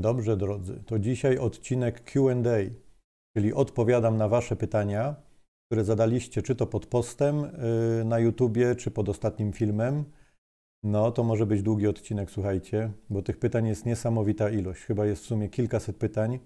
Dobrze, drodzy, to dzisiaj odcinek QA, czyli odpowiadam na Wasze pytania, które zadaliście czy to pod postem y, na YouTubie, czy pod ostatnim filmem. No, to może być długi odcinek, słuchajcie, bo tych pytań jest niesamowita ilość. Chyba jest w sumie kilkaset pytań.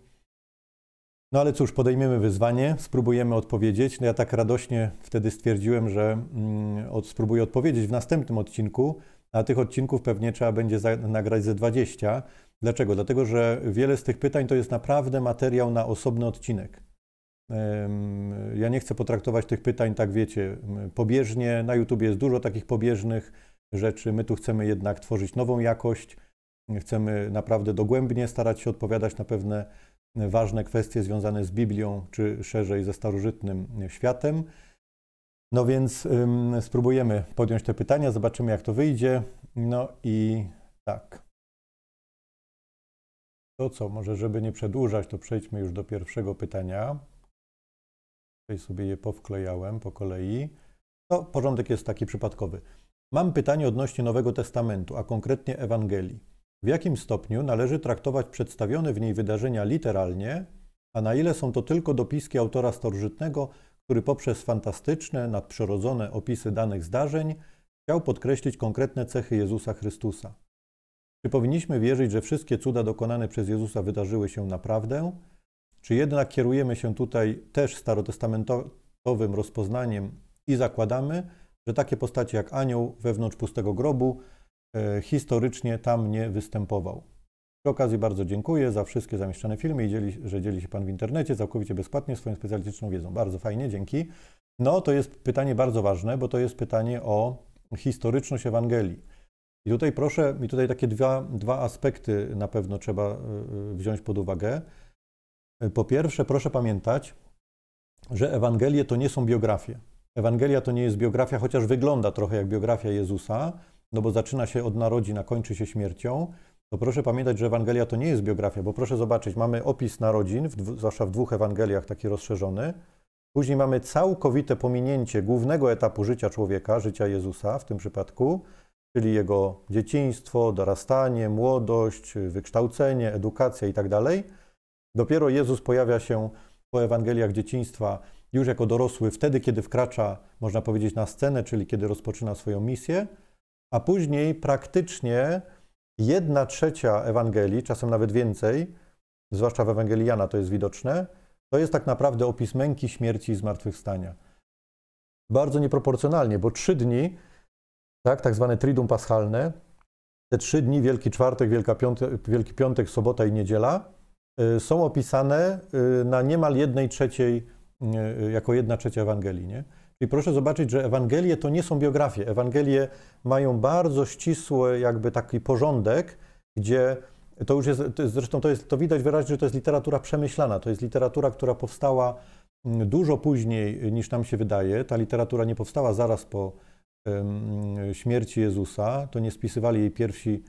No ale cóż, podejmiemy wyzwanie, spróbujemy odpowiedzieć. No, ja tak radośnie wtedy stwierdziłem, że mm, od, spróbuję odpowiedzieć w następnym odcinku, a tych odcinków pewnie trzeba będzie za, nagrać ze 20 Dlaczego? Dlatego, że wiele z tych pytań to jest naprawdę materiał na osobny odcinek. Ja nie chcę potraktować tych pytań, tak wiecie, pobieżnie. Na YouTube jest dużo takich pobieżnych rzeczy. My tu chcemy jednak tworzyć nową jakość. Chcemy naprawdę dogłębnie starać się odpowiadać na pewne ważne kwestie związane z Biblią, czy szerzej ze starożytnym światem. No więc ym, spróbujemy podjąć te pytania, zobaczymy jak to wyjdzie. No i tak. To co, może żeby nie przedłużać, to przejdźmy już do pierwszego pytania. Tutaj sobie je powklejałem po kolei. No, porządek jest taki przypadkowy. Mam pytanie odnośnie Nowego Testamentu, a konkretnie Ewangelii. W jakim stopniu należy traktować przedstawione w niej wydarzenia literalnie, a na ile są to tylko dopiski autora starożytnego, który poprzez fantastyczne, nadprzyrodzone opisy danych zdarzeń chciał podkreślić konkretne cechy Jezusa Chrystusa? Czy powinniśmy wierzyć, że wszystkie cuda dokonane przez Jezusa wydarzyły się naprawdę? Czy jednak kierujemy się tutaj też starotestamentowym rozpoznaniem i zakładamy, że takie postacie jak anioł wewnątrz pustego grobu e, historycznie tam nie występował? Przy okazji bardzo dziękuję za wszystkie zamieszczane filmy i dzieli, że dzieli się Pan w internecie całkowicie bezpłatnie swoją specjalistyczną wiedzą. Bardzo fajnie, dzięki. No, to jest pytanie bardzo ważne, bo to jest pytanie o historyczność Ewangelii. I tutaj proszę, mi tutaj takie dwa, dwa aspekty na pewno trzeba e, e, wziąć pod uwagę. Po pierwsze, proszę pamiętać, że Ewangelie to nie są biografie. Ewangelia to nie jest biografia, chociaż wygląda trochę jak biografia Jezusa, no bo zaczyna się od narodzin, a kończy się śmiercią, to proszę pamiętać, że Ewangelia to nie jest biografia, bo proszę zobaczyć, mamy opis narodzin, zwłaszcza w dwóch Ewangeliach taki rozszerzony. Później mamy całkowite pominięcie głównego etapu życia człowieka, życia Jezusa w tym przypadku, czyli jego dzieciństwo, dorastanie, młodość, wykształcenie, edukacja itd. Tak Dopiero Jezus pojawia się po Ewangeliach dzieciństwa już jako dorosły, wtedy, kiedy wkracza, można powiedzieć, na scenę, czyli kiedy rozpoczyna swoją misję, a później praktycznie jedna trzecia Ewangelii, czasem nawet więcej, zwłaszcza w Ewangelii Jana to jest widoczne, to jest tak naprawdę opis męki, śmierci i zmartwychwstania. Bardzo nieproporcjonalnie, bo trzy dni tak, tak zwane tridum paschalne, te trzy dni, Wielki Czwartek, Wielka Piątek, Wielki Piątek, Sobota i Niedziela, y, są opisane y, na niemal jednej trzeciej, y, jako jedna trzecia Ewangelii. Nie? I proszę zobaczyć, że Ewangelie to nie są biografie. Ewangelie mają bardzo ścisły jakby taki porządek, gdzie to już jest, to jest, zresztą to, jest, to widać wyraźnie, że to jest literatura przemyślana, to jest literatura, która powstała mm, dużo później niż nam się wydaje. Ta literatura nie powstała zaraz po śmierci Jezusa, to nie spisywali jej pierwsi,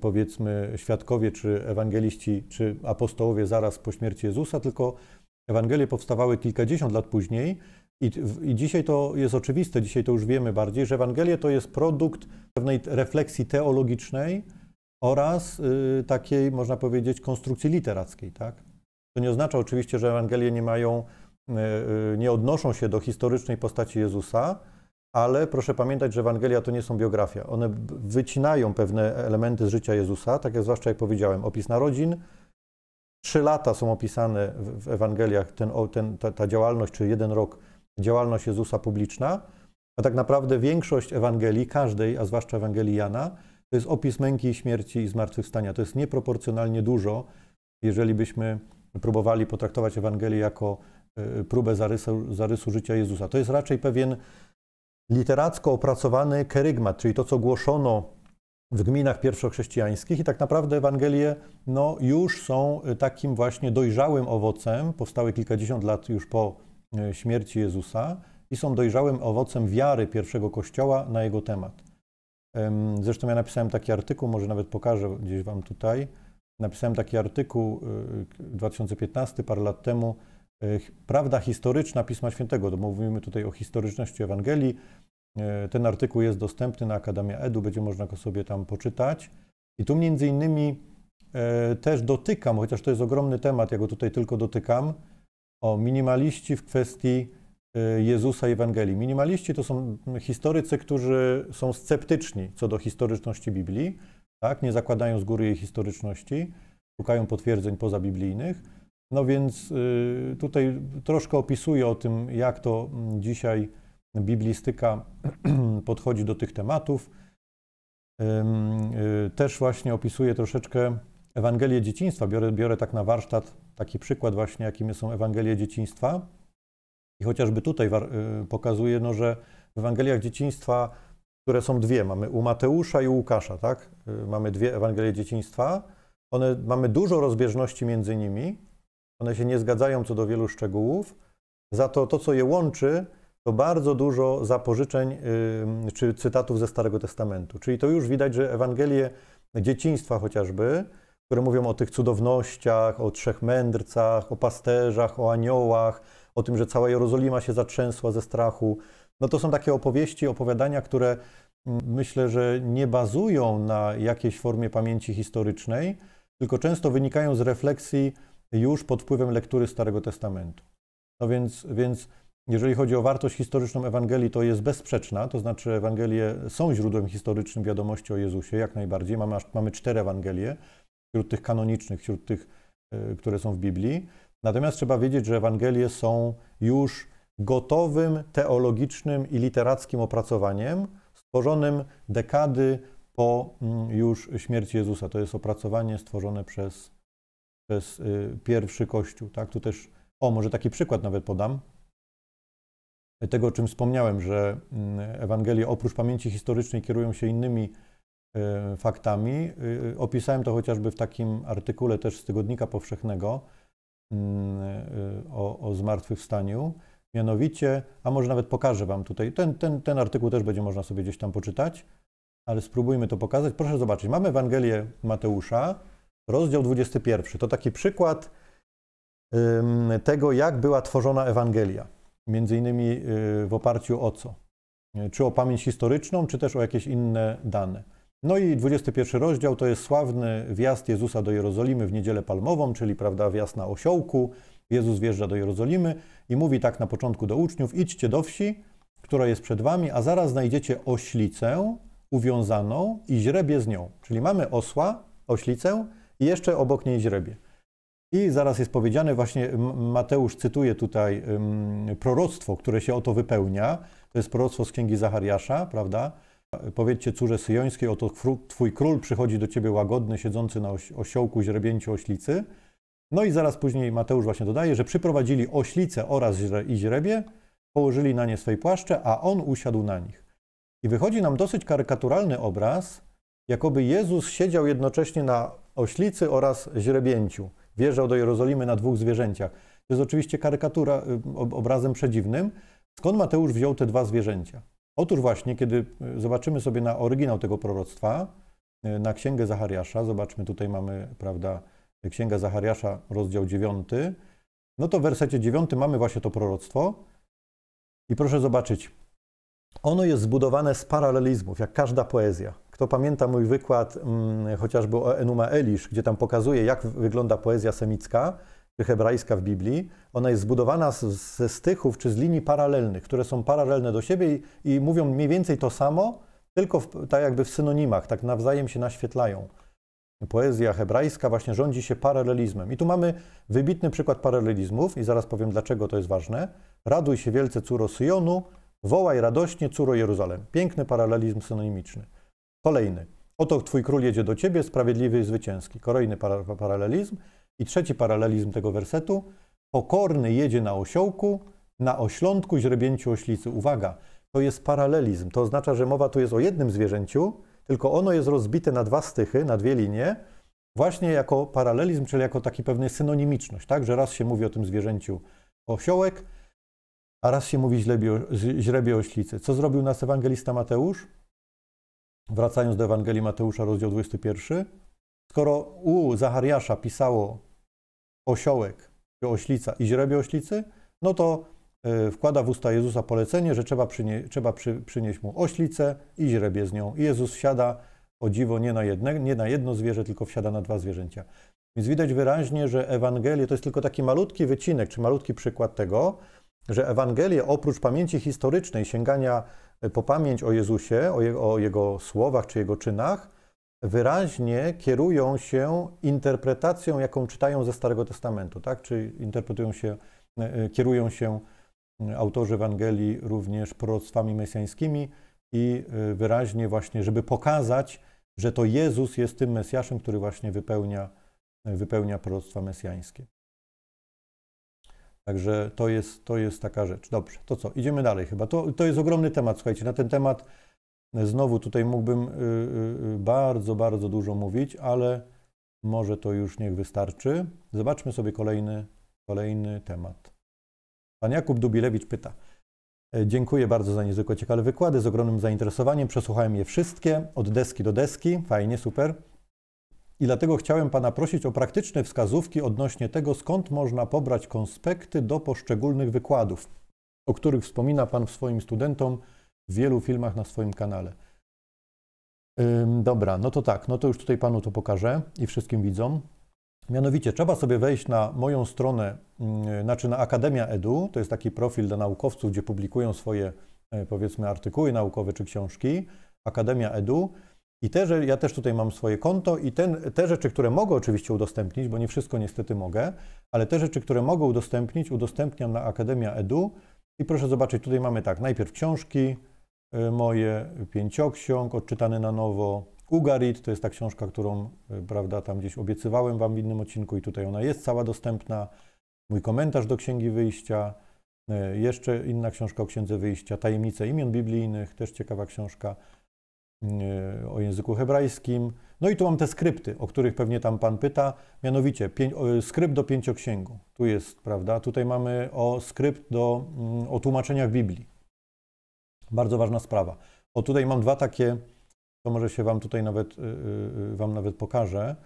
powiedzmy, świadkowie, czy ewangeliści, czy apostołowie zaraz po śmierci Jezusa, tylko Ewangelie powstawały kilkadziesiąt lat później. I, I, dzisiaj to jest oczywiste, dzisiaj to już wiemy bardziej, że Ewangelie to jest produkt pewnej refleksji teologicznej oraz y, takiej, można powiedzieć, konstrukcji literackiej. Tak? To nie oznacza oczywiście, że Ewangelie nie mają, y, y, nie odnoszą się do historycznej postaci Jezusa, ale proszę pamiętać, że Ewangelia to nie są biografia. One wycinają pewne elementy z życia Jezusa, tak jak zwłaszcza jak powiedziałem, opis narodzin. Trzy lata są opisane w Ewangeliach, ten, ten, ta, ta działalność, czy jeden rok, działalność Jezusa publiczna, a tak naprawdę większość Ewangelii, każdej, a zwłaszcza Ewangelii Jana, to jest opis męki i śmierci i zmartwychwstania. To jest nieproporcjonalnie dużo, jeżeli byśmy próbowali potraktować Ewangelię jako e, próbę zarysu, zarysu życia Jezusa. To jest raczej pewien literacko opracowany kerygmat, czyli to, co głoszono w gminach pierwszochrześcijańskich i tak naprawdę Ewangelie no, już są y, takim właśnie dojrzałym owocem, powstały kilkadziesiąt lat już po y, śmierci Jezusa i są dojrzałym owocem wiary pierwszego Kościoła na jego temat. Zresztą ja napisałem taki artykuł, może nawet pokażę gdzieś Wam tutaj. Napisałem taki artykuł 2015, y, parę lat temu, E, prawda historyczna Pisma Świętego, to mówimy tutaj o historyczności Ewangelii. E, ten artykuł jest dostępny na Akademia Edu, będzie można go sobie tam poczytać. I tu między innymi e, też dotykam, chociaż to jest ogromny temat, ja go tutaj tylko dotykam, o minimaliści w kwestii Jezusa i Ewangelii. Minimaliści to są historycy, którzy są sceptyczni co do historyczności Biblii, tak? nie zakładają z góry jej historyczności, szukają potwierdzeń pozabiblijnych no więc y, tutaj troszkę opisuję o tym, jak to mm, dzisiaj biblistyka podchodzi do tych tematów. Y, też właśnie opisuję troszeczkę Ewangelię dzieciństwa. Biorę, biorę tak na warsztat taki przykład właśnie, jakim są Ewangelie dzieciństwa. I chociażby tutaj y, pokazuję, no, że w Ewangeliach dzieciństwa, które są dwie, mamy u Mateusza i u Łukasza, tak? Mamy dwie Ewangelie dzieciństwa. One, mamy dużo rozbieżności między nimi, one się nie zgadzają co do wielu szczegółów, za to to, co je łączy, to bardzo dużo zapożyczeń czy cytatów ze Starego Testamentu. Czyli to już widać, że Ewangelie dzieciństwa chociażby, które mówią o tych cudownościach, o trzech mędrcach, o pasterzach, o aniołach, o tym, że cała Jerozolima się zatrzęsła ze strachu. No to są takie opowieści, opowiadania, które myślę, że nie bazują na jakiejś formie pamięci historycznej, tylko często wynikają z refleksji już pod wpływem lektury Starego Testamentu. No więc, więc jeżeli chodzi o wartość historyczną Ewangelii, to jest bezsprzeczna, to znaczy Ewangelie są źródłem historycznym wiadomości o Jezusie, jak najbardziej. Mamy, mamy cztery Ewangelie, wśród tych kanonicznych, wśród tych, e, które są w Biblii. Natomiast trzeba wiedzieć, że Ewangelie są już gotowym teologicznym i literackim opracowaniem, stworzonym dekady po mm, już śmierci Jezusa. To jest opracowanie stworzone przez przez y, pierwszy kościół, tak? Tu też, o, może taki przykład nawet podam. Tego, o czym wspomniałem, że mm, Ewangelie oprócz pamięci historycznej kierują się innymi y, faktami. Y, opisałem to chociażby w takim artykule też z Tygodnika Powszechnego mm, o, o zmartwychwstaniu. Mianowicie, a może nawet pokażę Wam tutaj, ten, ten, ten artykuł też będzie można sobie gdzieś tam poczytać, ale spróbujmy to pokazać. Proszę zobaczyć, mamy Ewangelię Mateusza, Rozdział 21 to taki przykład tego, jak była tworzona Ewangelia, między innymi y, w oparciu o co? Czy o pamięć historyczną, czy też o jakieś inne dane. No i 21 rozdział to jest sławny wjazd Jezusa do Jerozolimy w Niedzielę Palmową, czyli prawda, wjazd na osiołku. Jezus wjeżdża do Jerozolimy i mówi tak na początku do uczniów: idźcie do wsi, która jest przed wami, a zaraz znajdziecie oślicę uwiązaną i źrebie z nią. Czyli mamy osła, oślicę, i jeszcze obok niej źrebie. I zaraz jest powiedziane, właśnie Mateusz cytuje tutaj um, proroctwo, które się o to wypełnia. To jest proroctwo z księgi Zachariasza, prawda? Powiedzcie córze syjońskiej, oto twój król przychodzi do ciebie łagodny, siedzący na osiołku źrebięciu oślicy. No i zaraz później Mateusz właśnie dodaje, że przyprowadzili oślicę oraz i źrebie, położyli na nie swej płaszcze, a on usiadł na nich. I wychodzi nam dosyć karykaturalny obraz, jakoby Jezus siedział jednocześnie na oślicy oraz źrebięciu. Wjeżdżał do Jerozolimy na dwóch zwierzęciach. To jest oczywiście karykatura y, obrazem przedziwnym. Skąd Mateusz wziął te dwa zwierzęcia? Otóż właśnie, kiedy y, zobaczymy sobie na oryginał tego proroctwa, y, na Księgę Zachariasza, zobaczmy, tutaj mamy, prawda, Księga Zachariasza, rozdział 9, no to w wersecie 9 mamy właśnie to proroctwo. I proszę zobaczyć, ono jest zbudowane z paralelizmów, jak każda poezja. Kto pamięta mój wykład mm, chociażby o Enuma Elish, gdzie tam pokazuje, jak wygląda poezja semicka czy hebrajska w Biblii, ona jest zbudowana z, ze stychów czy z linii paralelnych, które są paralelne do siebie i, i mówią mniej więcej to samo, tylko w, tak jakby w synonimach, tak nawzajem się naświetlają. Poezja hebrajska właśnie rządzi się paralelizmem. I tu mamy wybitny przykład paralelizmów, i zaraz powiem, dlaczego to jest ważne. Raduj się wielce córo Syjonu, wołaj radośnie córo Jeruzalem. Piękny paralelizm synonimiczny. Kolejny. Oto Twój król jedzie do Ciebie, sprawiedliwy i zwycięski. Kolejny paralelizm. I trzeci paralelizm tego wersetu. Pokorny jedzie na osiołku, na oślątku źrebięciu oślicy. Uwaga, to jest paralelizm. To oznacza, że mowa tu jest o jednym zwierzęciu, tylko ono jest rozbite na dwa stychy, na dwie linie, właśnie jako paralelizm, czyli jako taki pewny synonimiczność, tak? Że raz się mówi o tym zwierzęciu osiołek, a raz się mówi źrebie oślicy. Co zrobił nas ewangelista Mateusz? wracając do Ewangelii Mateusza, rozdział 21, skoro u Zachariasza pisało osiołek, oślica i źrebie oślicy, no to e, wkłada w usta Jezusa polecenie, że trzeba, przynie, trzeba przy, przynieść mu oślicę i źrebie z nią. I Jezus wsiada, o dziwo, nie na, jedne, nie na jedno zwierzę, tylko wsiada na dwa zwierzęcia. Więc widać wyraźnie, że Ewangelie to jest tylko taki malutki wycinek, czy malutki przykład tego, że Ewangelie oprócz pamięci historycznej, sięgania po pamięć o Jezusie, o, o Jego słowach czy Jego czynach, wyraźnie kierują się interpretacją, jaką czytają ze Starego Testamentu, tak? Czy interpretują się, e, e, kierują się e, autorzy Ewangelii również proroctwami mesjańskimi i wyraźnie właśnie, żeby pokazać, że to Jezus jest tym Mesjaszem, który właśnie wypełnia, wypełnia proroctwa mesjańskie. Także to jest, to jest taka rzecz. Dobrze, to co? Idziemy dalej chyba. To, to jest ogromny temat, słuchajcie. Na ten temat e, znowu tutaj mógłbym e, e, bardzo, bardzo dużo mówić, ale może to już niech wystarczy. Zobaczmy sobie kolejny, kolejny temat. Pan Jakub Dubilewicz pyta. Dziękuję bardzo za niezwykłe ciekawe wykłady. Z ogromnym zainteresowaniem przesłuchałem je wszystkie, od deski do deski. Fajnie, super. I dlatego chciałem Pana prosić o praktyczne wskazówki odnośnie tego, skąd można pobrać konspekty do poszczególnych wykładów, o których wspomina Pan w swoim studentom w wielu filmach na swoim kanale. Ym, dobra, no to tak, no to już tutaj Panu to pokażę i wszystkim widzom. Mianowicie trzeba sobie wejść na moją stronę, yy, znaczy na Akademia Edu, to jest taki profil dla naukowców, gdzie publikują swoje e, powiedzmy artykuły naukowe czy książki, Akademia Edu. I te, ja też tutaj mam swoje konto i ten, te rzeczy, które mogę oczywiście udostępnić, bo nie wszystko niestety mogę, ale te rzeczy, które mogę udostępnić, udostępniam na Akademia Edu. I proszę zobaczyć, tutaj mamy tak, najpierw książki y, moje, pięcioksiąg odczytany na nowo, Ugarit, to jest ta książka, którą, y, prawda, tam gdzieś obiecywałem Wam w innym odcinku i tutaj ona jest cała dostępna. Mój komentarz do Księgi Wyjścia, y, jeszcze inna książka o Księdze Wyjścia, Tajemnice Imion Biblijnych, też ciekawa książka. Y, o języku hebrajskim. No i tu mam te skrypty, o których pewnie tam Pan pyta, mianowicie skrypt do pięcioksięgu. Tu jest, prawda? Tutaj mamy o skrypt do, mm, o tłumaczeniach Biblii. Bardzo ważna sprawa. O tutaj mam dwa takie, to może się Wam tutaj nawet, y, y, wam nawet pokażę.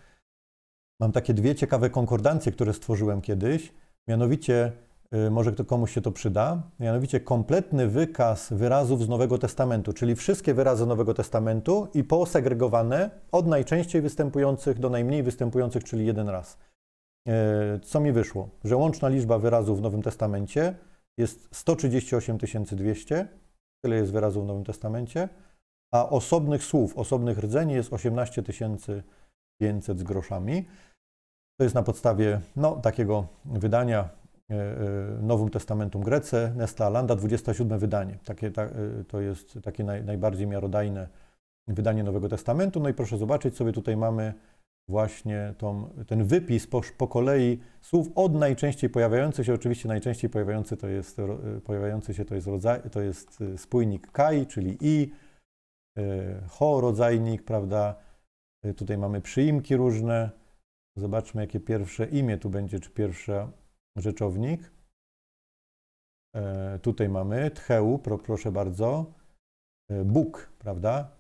Mam takie dwie ciekawe konkordancje, które stworzyłem kiedyś. Mianowicie Y, może kto, komuś się to przyda, mianowicie kompletny wykaz wyrazów z Nowego Testamentu, czyli wszystkie wyrazy Nowego Testamentu i posegregowane od najczęściej występujących do najmniej występujących, czyli jeden raz. Y, co mi wyszło? Że łączna liczba wyrazów w Nowym Testamencie jest 138 200, tyle jest wyrazów w Nowym Testamencie, a osobnych słów, osobnych rdzeni jest 18 500 z groszami. To jest na podstawie no, takiego wydania E, e, Nowym Testamentum Grece, Nesta Landa, 27 wydanie. Takie, ta, e, to jest takie naj, najbardziej miarodajne wydanie Nowego Testamentu. No i proszę zobaczyć, sobie tutaj mamy właśnie tą, ten wypis po, po, kolei słów od najczęściej pojawiających się, oczywiście najczęściej pojawiający, to jest, pojawiający się to jest, rodzaj, to jest spójnik kai, czyli i, ho, rodzajnik, prawda, tutaj mamy przyimki różne, zobaczmy jakie pierwsze imię tu będzie, czy pierwsza rzeczownik. E, tutaj mamy tcheu, proszę bardzo, e, Bóg, prawda?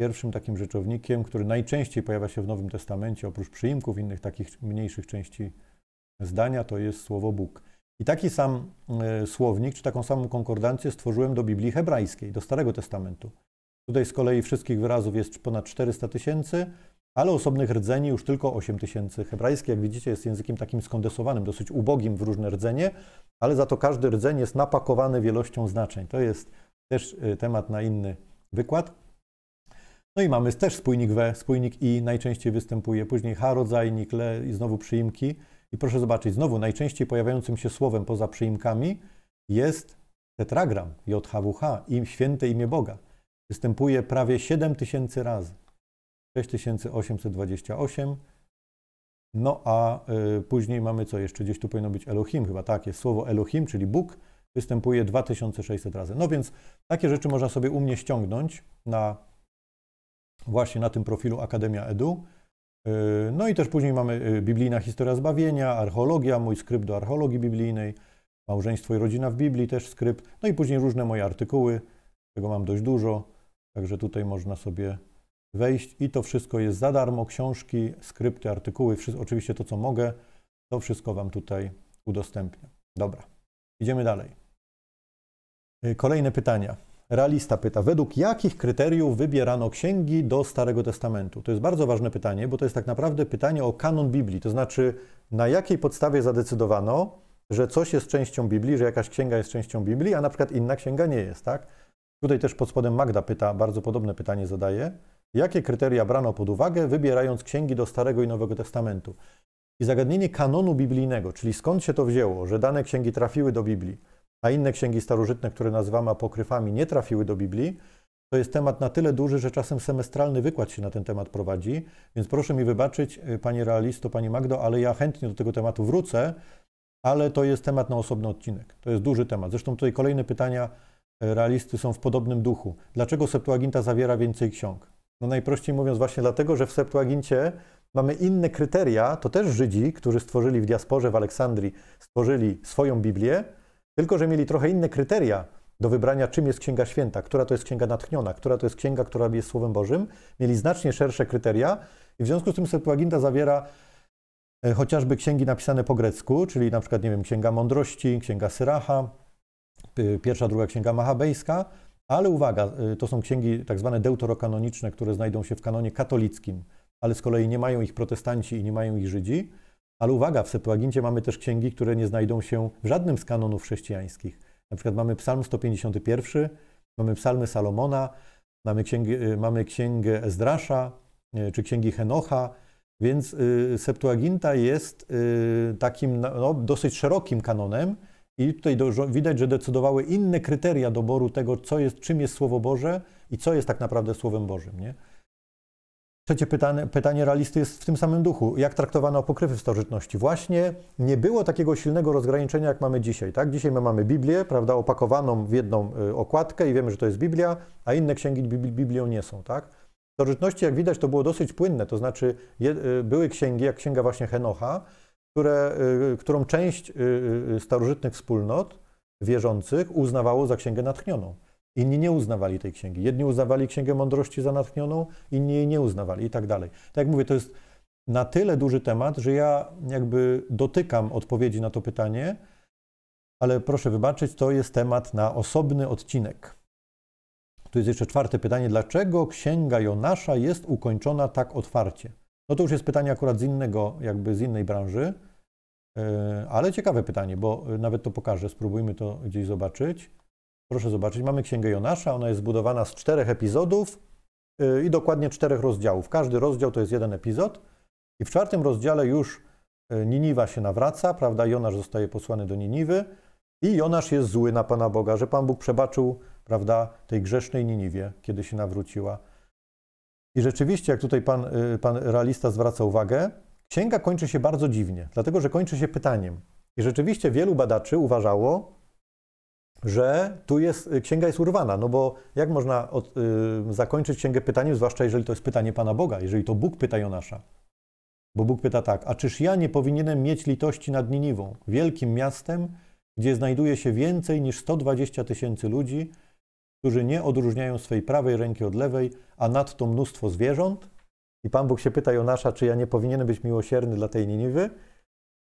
Pierwszym takim rzeczownikiem, który najczęściej pojawia się w Nowym Testamencie, oprócz przyimków, innych takich mniejszych części zdania, to jest słowo Bóg. I taki sam e, słownik, czy taką samą konkordancję stworzyłem do Biblii hebrajskiej, do Starego Testamentu. Tutaj z kolei wszystkich wyrazów jest ponad 400 tysięcy, ale osobnych rdzeni już tylko 8 tysięcy. hebrajskich, jak widzicie, jest językiem takim skondensowanym, dosyć ubogim w różne rdzenie, ale za to każdy rdzeń jest napakowany wielością znaczeń. To jest też y, temat na inny wykład. No i mamy też spójnik we, spójnik i najczęściej występuje, później ha, rodzajnik, le i znowu przyimki. I proszę zobaczyć, znowu najczęściej pojawiającym się słowem poza przyimkami jest tetragram JHWH, im, święte imię Boga. Występuje prawie 7 tysięcy razy. 6828. No a y, później mamy co jeszcze? Gdzieś tu powinno być Elohim, chyba tak, jest słowo Elohim, czyli Bóg, występuje 2600 razy. No więc takie rzeczy można sobie u mnie ściągnąć na właśnie na tym profilu Akademia Edu. Y, no i też później mamy y, biblijna historia zbawienia, archeologia, mój skrypt do archeologii biblijnej, małżeństwo i rodzina w Biblii też skrypt, no i później różne moje artykuły, tego mam dość dużo, także tutaj można sobie wejść i to wszystko jest za darmo. Książki, skrypty, artykuły, wszystko, oczywiście to, co mogę, to wszystko Wam tutaj udostępnię. Dobra, idziemy dalej. Y, kolejne pytania. Realista pyta, według jakich kryteriów wybierano księgi do Starego Testamentu? To jest bardzo ważne pytanie, bo to jest tak naprawdę pytanie o kanon Biblii, to znaczy na jakiej podstawie zadecydowano, że coś jest częścią Biblii, że jakaś księga jest częścią Biblii, a na przykład inna księga nie jest, tak? Tutaj też pod spodem Magda pyta, bardzo podobne pytanie zadaje. Jakie kryteria brano pod uwagę, wybierając księgi do Starego i Nowego Testamentu? I zagadnienie kanonu biblijnego, czyli skąd się to wzięło, że dane księgi trafiły do Biblii, a inne księgi starożytne, które nazywamy apokryfami, nie trafiły do Biblii, to jest temat na tyle duży, że czasem semestralny wykład się na ten temat prowadzi. Więc proszę mi wybaczyć, y, Panie Realisto, Pani Magdo, ale ja chętnie do tego tematu wrócę, ale to jest temat na osobny odcinek. To jest duży temat. Zresztą tutaj kolejne pytania y, realisty są w podobnym duchu. Dlaczego Septuaginta zawiera więcej ksiąg? No najprościej mówiąc, właśnie dlatego, że w Septuagincie mamy inne kryteria, to też Żydzi, którzy stworzyli w diasporze w Aleksandrii, stworzyli swoją Biblię, tylko że mieli trochę inne kryteria do wybrania, czym jest Księga Święta, która to jest Księga Natchniona, która to jest Księga, która jest Słowem Bożym. Mieli znacznie szersze kryteria i w związku z tym Septuaginta zawiera e, chociażby księgi napisane po grecku, czyli na przykład, nie wiem, Księga Mądrości, Księga Syracha, y, pierwsza, druga Księga Machabejska, ale uwaga, y, to są księgi tak zwane deuterokanoniczne, które znajdą się w kanonie katolickim, ale z kolei nie mają ich protestanci i nie mają ich Żydzi. Ale uwaga, w Septuagincie mamy też księgi, które nie znajdą się w żadnym z kanonów chrześcijańskich. Na przykład mamy Psalm 151, mamy Psalmy Salomona, mamy księgę, y, mamy księgę Ezdrasza y, czy księgi Henocha, więc Septuaginta jest takim no, dosyć szerokim kanonem, i tutaj do, widać, że decydowały inne kryteria doboru tego, co jest, czym jest Słowo Boże i co jest tak naprawdę Słowem Bożym. Nie? Trzecie pytanie, pytanie realisty jest w tym samym duchu. Jak traktowano pokrywy w starożytności? Właśnie nie było takiego silnego rozgraniczenia, jak mamy dzisiaj. Tak? Dzisiaj my mamy Biblię, prawda, opakowaną w jedną y, okładkę i wiemy, że to jest Biblia, a inne księgi Biblią nie są. Tak? W starożytności, jak widać, to było dosyć płynne. To znaczy, je, y, były księgi, jak księga właśnie Henocha, które, y, którą część y, y, starożytnych wspólnot wierzących uznawało za księgę natchnioną. Inni nie uznawali tej księgi. Jedni uznawali księgę mądrości za natchnioną, inni jej nie uznawali i tak dalej. Tak jak mówię, to jest na tyle duży temat, że ja jakby dotykam odpowiedzi na to pytanie, ale proszę wybaczyć, to jest temat na osobny odcinek. Tu jest jeszcze czwarte pytanie. Dlaczego księga Jonasza jest ukończona tak otwarcie? No to już jest pytanie akurat z innego, jakby z innej branży, e, ale ciekawe pytanie, bo e, nawet to pokażę, spróbujmy to gdzieś zobaczyć. Proszę zobaczyć, mamy Księgę Jonasza, ona jest zbudowana z czterech epizodów e, i dokładnie czterech rozdziałów. Każdy rozdział to jest jeden epizod i w czwartym rozdziale już Niniwa się nawraca, prawda, Jonasz zostaje posłany do Niniwy i Jonasz jest zły na Pana Boga, że Pan Bóg przebaczył, prawda, tej grzesznej Niniwie, kiedy się nawróciła. I rzeczywiście, jak tutaj pan, y, pan realista zwraca uwagę, księga kończy się bardzo dziwnie, dlatego że kończy się pytaniem. I rzeczywiście wielu badaczy uważało, że tu jest, y, księga jest urwana, no bo jak można od, y, zakończyć księgę pytaniem, zwłaszcza jeżeli to jest pytanie Pana Boga, jeżeli to Bóg pyta Jonasza. Bo Bóg pyta tak, a czyż ja nie powinienem mieć litości nad Niniwą, wielkim miastem, gdzie znajduje się więcej niż 120 tysięcy ludzi, którzy nie odróżniają swej prawej ręki od lewej, a nadto mnóstwo zwierząt. I Pan Bóg się pyta Jonasza, czy ja nie powinienem być miłosierny dla tej Niniwy.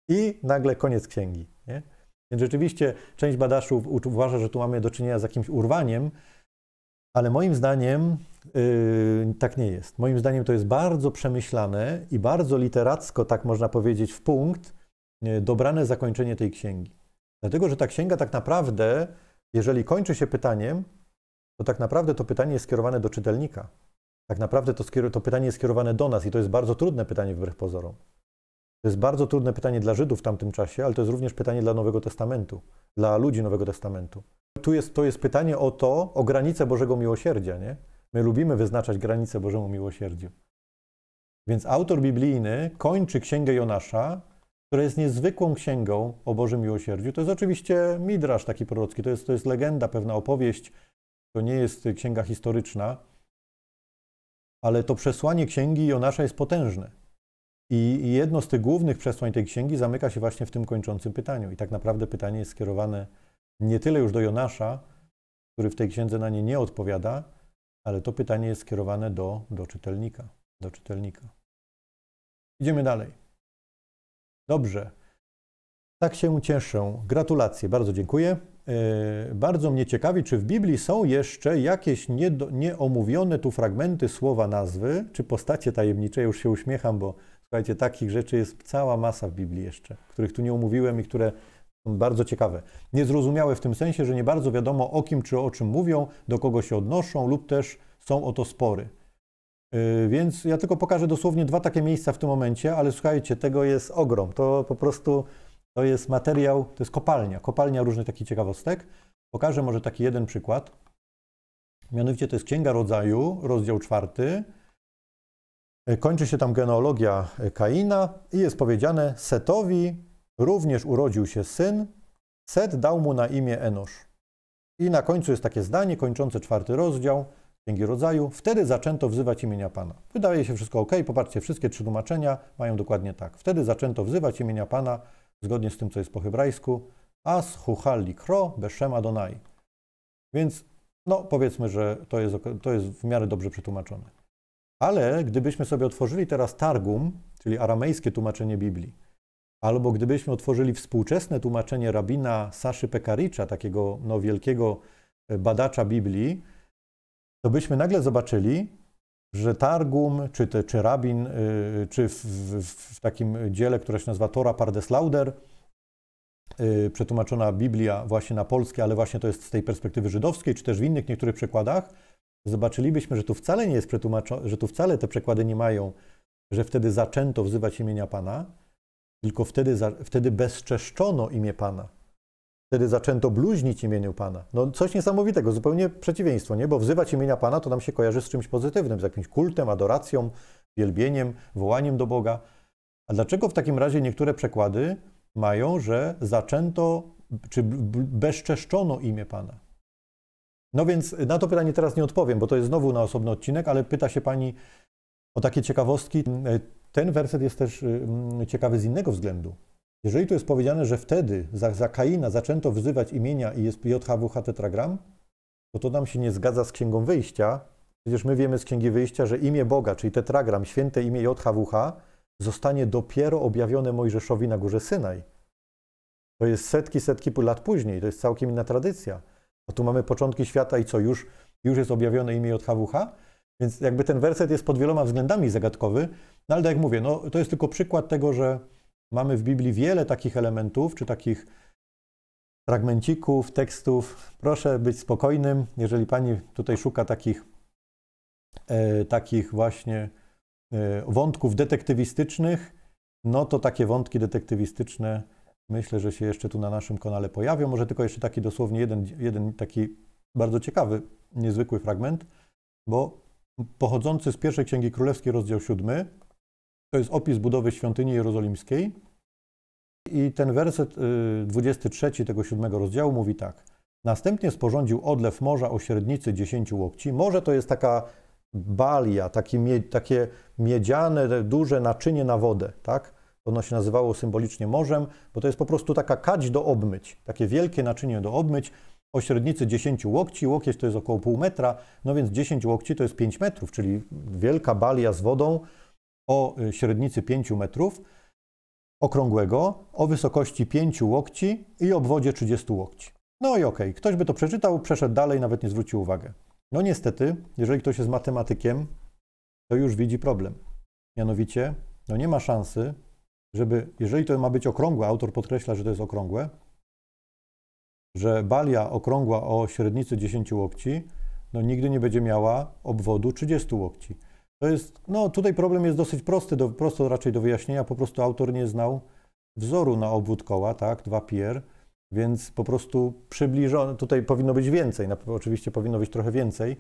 I nagle koniec księgi. Nie? Więc rzeczywiście część badaszów uważa, że tu mamy do czynienia z jakimś urwaniem, ale moim zdaniem yy, tak nie jest. Moim zdaniem to jest bardzo przemyślane i bardzo literacko, tak można powiedzieć, w punkt yy, dobrane zakończenie tej księgi. Dlatego, że ta księga tak naprawdę, jeżeli kończy się pytaniem, to tak naprawdę to pytanie jest skierowane do czytelnika. Tak naprawdę to, to pytanie jest skierowane do nas i to jest bardzo trudne pytanie wbrew pozorom. To jest bardzo trudne pytanie dla Żydów w tamtym czasie, ale to jest również pytanie dla Nowego Testamentu, dla ludzi Nowego Testamentu. Tu jest, to jest pytanie o to, o granicę Bożego Miłosierdzia, nie? My lubimy wyznaczać granice Bożemu Miłosierdziu. Więc autor biblijny kończy Księgę Jonasza, która jest niezwykłą księgą o Bożym Miłosierdziu. To jest oczywiście midrasz taki prorocki, to jest, to jest legenda, pewna opowieść, to nie jest księga historyczna, ale to przesłanie księgi Jonasza jest potężne. I jedno z tych głównych przesłań tej księgi zamyka się właśnie w tym kończącym pytaniu. I tak naprawdę pytanie jest skierowane nie tyle już do Jonasza, który w tej księdze na nie nie odpowiada, ale to pytanie jest skierowane do, do czytelnika. Do czytelnika. Idziemy dalej. Dobrze. Tak się cieszę. Gratulacje. Bardzo dziękuję. E, bardzo mnie ciekawi, czy w Biblii są jeszcze jakieś niedo, nieomówione tu fragmenty słowa nazwy, czy postacie tajemnicze. Ja już się uśmiecham, bo słuchajcie, takich rzeczy jest cała masa w Biblii jeszcze, których tu nie omówiłem i które są bardzo ciekawe. Niezrozumiałe w tym sensie, że nie bardzo wiadomo o kim czy o czym mówią, do kogo się odnoszą lub też są o to spory. E, więc ja tylko pokażę dosłownie dwa takie miejsca w tym momencie, ale słuchajcie, tego jest ogrom. To po prostu to jest materiał, to jest kopalnia, kopalnia różnych takich ciekawostek. Pokażę może taki jeden przykład. Mianowicie to jest Księga Rodzaju, rozdział czwarty. E, kończy się tam genealogia e, Kaina i jest powiedziane Setowi również urodził się syn, Set dał mu na imię Enosz. I na końcu jest takie zdanie kończące czwarty rozdział Księgi Rodzaju. Wtedy zaczęto wzywać imienia Pana. Wydaje się wszystko ok, popatrzcie, wszystkie trzy tłumaczenia mają dokładnie tak. Wtedy zaczęto wzywać imienia Pana, zgodnie z tym, co jest po hebrajsku, as huchali kro beszem Adonai. Więc no, powiedzmy, że to jest, to jest w miarę dobrze przetłumaczone. Ale gdybyśmy sobie otworzyli teraz Targum, czyli aramejskie tłumaczenie Biblii, albo gdybyśmy otworzyli współczesne tłumaczenie rabina Saszy Pekaricza, takiego no, wielkiego e, badacza Biblii, to byśmy nagle zobaczyli, że Targum, czy, te, czy Rabin, y, czy w, w, w, takim dziele, które się nazywa Tora Pardes Lauder, y, przetłumaczona Biblia właśnie na polskie, ale właśnie to jest z tej perspektywy żydowskiej, czy też w innych niektórych przekładach, zobaczylibyśmy, że tu wcale nie jest przetłumaczone, że tu wcale te przekłady nie mają, że wtedy zaczęto wzywać imienia Pana, tylko wtedy, wtedy bezczeszczono imię Pana. Wtedy zaczęto bluźnić imieniu Pana. No coś niesamowitego, zupełnie przeciwieństwo, nie? Bo wzywać imienia Pana to nam się kojarzy z czymś pozytywnym, z jakimś kultem, adoracją, wielbieniem, wołaniem do Boga. A dlaczego w takim razie niektóre przekłady mają, że zaczęto czy bezczeszczono imię Pana? No więc na to pytanie teraz nie odpowiem, bo to jest znowu na osobny odcinek, ale pyta się Pani o takie ciekawostki. Ten werset jest też mm, ciekawy z innego względu. Jeżeli tu jest powiedziane, że wtedy za, za Kaina zaczęto wzywać imienia i jest JHWH tetragram, to to nam się nie zgadza z Księgą Wyjścia. Przecież my wiemy z Księgi Wyjścia, że imię Boga, czyli tetragram, święte imię JHWH, zostanie dopiero objawione Mojżeszowi na górze Synaj. To jest setki, setki lat później. To jest całkiem inna tradycja. A tu mamy początki świata i co, już, już jest objawione imię JHWH? Więc jakby ten werset jest pod wieloma względami zagadkowy. No ale tak jak mówię, no, to jest tylko przykład tego, że Mamy w Biblii wiele takich elementów, czy takich fragmencików, tekstów. Proszę być spokojnym, jeżeli Pani tutaj szuka takich, e, takich właśnie e, wątków detektywistycznych, no to takie wątki detektywistyczne myślę, że się jeszcze tu na naszym kanale pojawią. Może tylko jeszcze taki dosłownie jeden, jeden taki bardzo ciekawy, niezwykły fragment, bo pochodzący z pierwszej Księgi Królewskiej, rozdział 7, to jest opis budowy świątyni jerozolimskiej. I ten werset 23 y, tego siódmego rozdziału mówi tak. Następnie sporządził odlew morza o średnicy 10 łokci. Morze to jest taka balia, takie, takie miedziane, duże naczynie na wodę, tak? Ono się nazywało symbolicznie morzem, bo to jest po prostu taka kadź do obmyć, takie wielkie naczynie do obmyć o średnicy 10 łokci, łokieć to jest około pół metra, no więc 10 łokci to jest 5 metrów, czyli wielka balia z wodą, o y, średnicy 5 metrów okrągłego, o wysokości 5 łokci i obwodzie 30 łokci. No i okej, okay. ktoś by to przeczytał, przeszedł dalej, nawet nie zwrócił uwagi. No niestety, jeżeli ktoś jest matematykiem, to już widzi problem. Mianowicie, no nie ma szansy, żeby, jeżeli to ma być okrągłe, autor podkreśla, że to jest okrągłe, że balia okrągła o średnicy 10 łokci, no nigdy nie będzie miała obwodu 30 łokci. To jest, no tutaj problem jest dosyć prosty, do, prosto raczej do wyjaśnienia, po prostu autor nie znał wzoru na obwód koła, tak, 2 pier, więc po prostu przybliżone, tutaj powinno być więcej, na, oczywiście powinno być trochę więcej,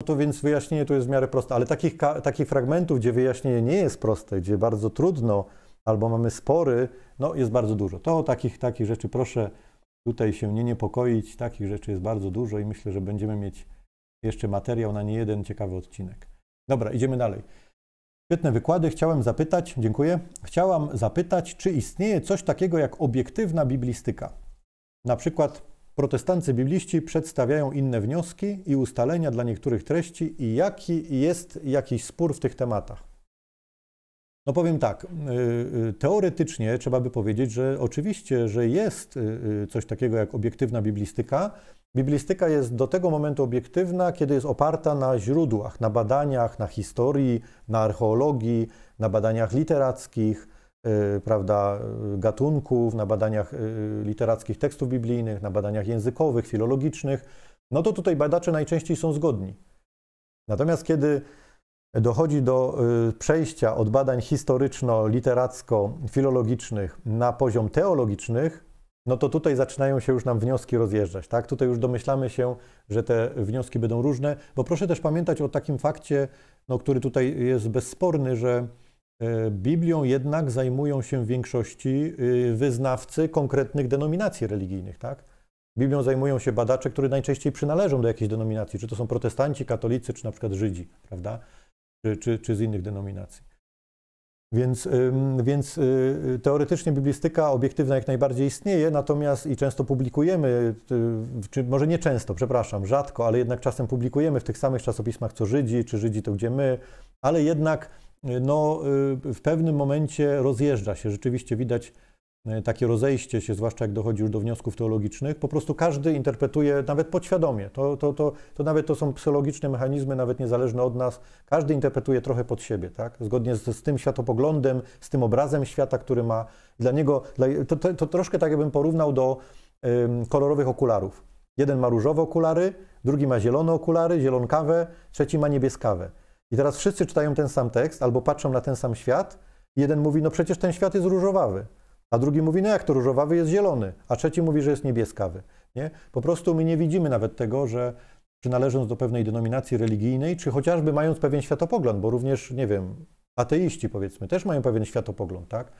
no to więc wyjaśnienie tu jest w miarę proste, ale takich, takich fragmentów, gdzie wyjaśnienie nie jest proste, gdzie bardzo trudno, albo mamy spory, no jest bardzo dużo. To takich, takich rzeczy proszę tutaj się nie niepokoić, takich rzeczy jest bardzo dużo i myślę, że będziemy mieć jeszcze materiał na niejeden ciekawy odcinek. Dobra, idziemy dalej. Świetne wykłady. Chciałem zapytać, dziękuję. Chciałam zapytać, czy istnieje coś takiego jak obiektywna biblistyka? Na przykład protestancy bibliści przedstawiają inne wnioski i ustalenia dla niektórych treści i jaki jest jakiś spór w tych tematach? No powiem tak, y, y, teoretycznie trzeba by powiedzieć, że oczywiście, że jest y, coś takiego jak obiektywna biblistyka, Biblistyka jest do tego momentu obiektywna, kiedy jest oparta na źródłach, na badaniach, na historii, na archeologii, na badaniach literackich, y, prawda, y, gatunków, na badaniach y, literackich tekstów biblijnych, na badaniach językowych, filologicznych. No to tutaj badacze najczęściej są zgodni. Natomiast kiedy dochodzi do przejścia od badań historyczno-literacko-filologicznych na poziom teologicznych, no to tutaj zaczynają się już nam wnioski rozjeżdżać. Tak? Tutaj już domyślamy się, że te wnioski będą różne, bo proszę też pamiętać o takim fakcie, no, który tutaj jest bezsporny, że e, Biblią jednak zajmują się w większości y, wyznawcy konkretnych denominacji religijnych. Tak? Biblią zajmują się badacze, które najczęściej przynależą do jakiejś denominacji, czy to są protestanci, katolicy, czy na przykład Żydzi, prawda? Czy, czy, czy z innych denominacji. Więc, więc y, y, teoretycznie biblistyka obiektywna jak najbardziej istnieje, natomiast i często publikujemy, y, czy może nie często, przepraszam, rzadko, ale jednak czasem publikujemy w tych samych czasopismach co Żydzi, czy Żydzi to gdzie my, ale jednak no, w pewnym momencie rozjeżdża się. Rzeczywiście widać E, takie rozejście się, zwłaszcza jak dochodzi już do wniosków teologicznych, po prostu każdy interpretuje nawet podświadomie. To, to, to, to nawet to są psychologiczne mechanizmy, nawet niezależne od nas. Każdy interpretuje trochę pod siebie, tak? Zgodnie z, z tym światopoglądem, z tym obrazem świata, który ma. Dla niego, dla, to, to, to, troszkę tak jakbym porównał do ym, kolorowych okularów. Jeden ma różowe okulary, drugi ma zielone okulary, zielonkawe, trzeci ma niebieskawe. I teraz wszyscy czytają ten sam tekst albo patrzą na ten sam świat. Jeden mówi, no przecież ten świat jest różowawy. A drugi mówi, no jak to różowawy jest zielony, a trzeci mówi, że jest niebieskawy. Nie? Po prostu my nie widzimy nawet tego, że przynależąc do pewnej denominacji religijnej, czy chociażby mając pewien światopogląd, bo również, nie wiem, ateiści powiedzmy też mają pewien światopogląd, tak?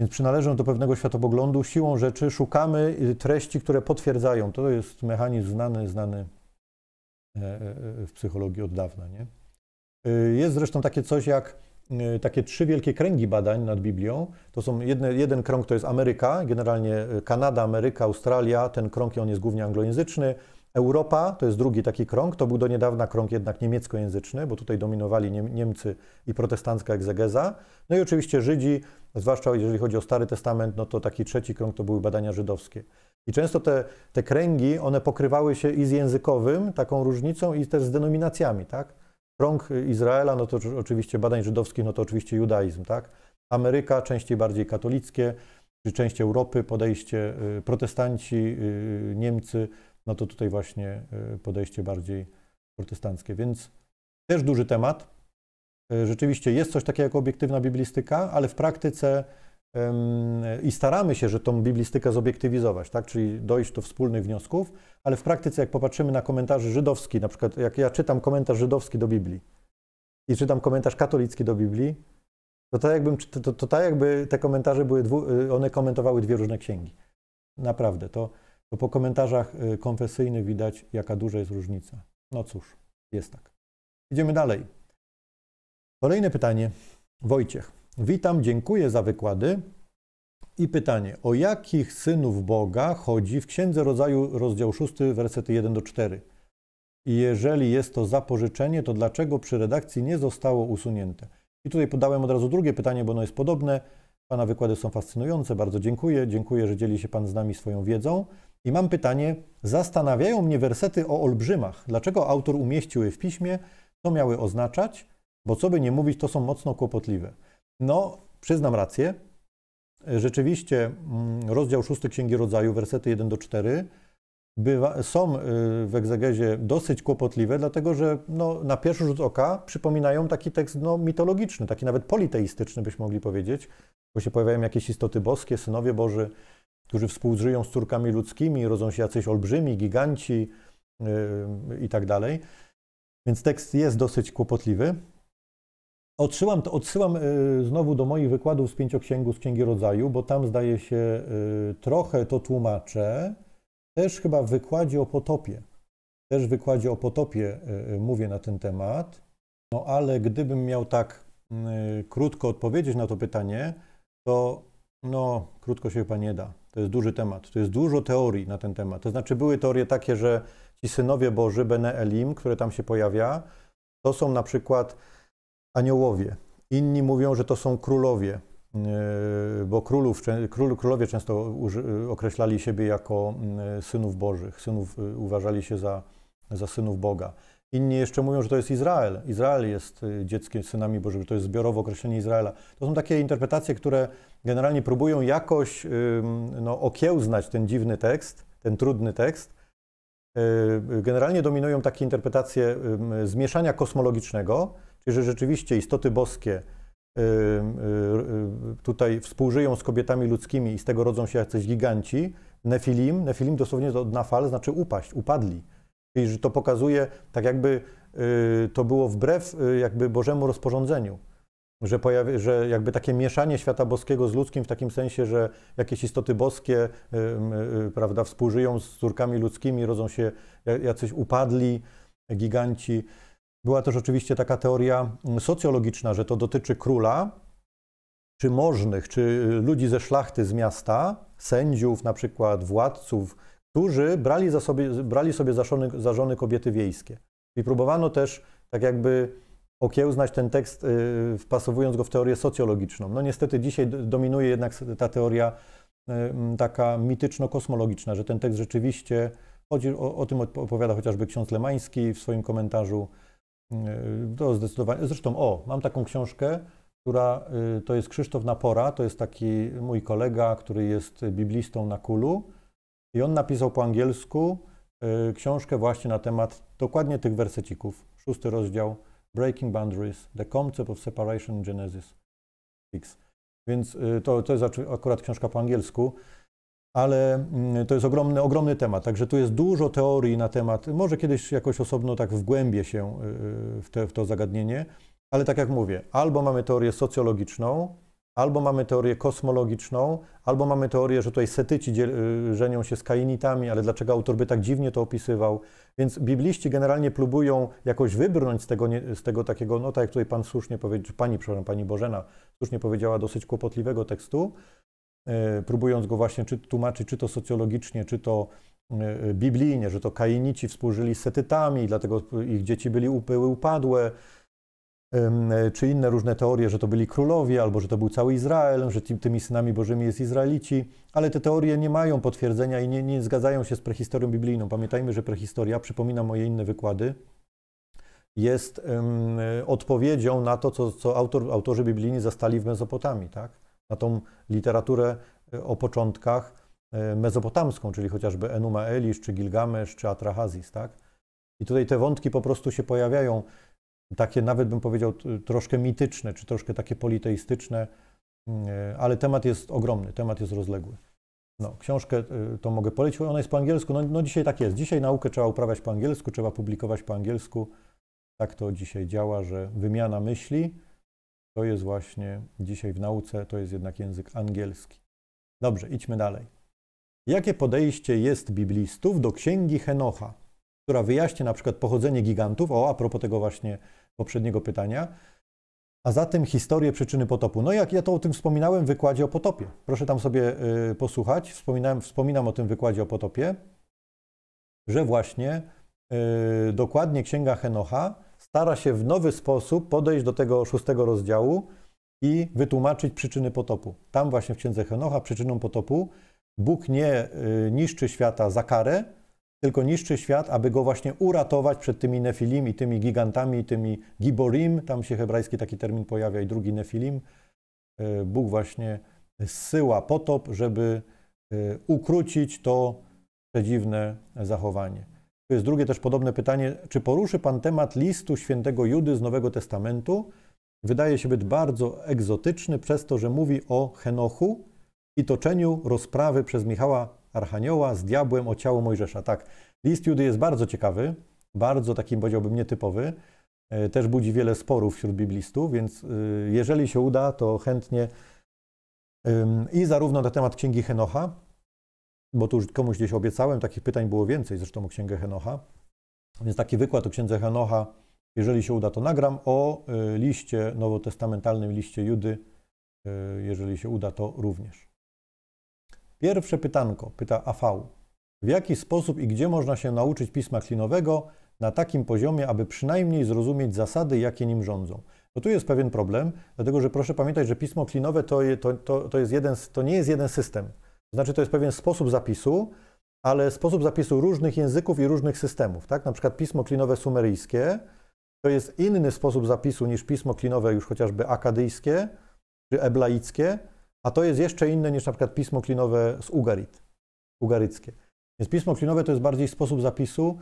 Więc przynależąc do pewnego światopoglądu, siłą rzeczy szukamy y, treści, które potwierdzają. To jest mechanizm znany, znany e, e, e, w psychologii od dawna. Nie? Y, jest zresztą takie coś jak Y, takie trzy wielkie kręgi badań nad Biblią. To są jedne, jeden krąg to jest Ameryka, generalnie y, Kanada, Ameryka, Australia, ten krąg on jest głównie anglojęzyczny. Europa to jest drugi taki krąg, to był do niedawna krąg jednak niemieckojęzyczny, bo tutaj dominowali Niemcy i protestancka egzegeza. No i oczywiście Żydzi, zwłaszcza jeżeli chodzi o Stary Testament, no to taki trzeci krąg to były badania żydowskie. I często te, te kręgi, one pokrywały się i z językowym taką różnicą i też z denominacjami, tak? Krąg Izraela, no to oczywiście badań żydowskich, no to oczywiście judaizm, tak? Ameryka, częściej bardziej katolickie, czy część Europy, podejście y, protestanci, y, Niemcy, no to tutaj właśnie y, podejście bardziej protestanckie. Więc też duży temat. Rzeczywiście jest coś takiego jak obiektywna biblistyka, ale w praktyce i staramy się, że tą biblistykę zobiektywizować, tak? czyli dojść do wspólnych wniosków, ale w praktyce, jak popatrzymy na komentarze żydowskie, na przykład jak ja czytam komentarz żydowski do Biblii i czytam komentarz katolicki do Biblii, to tak jakby, to, to tak jakby te komentarze były, dwu, y, one komentowały dwie różne księgi. Naprawdę, to, to po komentarzach y, konfesyjnych widać, jaka duża jest różnica. No cóż, jest tak. Idziemy dalej. Kolejne pytanie. Wojciech. Witam, dziękuję za wykłady. I pytanie, o jakich synów Boga chodzi w Księdze Rodzaju, rozdział 6, wersety 1 do 4? I jeżeli jest to zapożyczenie, to dlaczego przy redakcji nie zostało usunięte? I tutaj podałem od razu drugie pytanie, bo ono jest podobne. Pana wykłady są fascynujące, bardzo dziękuję. Dziękuję, że dzieli się Pan z nami swoją wiedzą. I mam pytanie, zastanawiają mnie wersety o olbrzymach. Dlaczego autor umieścił je w piśmie? Co miały oznaczać? Bo co by nie mówić, to są mocno kłopotliwe. No, przyznam rację. Rzeczywiście mm, rozdział 6 Księgi Rodzaju, wersety 1 do 4 bywa, są y, w egzegezie dosyć kłopotliwe, dlatego że no, na pierwszy rzut oka przypominają taki tekst no, mitologiczny, taki nawet politeistyczny byśmy mogli powiedzieć, bo się pojawiają jakieś istoty boskie, synowie Boży, którzy współżyją z córkami ludzkimi, rodzą się jacyś olbrzymi, giganci yy, i tak dalej. Więc tekst jest dosyć kłopotliwy. Odsyłam, odsyłam y, znowu do moich wykładów z pięcioksięgu, z Księgi Rodzaju, bo tam zdaje się y, trochę to tłumaczę. Też chyba w wykładzie o potopie. Też w wykładzie o potopie y, mówię na ten temat. No ale gdybym miał tak krótko odpowiedzieć na to pytanie, to no, krótko się chyba nie da. To jest duży temat. To jest dużo teorii na ten temat. To znaczy, były teorie takie, że ci synowie Boży, Bene Elim, które tam się pojawia, to są na przykład aniołowie. Inni mówią, że to są królowie, e, bo królów, król, królowie często e, określali siebie jako mm, e, synów bożych, synów, uważali się za, za synów Boga. Inni jeszcze mówią, że to jest Izrael. Izrael jest dzieckiem, synami Bożymi, to jest zbiorowe określenie Izraela. To są takie interpretacje, które generalnie próbują jakoś no, okiełznać ten dziwny tekst, ten trudny tekst. Generalnie dominują takie interpretacje zmieszania kosmologicznego, że rzeczywiście istoty boskie y, y, y, tutaj współżyją z kobietami ludzkimi i z tego rodzą się jacyś giganci, nefilim, nefilim dosłownie od nafal znaczy upaść, upadli. i że to pokazuje tak jakby to było wbrew jakby Bożemu rozporządzeniu. Że, pojawi, że jakby takie mieszanie świata boskiego z ludzkim w takim sensie, że jakieś istoty boskie prawda, współżyją z córkami ludzkimi, rodzą się jacyś upadli giganci. Była też oczywiście taka teoria mm, socjologiczna, że to dotyczy króla, czy możnych, czy y, ludzi ze szlachty z miasta, sędziów, na przykład władców, którzy brali, za sobie, brali sobie za żony, za żony kobiety wiejskie. I próbowano też tak jakby okiełznać ten tekst, y, wpasowując go w teorię socjologiczną. No niestety dzisiaj dominuje jednak ta teoria y, taka mityczno-kosmologiczna, że ten tekst rzeczywiście, o, o tym opowiada chociażby ksiądz Lemański w swoim komentarzu E, to zdecydowanie. Zresztą, o, mam taką książkę, która y, to jest Krzysztof Napora, to jest taki mój kolega, który jest biblistą na kulu. I on napisał po angielsku y, książkę właśnie na temat dokładnie tych wersecików. Szósty rozdział Breaking Boundaries, The Concept of Separation Genesis. Więc y, to, to jest akurat książka po angielsku ale mm, to jest ogromny, ogromny temat, także tu jest dużo teorii na temat, może kiedyś jakoś osobno tak wgłębię się y, y, w, te, w to zagadnienie, ale tak jak mówię, albo mamy teorię socjologiczną, albo mamy teorię kosmologiczną, albo mamy teorię, że tutaj setyci dziel, y, żenią się z kainitami, ale dlaczego autor by tak dziwnie to opisywał. Więc bibliści generalnie próbują jakoś wybrnąć z tego, z tego takiego, no tak jak tutaj pan słusznie powiedział, pani, przepraszam, pani Bożena słusznie powiedziała, dosyć kłopotliwego tekstu, E, próbując go właśnie czy tłumaczyć, czy to socjologicznie, czy to e, e, biblijnie, że to kainici współżyli z setytami, dlatego ich dzieci byli upyły, upadłe, czy inne różne teorie, że to byli królowie, albo że to był cały Izrael, że tymi synami bożymi jest Izraelici, ale te teorie nie mają potwierdzenia i nie, nie zgadzają się z prehistorią biblijną. Pamiętajmy, że prehistoria, przypominam moje inne wykłady, jest um, odpowiedzią na to, co, co autor, autorzy biblijni zastali w Mezopotamii, tak? na tą literaturę e, o początkach e, mezopotamską, czyli chociażby Enuma Elish, czy Gilgamesz, czy Atrahazis, tak? I tutaj te wątki po prostu się pojawiają, takie nawet bym powiedział troszkę mityczne, czy troszkę takie politeistyczne, mm, e, ale temat jest ogromny, temat jest rozległy. No, książkę to mogę polecić, ona jest po angielsku, no, no dzisiaj tak jest. Dzisiaj naukę trzeba uprawiać po angielsku, trzeba publikować po angielsku. Tak to dzisiaj działa, że wymiana myśli, to jest właśnie dzisiaj w nauce, to jest jednak język angielski. Dobrze, idźmy dalej. Jakie podejście jest biblistów do księgi Henocha, która wyjaśnia na przykład pochodzenie gigantów, o a propos tego właśnie poprzedniego pytania, a zatem historię przyczyny potopu. No jak ja to o tym wspominałem w wykładzie o potopie. Proszę tam sobie y, posłuchać. Wspominałem, wspominam o tym wykładzie o potopie, że właśnie y, dokładnie księga Henocha stara się w nowy sposób podejść do tego szóstego rozdziału i wytłumaczyć przyczyny potopu. Tam właśnie w księdze Henocha przyczyną potopu Bóg nie y, niszczy świata za karę, tylko niszczy świat, aby go właśnie uratować przed tymi nefilim i tymi gigantami, tymi giborim, tam się hebrajski taki termin pojawia, i drugi nefilim. Y, Bóg właśnie zsyła potop, żeby y, ukrócić to przedziwne zachowanie. To jest drugie też podobne pytanie. Czy poruszy Pan temat listu świętego Judy z Nowego Testamentu? Wydaje się być bardzo egzotyczny przez to, że mówi o Henochu i toczeniu rozprawy przez Michała Archanioła z diabłem o ciało Mojżesza. Tak, list Judy jest bardzo ciekawy, bardzo takim powiedziałbym nietypowy. E, też budzi wiele sporów wśród biblistów, więc e, jeżeli się uda, to chętnie i zarówno na temat księgi Henocha, bo to już komuś gdzieś obiecałem, takich pytań było więcej, zresztą o Księgę Henocha. Więc taki wykład o Księdze Henocha, jeżeli się uda, to nagram, o y, liście nowotestamentalnym, liście Judy, y, jeżeli się uda, to również. Pierwsze pytanko, pyta AV. W jaki sposób i gdzie można się nauczyć pisma klinowego na takim poziomie, aby przynajmniej zrozumieć zasady, jakie nim rządzą? No tu jest pewien problem, dlatego że proszę pamiętać, że pismo klinowe to, to, to, to, jest jeden, to nie jest jeden system. Znaczy to jest pewien sposób zapisu, ale sposób zapisu różnych języków i różnych systemów. Tak? Na przykład pismo klinowe sumeryjskie to jest inny sposób zapisu niż pismo klinowe już chociażby akadyjskie czy eblaickie, a to jest jeszcze inne niż na przykład pismo klinowe z Ugarit, ugaryckie. Więc pismo klinowe to jest bardziej sposób zapisu,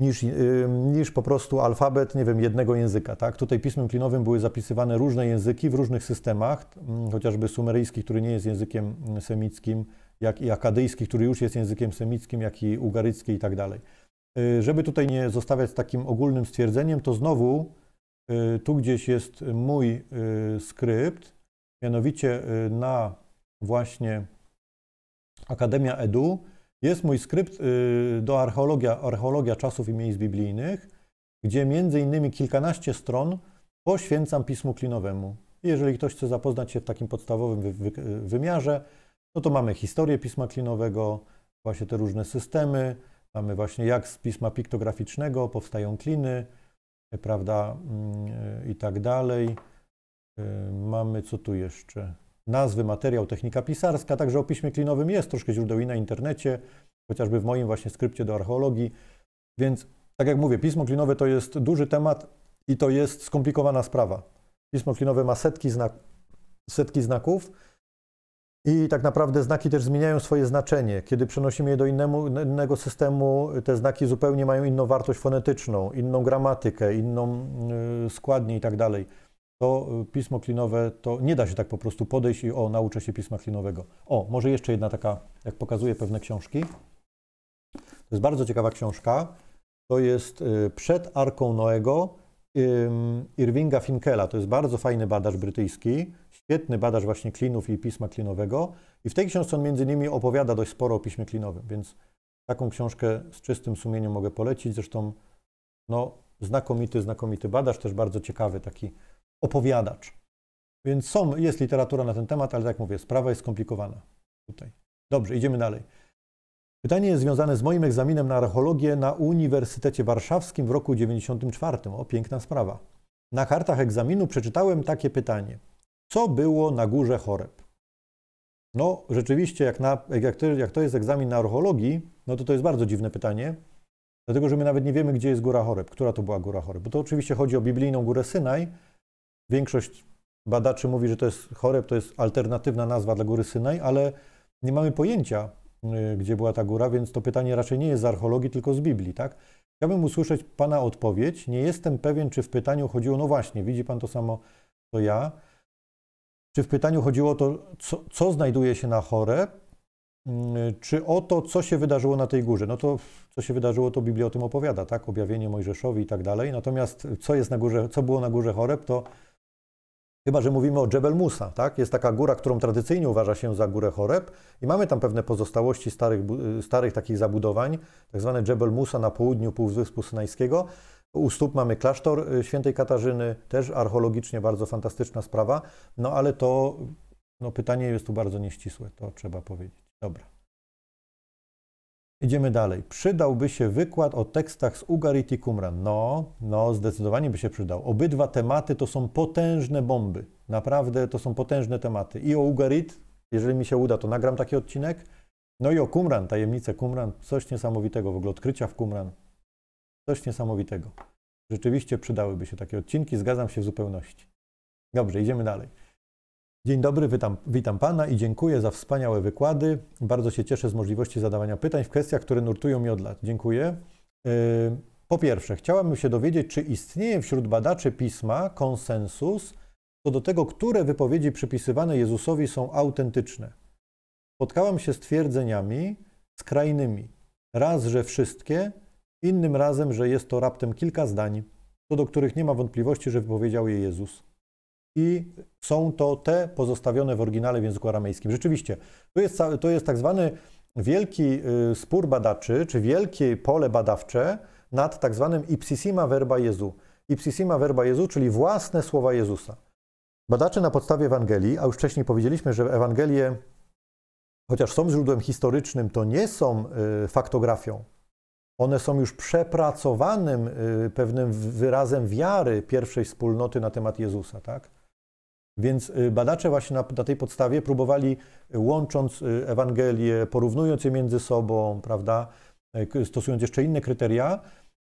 niż, y, niż po prostu alfabet, nie wiem, jednego języka, tak? Tutaj pismem klinowym były zapisywane różne języki w różnych systemach, mm, chociażby sumeryjski, który nie jest językiem mm, semickim, jak i akadyjski, który już jest językiem semickim, jak i ugarycki i tak dalej. Y, żeby tutaj nie zostawiać takim ogólnym stwierdzeniem, to znowu y, tu gdzieś jest mój skrypt, mianowicie na właśnie Akademia Edu jest mój skrypt y, do archeologia, archeologia czasów i miejsc biblijnych, gdzie między innymi kilkanaście stron poświęcam pismu klinowemu. Jeżeli ktoś chce zapoznać się w takim podstawowym wy wymiarze, no to mamy historię pisma klinowego, właśnie te różne systemy, mamy właśnie jak z pisma piktograficznego powstają kliny, prawda, mm, i tak dalej. Y, mamy co tu jeszcze? nazwy, materiał, technika pisarska. Także o piśmie klinowym jest troszkę źródeł i na internecie, chociażby w moim właśnie skrypcie do archeologii. Więc tak jak mówię, pismo klinowe to jest duży temat i to jest skomplikowana sprawa. Pismo klinowe ma setki, znak setki znaków. I tak naprawdę znaki też zmieniają swoje znaczenie. Kiedy przenosimy je do innemu, innego systemu, te znaki zupełnie mają inną wartość fonetyczną, inną gramatykę, inną yy, składnię i tak dalej to y, pismo klinowe to nie da się tak po prostu podejść i o, nauczę się pisma klinowego. O, może jeszcze jedna taka, jak pokazuje pewne książki. To jest bardzo ciekawa książka. To jest y, Przed Arką Noego Irvinga Finkela. To jest bardzo fajny badacz brytyjski, świetny badacz właśnie klinów i pisma klinowego. I w tej książce on między innymi opowiada dość sporo o piśmie klinowym, więc taką książkę z czystym sumieniem mogę polecić. Zresztą no, znakomity, znakomity badacz, też bardzo ciekawy taki opowiadacz. Więc są, jest literatura na ten temat, ale tak jak mówię, sprawa jest skomplikowana tutaj. Dobrze, idziemy dalej. Pytanie jest związane z moim egzaminem na archeologię na Uniwersytecie Warszawskim w roku 94. O, piękna sprawa. Na kartach egzaminu przeczytałem takie pytanie. Co było na górze choreb? No, rzeczywiście, jak, na, jak, to, jak to jest egzamin na archeologii, no to to jest bardzo dziwne pytanie, dlatego że my nawet nie wiemy, gdzie jest Góra Choreb, która to była Góra Choreb. Bo to oczywiście chodzi o biblijną Górę Synaj, Większość badaczy mówi, że to jest Choreb, to jest alternatywna nazwa dla góry Synaj, ale nie mamy pojęcia, y, gdzie była ta góra, więc to pytanie raczej nie jest z archeologii, tylko z Biblii, tak? Chciałbym usłyszeć Pana odpowiedź. Nie jestem pewien, czy w pytaniu chodziło, no właśnie, widzi Pan to samo, co ja. Czy w pytaniu chodziło o to, co, co znajduje się na choreb, mm, czy o to, co się wydarzyło na tej górze? No to, co się wydarzyło, to Biblia o tym opowiada, tak? Objawienie Mojżeszowi i tak dalej. Natomiast co jest na górze, co było na górze choreb, to Chyba, że mówimy o Jebel Musa, tak? Jest taka góra, którą tradycyjnie uważa się za górę Choreb i mamy tam pewne pozostałości starych, y, starych takich zabudowań, tak zwane Jebel Musa na południu Półwyspu Synajskiego. U stóp mamy klasztor y, świętej Katarzyny, też archeologicznie bardzo fantastyczna sprawa, no ale to no, pytanie jest tu bardzo nieścisłe, to trzeba powiedzieć. Dobra. Idziemy dalej. Przydałby się wykład o tekstach z Ugarit i Qumran. No, no, zdecydowanie by się przydał. Obydwa tematy to są potężne bomby. Naprawdę to są potężne tematy. I o Ugarit, jeżeli mi się uda, to nagram taki odcinek. No i o Qumran, tajemnice Qumran. Coś niesamowitego, w ogóle odkrycia w Qumran. Coś niesamowitego. Rzeczywiście przydałyby się takie odcinki, zgadzam się w zupełności. Dobrze, idziemy dalej. Dzień dobry, witam, witam, Pana i dziękuję za wspaniałe wykłady. Bardzo się cieszę z możliwości zadawania pytań w kwestiach, które nurtują mi od lat. Dziękuję. E, po pierwsze, chciałabym się dowiedzieć, czy istnieje wśród badaczy pisma konsensus co do tego, które wypowiedzi przypisywane Jezusowi są autentyczne. Spotkałam się z twierdzeniami skrajnymi. Raz, że wszystkie, innym razem, że jest to raptem kilka zdań, co do których nie ma wątpliwości, że wypowiedział je Jezus i są to te pozostawione w oryginale w języku aramejskim. Rzeczywiście, to jest, to jest tak zwany wielki y, spór badaczy, czy wielkie pole badawcze nad tak zwanym ipsissima verba Jezu. Ipsissima verba Jezu, czyli własne słowa Jezusa. Badacze na podstawie Ewangelii, a już wcześniej powiedzieliśmy, że Ewangelie, chociaż są źródłem historycznym, to nie są y, faktografią. One są już przepracowanym y, pewnym wyrazem wiary pierwszej wspólnoty na temat Jezusa, tak? Więc y, badacze właśnie na, na, tej podstawie próbowali, y, łącząc y, Ewangelie, porównując je między sobą, prawda, stosując jeszcze inne kryteria,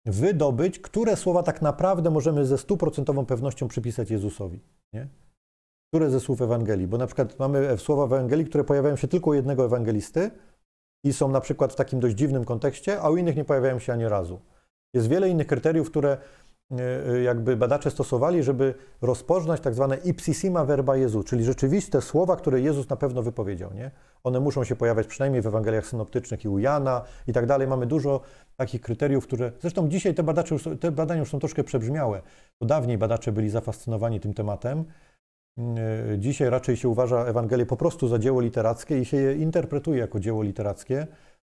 wydobyć, które słowa tak naprawdę możemy ze stuprocentową pewnością przypisać Jezusowi. Nie? Które ze słów Ewangelii? Bo na przykład mamy e, słowa Ewangelii, które pojawiają się tylko u jednego ewangelisty i są na przykład w takim dość dziwnym kontekście, a u innych nie pojawiają się ani razu. Jest wiele innych kryteriów, które E, jakby badacze stosowali, żeby rozpoznać tak zwane ipsissima verba Jezu, czyli rzeczywiste słowa, które Jezus na pewno wypowiedział. Nie? One muszą się pojawiać przynajmniej w Ewangeliach synoptycznych i u Jana i tak dalej. Mamy dużo takich kryteriów, które... Zresztą dzisiaj te, badacze już, te badania już są troszkę przebrzmiałe. bo dawniej badacze byli zafascynowani tym tematem. Mm, e, dzisiaj raczej się uważa Ewangelię po prostu za dzieło literackie i się je interpretuje jako dzieło literackie.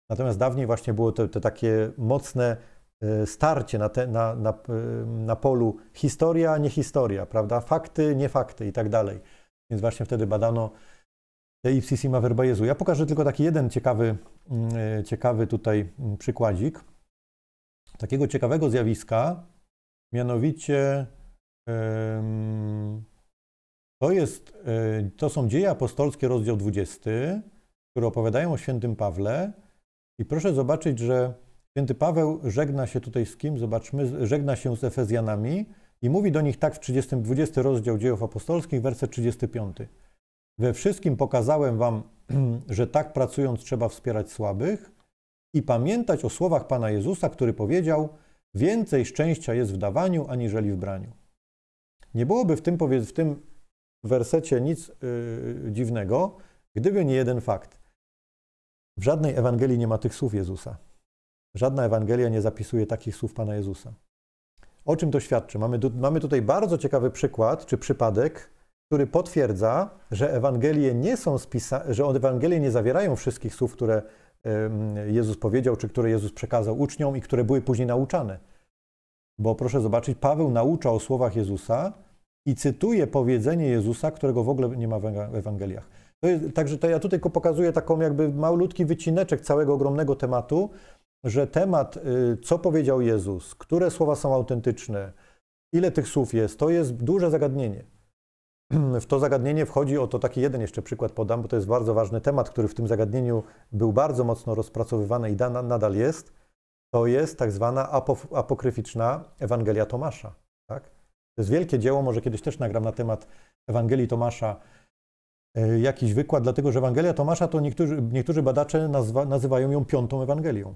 Natomiast dawniej właśnie było te, te takie mocne E, starcie na, te, na, na, e, na polu historia, prawda? Fakty, fakty i tak dalej. Więc właśnie wtedy badano IPCC ma werba Jezu. Ja pokażę tylko taki jeden ciekawy, mm, e, ciekawy tutaj mm, przykładzik takiego ciekawego zjawiska, mianowicie to, jest, to są dzieje apostolskie, rozdział 20, które opowiadają o świętym Pawle. I proszę zobaczyć, że Święty Paweł żegna się tutaj z kim? Zobaczmy, żegna się z Efezjanami i mówi do nich tak w 30, 20 rozdział dziejów apostolskich, werset 35. We wszystkim pokazałem wam, że tak pracując trzeba wspierać słabych i pamiętać o słowach Pana Jezusa, który powiedział, więcej szczęścia jest w dawaniu, aniżeli w braniu. Nie byłoby w tym, w tym wersecie nic yy, dziwnego, gdyby nie jeden fakt. W żadnej Ewangelii nie ma tych słów Jezusa. Żadna Ewangelia nie zapisuje takich słów Pana Jezusa. O czym to świadczy? Mamy, tu, mamy tutaj bardzo ciekawy przykład czy przypadek, który potwierdza, że Ewangelie nie są spisane, że Ewangelie nie zawierają wszystkich słów, które Jezus powiedział, czy które Jezus przekazał uczniom i które były później nauczane. Bo proszę zobaczyć, Paweł naucza o słowach Jezusa i cytuje powiedzenie Jezusa, którego w ogóle nie ma w Ewangeliach. To jest, także to ja tutaj tylko pokazuję taką jakby malutki wycineczek całego ogromnego tematu, że temat, y, co powiedział Jezus, które słowa są autentyczne, ile tych słów jest, to jest duże zagadnienie. W to zagadnienie wchodzi, o to taki jeden jeszcze przykład podam, bo to jest bardzo ważny temat, który w tym zagadnieniu był bardzo mocno rozpracowywany i dana, nadal jest. To jest tak zwana apokryficzna Ewangelia Tomasza. Tak? To jest wielkie dzieło, może kiedyś też nagram na temat Ewangelii Tomasza y, jakiś wykład, dlatego że Ewangelia Tomasza to niektórzy, niektórzy badacze nazwa, nazywają ją piątą Ewangelią.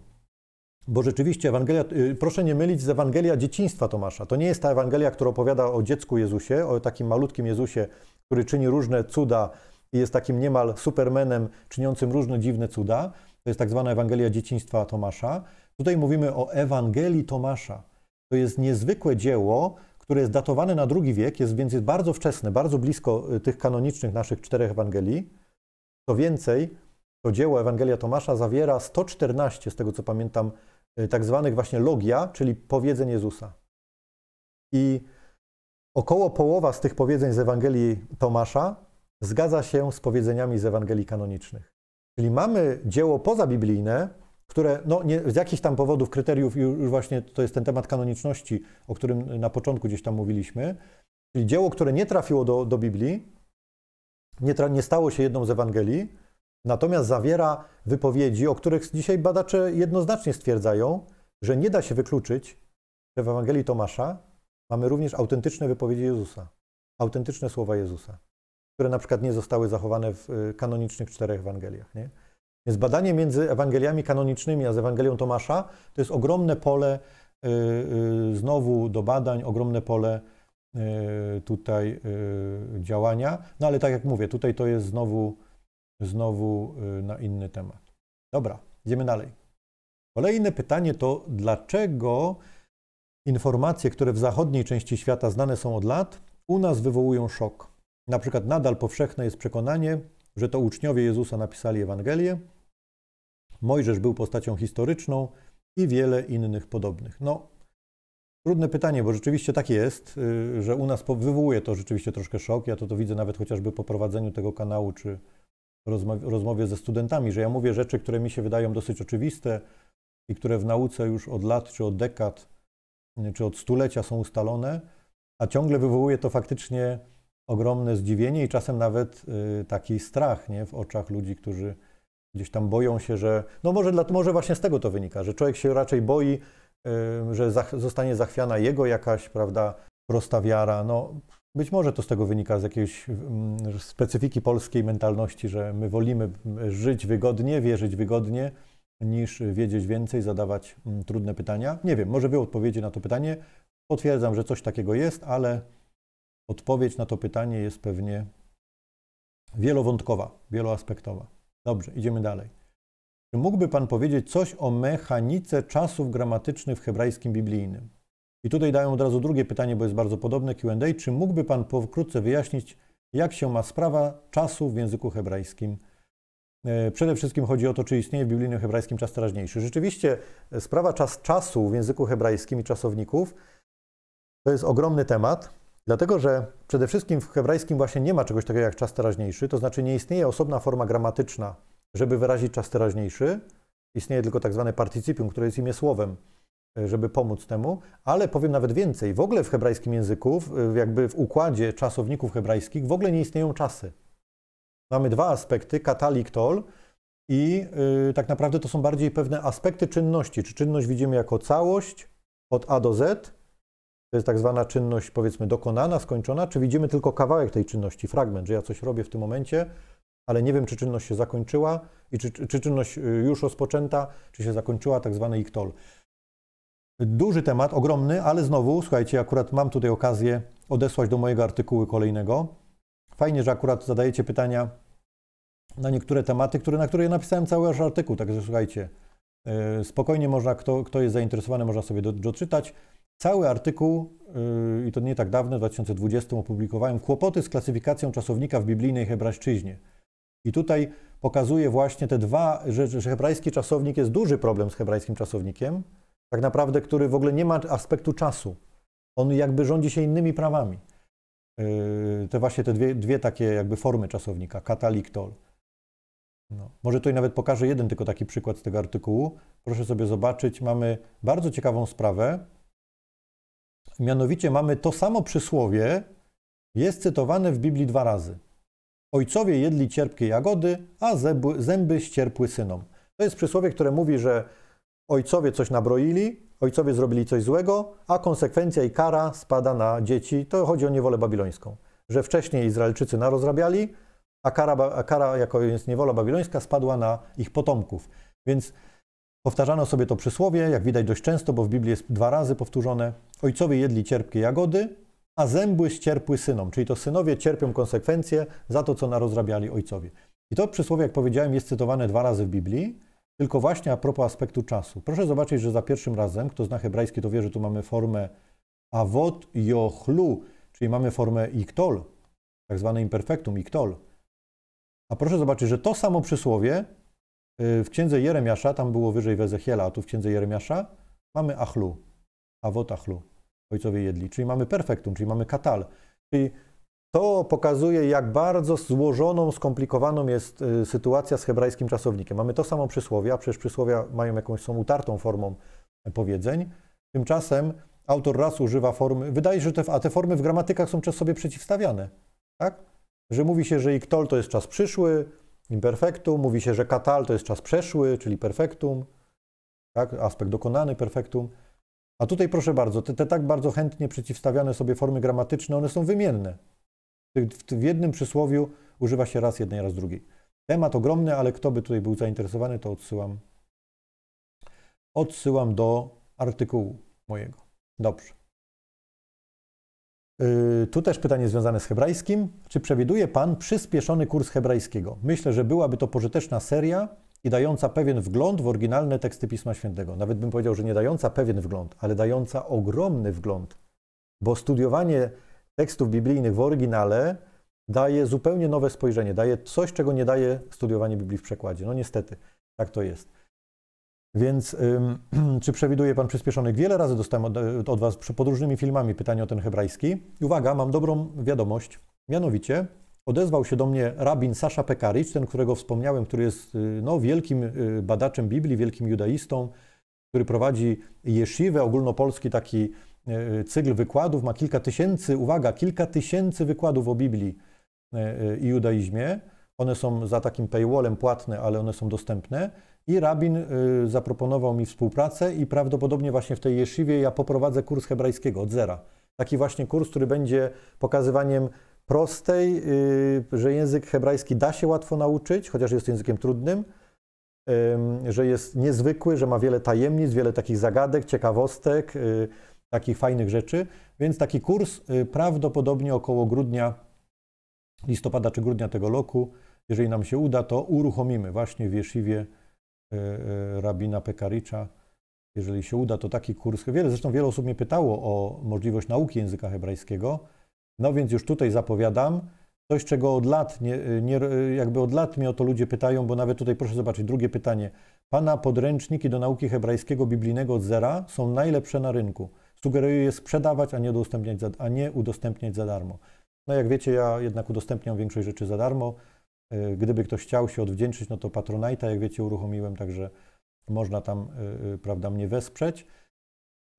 Bo rzeczywiście Ewangelia, y, proszę nie mylić z Ewangelia dzieciństwa Tomasza. To nie jest ta Ewangelia, która opowiada o dziecku Jezusie, o takim malutkim Jezusie, który czyni różne cuda i jest takim niemal supermenem czyniącym różne dziwne cuda. To jest tak zwana Ewangelia dzieciństwa Tomasza. Tutaj mówimy o Ewangelii Tomasza. To jest niezwykłe dzieło, które jest datowane na drugi wiek, jest, więc jest bardzo wczesne, bardzo blisko y, tych kanonicznych naszych czterech Ewangelii. Co więcej, to dzieło Ewangelia Tomasza zawiera 114, z tego co pamiętam, Y, tak zwanych właśnie logia, czyli powiedzeń Jezusa. I około połowa z tych powiedzeń z Ewangelii Tomasza zgadza się z powiedzeniami z Ewangelii kanonicznych. Czyli mamy dzieło pozabiblijne, które no, nie, z jakichś tam powodów, kryteriów, już właśnie to jest ten temat kanoniczności, o którym na początku gdzieś tam mówiliśmy, czyli dzieło, które nie trafiło do, do Biblii, nie, tra- nie stało się jedną z Ewangelii, Natomiast zawiera wypowiedzi, o których dzisiaj badacze jednoznacznie stwierdzają, że nie da się wykluczyć, że w Ewangelii Tomasza mamy również autentyczne wypowiedzi Jezusa, autentyczne słowa Jezusa, które na przykład nie zostały zachowane w y, kanonicznych czterech Ewangeliach. Nie? Więc badanie między Ewangeliami kanonicznymi a z Ewangelią Tomasza to jest ogromne pole y, y, znowu do badań, ogromne pole tutaj działania. No ale tak jak mówię, tutaj to jest znowu znowu y, na inny temat. Dobra, idziemy dalej. Kolejne pytanie to, dlaczego informacje, które w zachodniej części świata znane są od lat, u nas wywołują szok. Na przykład nadal powszechne jest przekonanie, że to uczniowie Jezusa napisali Ewangelię, Mojżesz był postacią historyczną i wiele innych podobnych. No, trudne pytanie, bo rzeczywiście tak jest, y, że u nas wywołuje to rzeczywiście troszkę szok. Ja to, to widzę nawet chociażby po prowadzeniu tego kanału, czy, rozmowie ze studentami, że ja mówię rzeczy, które mi się wydają dosyć oczywiste i które w nauce już od lat, czy od dekad, mm, czy od stulecia są ustalone, a ciągle wywołuje to faktycznie ogromne zdziwienie i czasem nawet y, taki strach nie, w oczach ludzi, którzy gdzieś tam boją się, że. No może, dla, może właśnie z tego to wynika, że człowiek się raczej boi, y, że zostanie zachwiana jego jakaś, prawda, prosta wiara. No, być może to z tego wynika z jakiejś mm, specyfiki polskiej mentalności, że my wolimy mm, żyć wygodnie, wierzyć wygodnie, niż wiedzieć więcej, zadawać mm, trudne pytania. Nie wiem, może wy odpowiedzi na to pytanie. Potwierdzam, że coś takiego jest, ale odpowiedź na to pytanie jest pewnie wielowątkowa, wieloaspektowa. Dobrze, idziemy dalej. Czy mógłby Pan powiedzieć coś o mechanice czasów gramatycznych w hebrajskim biblijnym? I tutaj dają od razu drugie pytanie, bo jest bardzo podobne QA. Czy mógłby Pan pokrótce wyjaśnić, jak się ma sprawa czasu w języku hebrajskim? E, przede wszystkim chodzi o to, czy istnieje w biblijnym hebrajskim czas teraźniejszy. Rzeczywiście e, sprawa czas czasu w języku hebrajskim i czasowników to jest ogromny temat, dlatego że przede wszystkim w hebrajskim właśnie nie ma czegoś takiego jak czas teraźniejszy, to znaczy nie istnieje osobna forma gramatyczna, żeby wyrazić czas teraźniejszy. Istnieje tylko tak zwane partycypium, które jest imię słowem. E, żeby pomóc temu, ale powiem nawet więcej. W ogóle w hebrajskim języku, jakby w układzie czasowników hebrajskich, w ogóle nie istnieją czasy. Mamy dwa aspekty, kataliktol i yy, tak naprawdę to są bardziej pewne aspekty czynności. Czy czynność widzimy jako całość od A do Z, to jest tak zwana czynność powiedzmy dokonana, skończona, czy widzimy tylko kawałek tej czynności, fragment, że ja coś robię w tym momencie, ale nie wiem, czy czynność się zakończyła i czy, czy czynność y, już rozpoczęta, czy się zakończyła, tak zwany iktol. Duży temat, ogromny, ale znowu, słuchajcie, akurat mam tutaj okazję odesłać do mojego artykułu kolejnego. Fajnie, że akurat zadajecie pytania na niektóre tematy, które, na które ja napisałem cały aż artykuł, także słuchajcie, yy, spokojnie można, kto, kto jest zainteresowany, można sobie do, doczytać. Cały artykuł, yy, i to nie tak dawno, w 2020 opublikowałem, Kłopoty z klasyfikacją czasownika w biblijnej hebrajszczyźnie. I tutaj pokazuje właśnie te dwa, że, że hebrajski czasownik jest duży problem z hebrajskim czasownikiem, tak naprawdę, który w ogóle nie ma aspektu czasu. On jakby rządzi się innymi prawami. Yy, te właśnie te dwie, dwie takie jakby formy czasownika, kataliktol. No. Może tutaj nawet pokażę jeden tylko taki przykład z tego artykułu. Proszę sobie zobaczyć, mamy bardzo ciekawą sprawę. Mianowicie mamy to samo przysłowie, jest cytowane w Biblii dwa razy. Ojcowie jedli cierpkie jagody, a zęby, zęby ścierpły synom. To jest przysłowie, które mówi, że Ojcowie coś nabroili, ojcowie zrobili coś złego, a konsekwencja i kara spada na dzieci. To chodzi o niewolę babilońską. Że wcześniej Izraelczycy narozrabiali, a kara, a kara jako jest niewola babilońska spadła na ich potomków. Więc powtarzano sobie to przysłowie, jak widać dość często, bo w Biblii jest dwa razy powtórzone. Ojcowie jedli cierpkie jagody, a zęby ścierpły synom. Czyli to synowie cierpią konsekwencje za to, co narozrabiali ojcowie. I to przysłowie, jak powiedziałem, jest cytowane dwa razy w Biblii. Tylko właśnie a propos aspektu czasu. Proszę zobaczyć, że za pierwszym razem, kto zna hebrajski, to wie, że tu mamy formę awot jochlu, czyli mamy formę iktol, tak zwane imperfektum, iktol. A proszę zobaczyć, że to samo przysłowie y, w księdze Jeremiasza, tam było wyżej w Ezechiela, a tu w księdze Jeremiasza mamy achlu, awot achlu, ojcowie jedli, czyli mamy perfektum, czyli mamy katal. Czyli to pokazuje, jak bardzo złożoną, skomplikowaną jest y, sytuacja z hebrajskim czasownikiem. Mamy to samo przysłowie, a przecież przysłowia mają jakąś, są utartą formą e, powiedzeń. Tymczasem autor raz używa formy, wydaje się, że te, a te formy w gramatykach są przez sobie przeciwstawiane, tak? Że mówi się, że iktol to jest czas przyszły, imperfektum, mówi się, że katal to jest czas przeszły, czyli perfektum, tak? Aspekt dokonany, perfektum. A tutaj proszę bardzo, te, te tak bardzo chętnie przeciwstawiane sobie formy gramatyczne, one są wymienne. W jednym przysłowiu używa się raz jednej, raz drugiej. Temat ogromny, ale kto by tutaj był zainteresowany, to odsyłam. Odsyłam do artykułu mojego. Dobrze. Yy, tu też pytanie związane z hebrajskim. Czy przewiduje Pan przyspieszony kurs hebrajskiego? Myślę, że byłaby to pożyteczna seria i dająca pewien wgląd w oryginalne teksty Pisma Świętego. Nawet bym powiedział, że nie dająca pewien wgląd, ale dająca ogromny wgląd, bo studiowanie tekstów biblijnych w oryginale daje zupełnie nowe spojrzenie, daje coś, czego nie daje studiowanie Biblii w przekładzie. No niestety, tak to jest. Więc ym, czy przewiduje Pan przyspieszonych? Wiele razy dostałem od, e, od, Was pod różnymi filmami pytanie o ten hebrajski. I uwaga, mam dobrą wiadomość. Mianowicie odezwał się do mnie rabin Sasza Pekaricz, ten, którego wspomniałem, który jest y, no, wielkim y, badaczem Biblii, wielkim judaistą, który prowadzi jeszywę, ogólnopolski taki E, cykl wykładów ma kilka tysięcy, uwaga, kilka tysięcy wykładów o Biblii e, e, i judaizmie. One są za takim paywallem płatne, ale one są dostępne. I rabin zaproponował mi współpracę i prawdopodobnie właśnie w tej jeszywie ja poprowadzę kurs hebrajskiego od zera. Taki właśnie kurs, który będzie pokazywaniem prostej, że język hebrajski da się łatwo nauczyć, chociaż jest językiem trudnym, że jest niezwykły, że ma wiele tajemnic, wiele takich zagadek, ciekawostek, takich fajnych rzeczy. Więc taki kurs y, prawdopodobnie około grudnia, listopada czy grudnia tego roku, jeżeli nam się uda, to uruchomimy właśnie w Jeszywie y, y, rabina Pekaricza. Jeżeli się uda, to taki kurs. Wiele, zresztą wiele osób mnie pytało o możliwość nauki języka hebrajskiego. No więc już tutaj zapowiadam coś, czego od lat, nie, nie, jakby od lat mnie o to ludzie pytają, bo nawet tutaj proszę zobaczyć, drugie pytanie. Pana podręczniki do nauki hebrajskiego biblijnego od zera są najlepsze na rynku. Sugeruję je sprzedawać, a nie, udostępniać za, a nie udostępniać za darmo. No jak wiecie, ja jednak udostępniam większość rzeczy za darmo. E, gdyby ktoś chciał się odwdzięczyć, no to Patronite'a, jak wiecie, uruchomiłem, także można tam, e, e, prawda, mnie wesprzeć.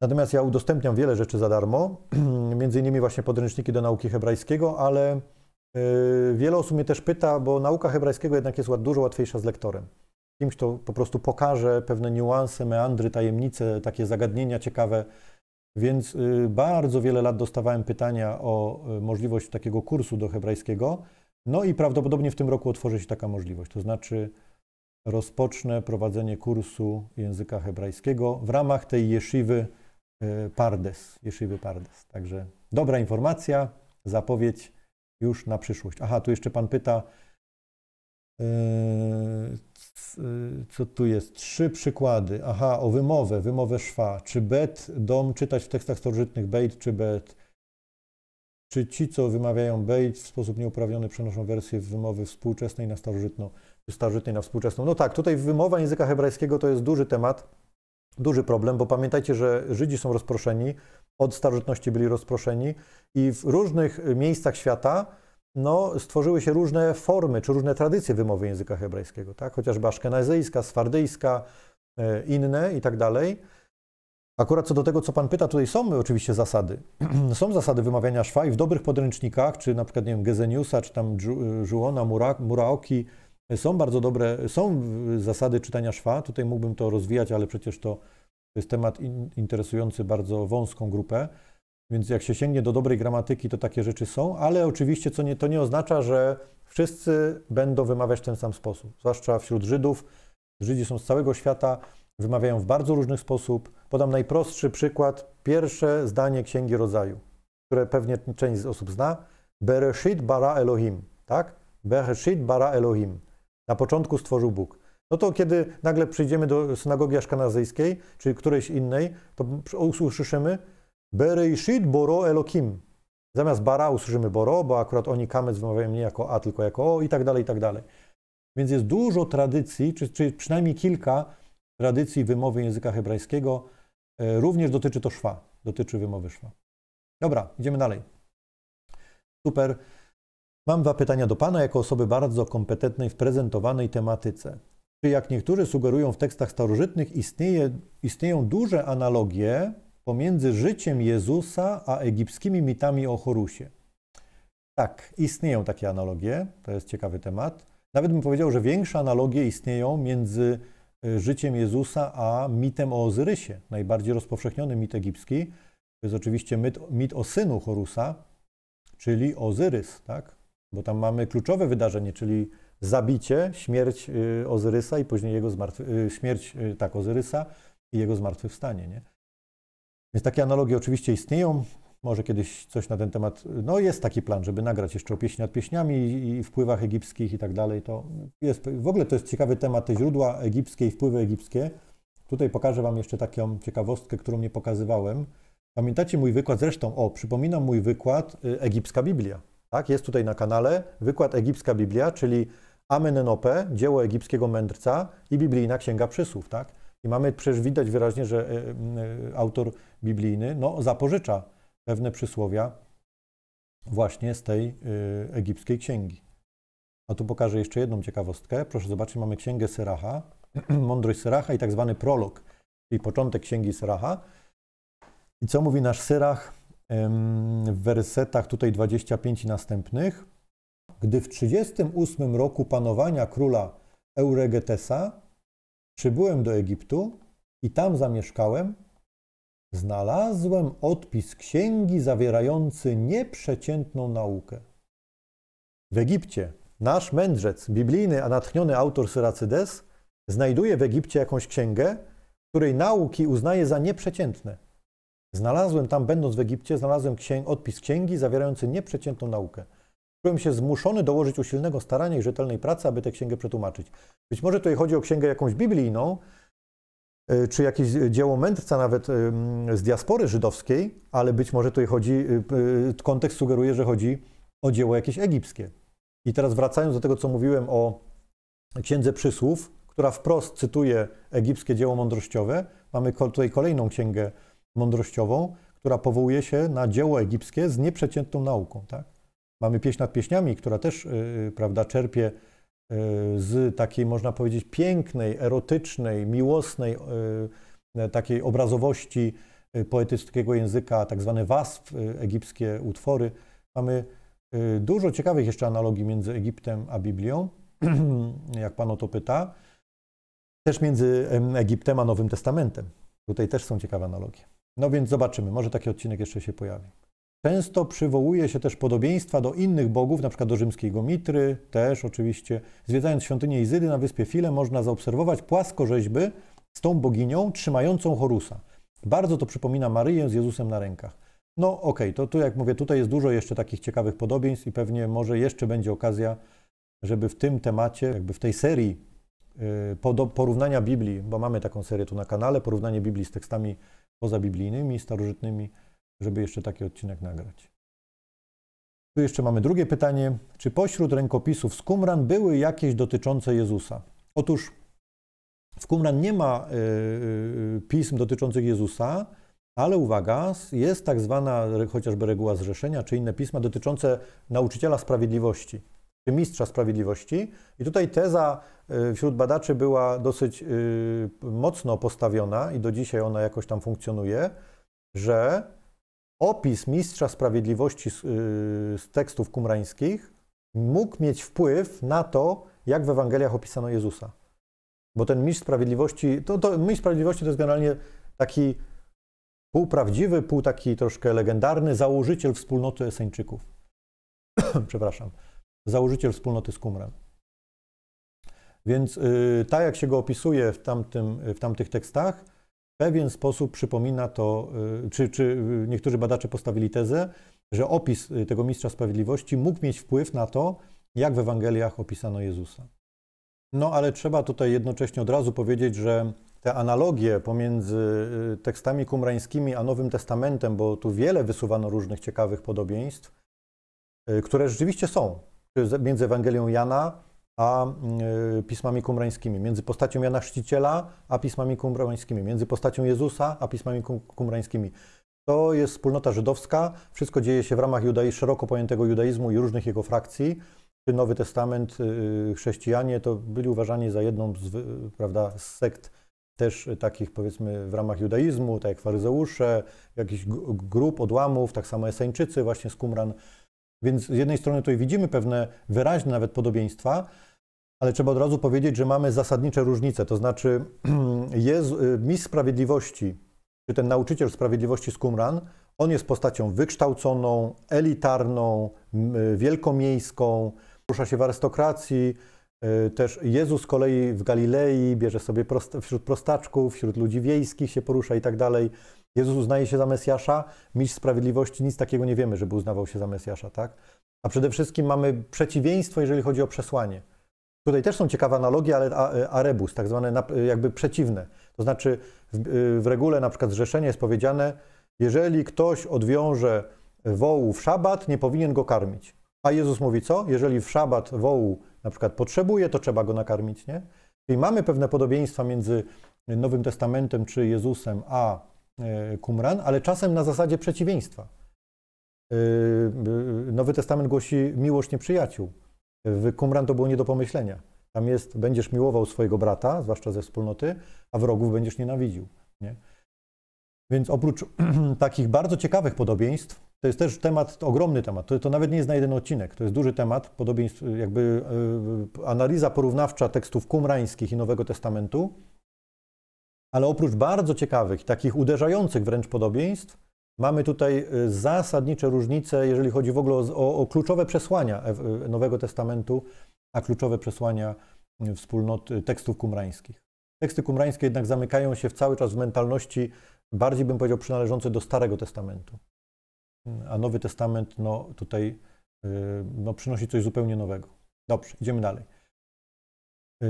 Natomiast ja udostępniam wiele rzeczy za darmo, między innymi właśnie podręczniki do nauki hebrajskiego, ale wiele osób mnie też pyta, bo nauka hebrajskiego jednak jest dużo łatwiejsza z lektorem. Kimś to po prostu pokaże pewne niuanse, meandry, tajemnice, takie zagadnienia ciekawe, więc y, bardzo wiele lat dostawałem pytania o y, możliwość takiego kursu do hebrajskiego. No i prawdopodobnie w tym roku otworzy się taka możliwość. To znaczy, rozpocznę prowadzenie kursu języka hebrajskiego w ramach tej jeszywy y, Pardes. Jeszywy Pardes. Także dobra informacja, zapowiedź już na przyszłość. Aha, tu jeszcze pan pyta. Y, co tu jest? Trzy przykłady. Aha, o wymowę, wymowę szwa. Czy bet, dom czytać w tekstach starożytnych bejt czy bet? Czy ci, co wymawiają bejt w sposób nieuprawniony przenoszą wersję wymowy współczesnej na starożytną, czy starożytnej na współczesną? No tak, tutaj wymowa języka hebrajskiego to jest duży temat, duży problem, bo pamiętajcie, że Żydzi są rozproszeni, od starożytności byli rozproszeni i w różnych miejscach świata no, stworzyły się różne formy czy różne tradycje wymowy języka hebrajskiego, tak? chociażby aszkenazyjska, swardyjska, e, inne i tak dalej. Akurat co do tego, co Pan pyta, tutaj są oczywiście zasady. są zasady wymawiania szwa i w dobrych podręcznikach, czy na przykład, nie wiem, Gezeniusa, czy tam Żuona, e, Muraoki, e, są bardzo dobre, są zasady czytania szwa. Tutaj mógłbym to rozwijać, ale przecież to jest temat interesujący bardzo wąską grupę. Więc jak się sięgnie do dobrej gramatyki, to takie rzeczy są, ale oczywiście co nie, to nie oznacza, że wszyscy będą wymawiać w ten sam sposób. Zwłaszcza wśród Żydów. Żydzi są z całego świata, wymawiają w bardzo różny sposób. Podam najprostszy przykład. Pierwsze zdanie Księgi Rodzaju, które pewnie część z osób zna. Bereshit bara Elohim, tak? Bereshit bara Elohim. Na początku stworzył Bóg. No to kiedy nagle przyjdziemy do synagogi aszkanazyjskiej, czy którejś innej, to usłyszymy, Bereishit, boro Elokim. Zamiast bara usłyszymy boro, bo akurat oni kamec wymawiają nie jako a, tylko jako o i tak dalej, i tak dalej. Więc jest dużo tradycji, czy, czy przynajmniej kilka tradycji wymowy języka hebrajskiego. E, również dotyczy to szwa, dotyczy wymowy szwa. Dobra, idziemy dalej. Super. Mam dwa pytania do Pana, jako osoby bardzo kompetentnej w prezentowanej tematyce. Czy jak niektórzy sugerują w tekstach starożytnych, istnieje, istnieją duże analogie pomiędzy życiem Jezusa a egipskimi mitami o Horusie. Tak, istnieją takie analogie, to jest ciekawy temat. Nawet bym powiedział, że większe analogie istnieją między e, życiem Jezusa a mitem o Ozyrysie, najbardziej rozpowszechniony mit egipski. To jest oczywiście mit, mit o synu Horusa, czyli Ozyrys, tak? bo tam mamy kluczowe wydarzenie, czyli zabicie, śmierć e, Ozyrysa i później jego zmartwy... E, śmierć tak, Ozyrysa i jego zmartwychwstanie. Nie? Więc takie analogie oczywiście istnieją. Może kiedyś coś na ten temat. No jest taki plan, żeby nagrać jeszcze o pieśni nad pieśniami i wpływach egipskich i tak dalej. To jest, w ogóle to jest ciekawy temat, te źródła egipskie i wpływy egipskie. Tutaj pokażę Wam jeszcze taką ciekawostkę, którą nie pokazywałem. Pamiętacie mój wykład? Zresztą, o, przypominam mój wykład y, Egipska Biblia. Tak, jest tutaj na kanale wykład Egipska Biblia, czyli Amenenope, dzieło egipskiego mędrca i biblijna księga przysłów, tak? I mamy przecież widać wyraźnie, że e, e, autor biblijny no, zapożycza pewne przysłowia właśnie z tej e, egipskiej księgi. A tu pokażę jeszcze jedną ciekawostkę. Proszę zobaczyć, mamy księgę Syracha, mądrość Syracha i tak zwany prolog, czyli początek księgi Syracha. I co mówi nasz Syrach w wersetach tutaj 25 i następnych? Gdy w 38 roku panowania króla Euregetesa Przybyłem do Egiptu i tam zamieszkałem. Znalazłem odpis księgi zawierający nieprzeciętną naukę. W Egipcie nasz mędrzec, biblijny, a natchniony autor Syracydes, znajduje w Egipcie jakąś księgę, której nauki uznaje za nieprzeciętne. Znalazłem tam, będąc w Egipcie, znalazłem księg, odpis księgi zawierający nieprzeciętną naukę. Czułem się zmuszony dołożyć usilnego starania i rzetelnej pracy, aby tę księgę przetłumaczyć. Być może tutaj chodzi o księgę jakąś biblijną, e, czy jakieś dzieło mędrca nawet z diaspory żydowskiej, ale być może tutaj chodzi, e, e, kontekst sugeruje, że chodzi o dzieło jakieś egipskie. I teraz wracając do tego, co mówiłem o księdze przysłów, która wprost cytuje egipskie dzieło mądrościowe, mamy tutaj kolejną księgę mądrościową, która powołuje się na dzieło egipskie z nieprzeciętną nauką. Tak? Mamy pieśń nad pieśniami, która też y, y, prawda, czerpie y, z takiej, można powiedzieć, pięknej, erotycznej, miłosnej, takiej obrazowości poetyckiego języka, tak zwane wasf, egipskie utwory. Mamy dużo ciekawych jeszcze analogii między Egiptem a Biblią, jak pan o to pyta. Też między Egiptem a Nowym Testamentem. Tutaj też są ciekawe analogie. No więc zobaczymy, może taki odcinek jeszcze się pojawi. Często przywołuje się też podobieństwa do innych bogów, np. do rzymskiego Mitry, też oczywiście. Zwiedzając świątynię Izydy na wyspie File można zaobserwować płaskorzeźby z tą boginią trzymającą Horusa. Bardzo to przypomina Maryję z Jezusem na rękach. No okej, okay, to tu jak mówię, tutaj jest dużo jeszcze takich ciekawych podobieństw i pewnie może jeszcze będzie okazja, żeby w tym temacie, jakby w tej serii y, porównania Biblii, bo mamy taką serię tu na kanale, porównanie Biblii z tekstami pozabiblijnymi, starożytnymi, żeby jeszcze taki odcinek nagrać. Tu jeszcze mamy drugie pytanie. Czy pośród rękopisów z Qumran były jakieś dotyczące Jezusa? Otóż w Qumran nie ma e, e, pism dotyczących Jezusa, ale uwaga, jest tak zwana chociażby reguła zrzeszenia, czy inne pisma dotyczące nauczyciela sprawiedliwości, czy mistrza sprawiedliwości. I tutaj teza e, wśród badaczy była dosyć mocno postawiona i do dzisiaj ona jakoś tam funkcjonuje, że opis mistrza sprawiedliwości z, y, z tekstów kumrańskich mógł mieć wpływ na to, jak w Ewangeliach opisano Jezusa. Bo ten mistrz sprawiedliwości, to, to mistrz sprawiedliwości to jest generalnie taki półprawdziwy, pół taki troszkę legendarny założyciel wspólnoty Eseńczyków. Przepraszam. Założyciel wspólnoty z Kumrem. Więc yy, tak jak się go opisuje w, tamtym, w tamtych tekstach, pewien sposób przypomina to, y, czy, czy y, niektórzy badacze postawili tezę, że opis y, tego mistrza sprawiedliwości mógł mieć wpływ na to, jak w Ewangeliach opisano Jezusa. No ale trzeba tutaj jednocześnie od razu powiedzieć, że te analogie pomiędzy tekstami kumrańskimi a Nowym Testamentem, bo tu wiele wysuwano różnych ciekawych podobieństw, które rzeczywiście są między Ewangelią Jana a mm, y, pismami kumrańskimi, między postacią Jana Chrzciciela a pismami kumrańskimi, między postacią Jezusa a pismami kumrańskimi. To jest wspólnota żydowska, wszystko dzieje się w ramach judaizmu szeroko pojętego judaizmu i różnych jego frakcji. Nowy Testament, y, y, chrześcijanie to byli uważani za jedną z, prawda, z sekt też takich powiedzmy w ramach judaizmu, tak jak faryzeusze, jakichś grup, odłamów, tak samo eseńczycy właśnie z Kumran. Więc z jednej strony tutaj widzimy pewne wyraźne nawet podobieństwa, ale trzeba od razu powiedzieć, że mamy zasadnicze różnice. To znaczy, Jezu, y, mistrz sprawiedliwości, czy ten nauczyciel sprawiedliwości z Qumran, on jest postacią wykształconą, elitarną, y, wielkomiejską, rusza się w arystokracji. Y, też Jezus z kolei w Galilei bierze sobie wśród prostaczków, wśród ludzi wiejskich się porusza i tak dalej. Jezus uznaje się za Mesjasza, mistrz sprawiedliwości, nic takiego nie wiemy, żeby uznawał się za Mesjasza, tak? A przede wszystkim mamy przeciwieństwo, jeżeli chodzi o przesłanie. Tutaj też są ciekawe analogie, ale e, arebus, tak zwane e, jakby przeciwne. To znaczy w, e, w regule na przykład zrzeszenie jest powiedziane, jeżeli ktoś odwiąże wołu w szabat, nie powinien go karmić. A Jezus mówi co? Jeżeli w szabat wołu na przykład potrzebuje, to trzeba go nakarmić, nie? Czyli mamy pewne podobieństwa między Nowym Testamentem czy Jezusem, a Kumran, e, ale czasem na zasadzie przeciwieństwa. E, e, Nowy Testament głosi miłość nieprzyjaciół. W Kumran to było nie do pomyślenia. Tam jest, będziesz miłował swojego brata, zwłaszcza ze wspólnoty, a wrogów będziesz nienawidził. Nie? Więc oprócz takich bardzo ciekawych podobieństw, to jest też temat, ogromny temat, to, to nawet nie jest na jeden odcinek, to jest duży temat, podobieństw, jakby yy, analiza porównawcza tekstów kumrańskich i Nowego Testamentu, ale oprócz bardzo ciekawych, takich uderzających wręcz podobieństw, mamy tutaj y, zasadnicze różnice, jeżeli chodzi w ogóle o, o kluczowe przesłania e, e, Nowego Testamentu, a kluczowe przesłania y, wspólnot y, tekstów kumrańskich. Teksty kumrańskie jednak zamykają się w cały czas w mentalności, bardziej bym powiedział, przynależącej do Starego Testamentu. A Nowy Testament, no tutaj no, przynosi coś zupełnie nowego. Dobrze, idziemy dalej.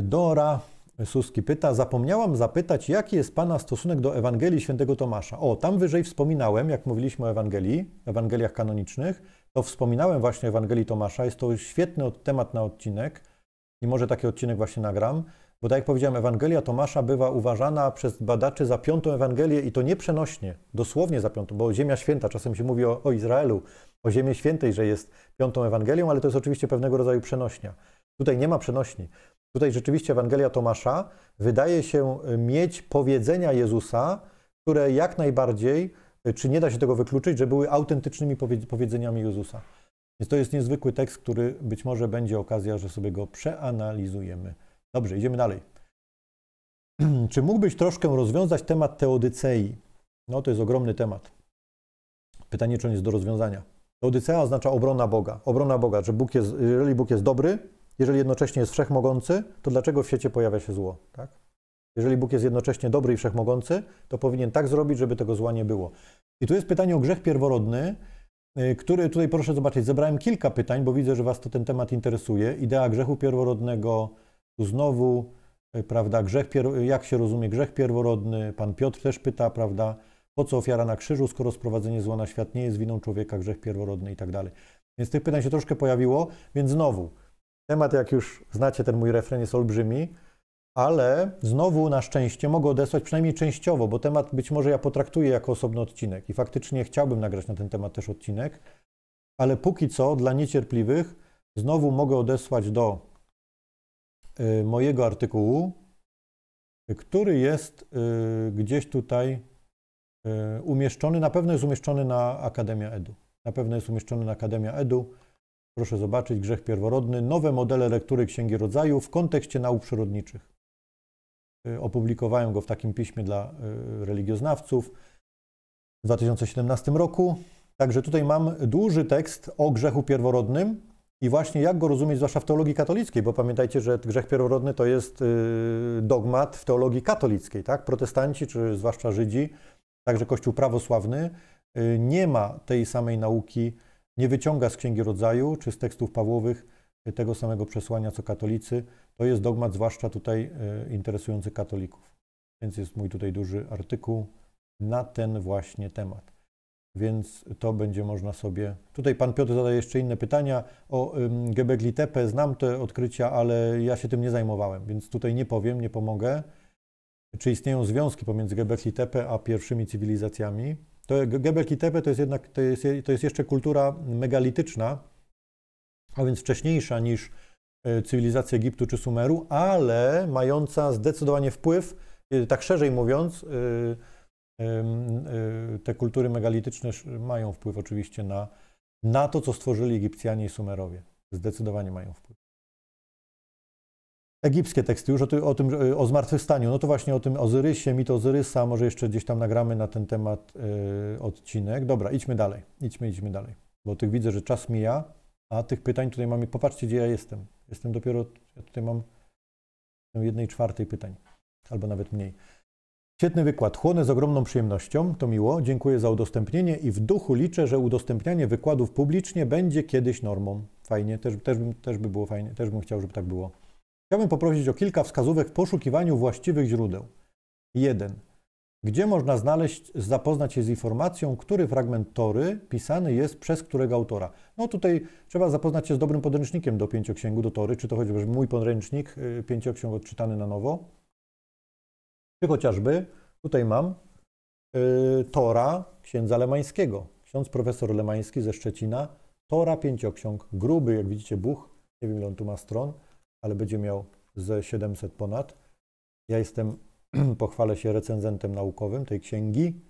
Dora Suski pyta, zapomniałam zapytać, jaki jest Pana stosunek do Ewangelii Świętego Tomasza? O, tam wyżej wspominałem, jak mówiliśmy o Ewangelii, Ewangeliach kanonicznych, to wspominałem właśnie o Ewangelii Tomasza. Jest to świetny temat na odcinek i może taki odcinek właśnie nagram, bo tak jak powiedziałem, Ewangelia Tomasza bywa uważana przez badaczy za piątą Ewangelię i to nieprzenośnie, dosłownie za piątą, bo Ziemia Święta, czasem się mówi o, o Izraelu, o Ziemię Świętej, że jest piątą Ewangelią, ale to jest oczywiście pewnego rodzaju przenośnia. Tutaj nie ma przenośni. Tutaj rzeczywiście Ewangelia Tomasza wydaje się y, mieć powiedzenia Jezusa, które jak najbardziej, y, czy nie da się tego wykluczyć, że były autentycznymi powiedzeniami Jezusa. Więc to jest niezwykły tekst, który być może będzie okazja, że sobie go przeanalizujemy. Dobrze, idziemy dalej. Czy mógłbyś troszkę rozwiązać temat teodycei? No to jest ogromny temat. Pytanie, czy on jest do rozwiązania. Teodycea oznacza obrona Boga. Obrona Boga, że Bóg jest, jeżeli Bóg jest dobry, jeżeli jednocześnie jest wszechmogący, to dlaczego w świecie pojawia się zło? Tak? Jeżeli Bóg jest jednocześnie dobry i wszechmogący, to powinien tak zrobić, żeby tego zła nie było. I tu jest pytanie o grzech pierworodny, y, który tutaj proszę zobaczyć. Zebrałem kilka pytań, bo widzę, że Was to ten temat interesuje. Idea grzechu pierworodnego, tu znowu, y, prawda, grzech y, jak się rozumie grzech pierworodny. Pan Piotr też pyta, prawda, po co ofiara na krzyżu, skoro sprowadzenie zła na świat nie jest winą człowieka, grzech pierworodny i tak dalej. Więc tych pytań się troszkę pojawiło, więc znowu. Temat, jak już znacie, ten mój refren jest olbrzymi, ale znowu na szczęście mogę odesłać przynajmniej częściowo, bo temat być może ja potraktuję jako osobny odcinek i faktycznie chciałbym nagrać na ten temat też odcinek, ale póki co dla niecierpliwych znowu mogę odesłać do y, mojego artykułu, który jest y, gdzieś tutaj y, umieszczony, na pewno jest umieszczony na Akademia Edu. Na pewno jest umieszczony na Akademia Edu. Proszę zobaczyć Grzech Pierworodny, nowe modele lektury Księgi Rodzaju w kontekście nauk przyrodniczych. Y, opublikowałem go w takim piśmie dla y, religioznawców w 2017 roku. Także tutaj mam duży tekst o grzechu pierworodnym i właśnie jak go rozumieć, zwłaszcza w teologii katolickiej, bo pamiętajcie, że grzech pierworodny to jest y, dogmat w teologii katolickiej, tak? Protestanci, czy zwłaszcza Żydzi, także Kościół prawosławny, nie ma tej samej nauki nie wyciąga z Księgi Rodzaju czy z tekstów Pawłowych tego samego przesłania co katolicy. To jest dogmat zwłaszcza tutaj e, interesujący katolików. Więc jest mój tutaj duży artykuł na ten właśnie temat. Więc to będzie można sobie. Tutaj pan Piotr zadaje jeszcze inne pytania o Gebeglitepe. Znam te odkrycia, ale ja się tym nie zajmowałem, więc tutaj nie powiem, nie pomogę. Czy istnieją związki pomiędzy Gebeglitepe a pierwszymi cywilizacjami? To Gebel Tepe to jest jednak to jest, to jest jeszcze kultura megalityczna, a więc wcześniejsza niż e, cywilizacja Egiptu czy Sumeru, ale mająca zdecydowanie wpływ, e, tak szerzej mówiąc, e, te kultury megalityczne mają wpływ oczywiście na, na to, co stworzyli Egipcjanie i Sumerowie. Zdecydowanie mają wpływ egipskie teksty już o, ty, o tym, o zmartwychwstaniu, no to właśnie o tym Ozyrysie, mit Ozyrysa, może jeszcze gdzieś tam nagramy na ten temat e, odcinek. Dobra, idźmy dalej, idźmy, idźmy dalej, bo tych widzę, że czas mija, a tych pytań tutaj mamy, popatrzcie gdzie ja jestem. Jestem dopiero, ja tutaj mam jednej czwartej pytań, albo nawet mniej. Świetny wykład. Chłonę z ogromną przyjemnością. To miło. Dziękuję za udostępnienie i w duchu liczę, że udostępnianie wykładów publicznie będzie kiedyś normą. Fajnie, też, też, też by było fajnie, też bym chciał, żeby tak było. Chciałbym poprosić o kilka wskazówek w poszukiwaniu właściwych źródeł. 1. Gdzie można znaleźć, zapoznać się z informacją, który fragment tory pisany jest przez którego autora? No tutaj trzeba zapoznać się z dobrym podręcznikiem do pięcioksięgu, do tory, czy to chociażby mój podręcznik, y, pięcioksiąg odczytany na nowo, czy chociażby, tutaj mam, y, tora księdza Lemańskiego, ksiądz profesor Lemański ze Szczecina, tora pięcioksiąg, gruby, jak widzicie, buch, nie wiem ile on tu ma stron, ale będzie miał ze 700 ponad. Ja jestem, pochwalę się, recenzentem naukowym tej księgi.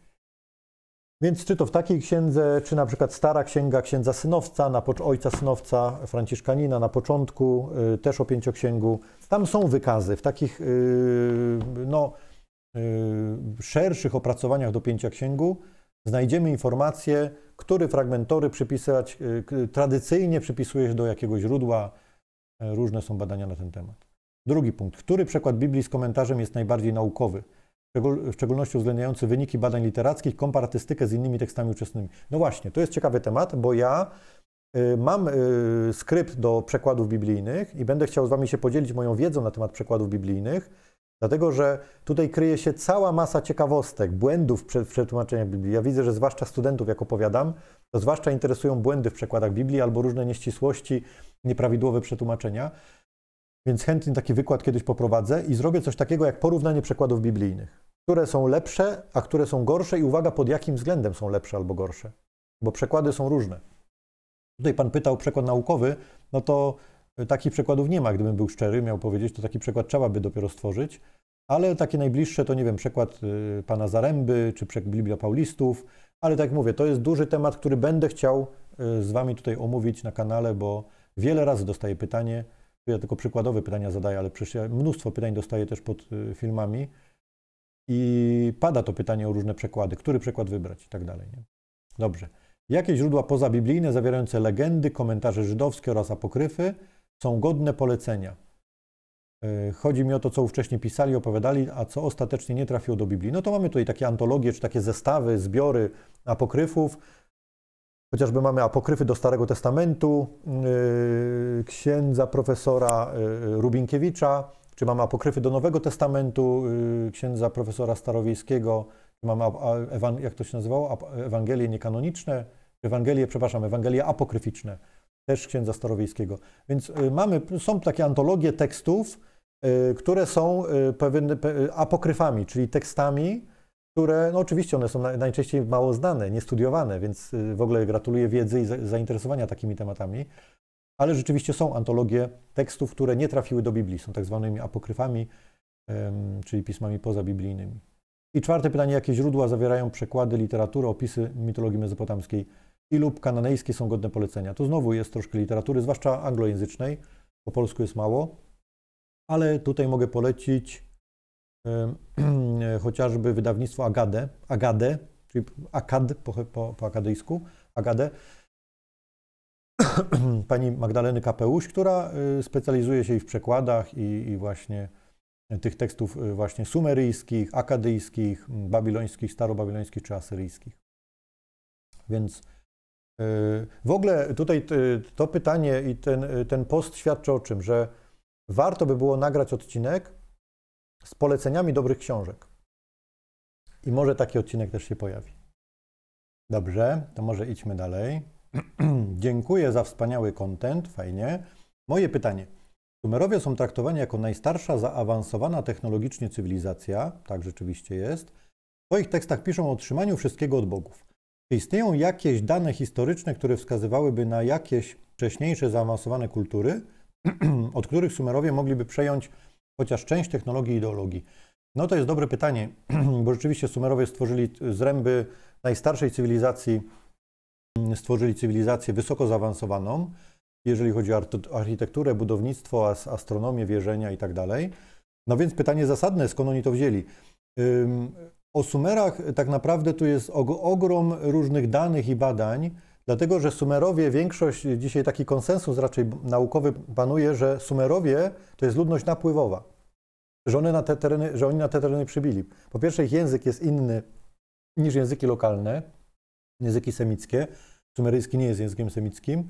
Więc czy to w takiej księdze, czy na przykład Stara Księga Księdza Synowca, na Ojca Synowca Franciszkanina na początku, y, też o pięcioksięgu, tam są wykazy w takich y, no, y, szerszych opracowaniach do pięcioksięgu. Znajdziemy informacje, który fragmentory przypisywać, y, tradycyjnie przypisuje się do jakiego źródła E, różne są badania na ten temat. Drugi punkt. Który przekład Biblii z komentarzem jest najbardziej naukowy? W szczególności uwzględniający wyniki badań literackich, komparatystykę z innymi tekstami uczestnymi. No właśnie, to jest ciekawy temat, bo ja y, Mam y, skrypt do przekładów biblijnych i będę chciał z Wami się podzielić moją wiedzą na temat przekładów biblijnych, dlatego że tutaj kryje się cała masa ciekawostek, błędów w przetłumaczeniach Biblii. Ja widzę, że zwłaszcza studentów, jak opowiadam, to zwłaszcza interesują błędy w przekładach Biblii albo różne nieścisłości, nieprawidłowe przetłumaczenia. Więc chętnie taki wykład kiedyś poprowadzę i zrobię coś takiego jak porównanie przekładów biblijnych. Które są lepsze, a które są gorsze i uwaga, pod jakim względem są lepsze albo gorsze. Bo przekłady są różne. Tutaj pan pytał przekład naukowy, no to e, takich przekładów nie ma. Gdybym był szczery, miał powiedzieć, to taki przekład trzeba by dopiero stworzyć. Ale takie najbliższe to, nie wiem, przekład e, pana Zaręby, czy Biblia Paulistów, ale tak mówię, to jest duży temat, który będę chciał y, z Wami tutaj omówić na kanale, bo wiele razy dostaję pytanie, ja tylko przykładowe pytania zadaję, ale przecież ja mnóstwo pytań dostaję też pod y, filmami i pada to pytanie o różne przekłady, który przekład wybrać i tak dalej. Nie? Dobrze. Jakie źródła pozabiblijne zawierające legendy, komentarze żydowskie oraz apokryfy są godne polecenia? E, chodzi mi o to, co wcześniej pisali, opowiadali, a co ostatecznie nie trafiło do Biblii. No to mamy tutaj takie antologie, czy takie zestawy, zbiory apokryfów. Chociażby mamy apokryfy do Starego Testamentu, y, księdza profesora y, Rubinkiewicza, czy mamy apokryfy do Nowego Testamentu, y, księdza profesora Starowiejskiego, czy mamy, jak to się nazywało, Ewangelie niekanoniczne, Ewangelie, przepraszam, Ewangelie apokryficzne, też księdza Starowiejskiego. Więc mamy, są takie antologie tekstów, Y, które są y, pewien, apokryfami, czyli tekstami, które, no oczywiście one są najczęściej mało znane, niestudiowane, więc y, w ogóle gratuluję wiedzy i zainteresowania takimi tematami, ale rzeczywiście są antologie tekstów, które nie trafiły do Biblii, są tak zwanymi apokryfami, czyli pismami pozabiblijnymi. I czwarte pytanie, jakie źródła zawierają przekłady, literatury, opisy mitologii mezopotamskiej i lub kananejskie są godne polecenia? To znowu jest troszkę literatury, zwłaszcza anglojęzycznej, po polsku jest mało, ale tutaj mogę polecić chociażby wydawnictwo Agade, Agade czyli Akad po, po, po akadyjsku, Agadę, pani Magdaleny Kapełuś, która y, specjalizuje się i w przekładach, i, i, właśnie tych tekstów y, właśnie sumeryjskich, akadyjskich, babilońskich, starobabilońskich czy asyryjskich. Więc y, w ogóle tutaj to pytanie i ten, ten post świadczy o czym, że warto by było nagrać odcinek z poleceniami dobrych książek. I może taki odcinek też się pojawi. Dobrze, to może idźmy dalej. Dziękuję za wspaniały kontent, fajnie. Moje pytanie. Sumerowie są traktowani jako najstarsza zaawansowana technologicznie cywilizacja, tak rzeczywiście jest. W swoich tekstach piszą o otrzymaniu wszystkiego od bogów. Czy istnieją jakieś dane historyczne, które wskazywałyby na jakieś wcześniejsze zaawansowane kultury? od których Sumerowie mogliby przejąć chociaż część technologii i ideologii? No to jest dobre pytanie, bo rzeczywiście Sumerowie stworzyli zręby najstarszej cywilizacji, mm, stworzyli cywilizację wysoko zaawansowaną, jeżeli chodzi o architekturę, budownictwo, astronomię, wierzenia itd. Tak no więc pytanie zasadne, skąd oni to wzięli? O Sumerach tak naprawdę tu jest ogrom różnych danych i badań, Dlatego, że Sumerowie, większość, dzisiaj taki konsensus raczej naukowy panuje, że Sumerowie to jest ludność napływowa. Że, one na te tereny, że oni na te tereny przybili. Po pierwsze, ich język jest inny niż języki lokalne, języki semickie. Sumeryjski nie jest językiem semickim.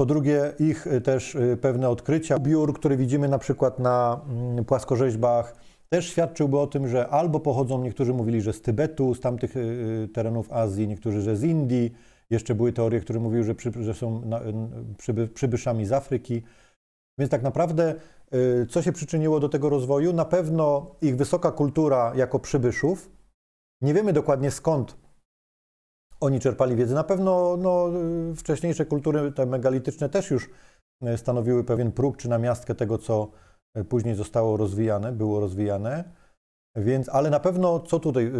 Po drugie, ich y, też y, pewne odkrycia. Biur, który widzimy na przykład na mm, płaskorzeźbach, też świadczyłby o tym, że albo pochodzą, niektórzy mówili, że z Tybetu, z tamtych y, terenów Azji, niektórzy, że z Indii jeszcze były teorie, które mówiły, że, przy, że są na, przyby, przybyszami z Afryki. Więc tak naprawdę, y, co się przyczyniło do tego rozwoju? Na pewno ich wysoka kultura jako przybyszów. Nie wiemy dokładnie skąd oni czerpali wiedzę. Na pewno no, y, wcześniejsze kultury, te megalityczne, też już y, stanowiły pewien próg czy namiastkę tego, co później zostało rozwijane, było rozwijane. Więc, ale na pewno co tutaj y,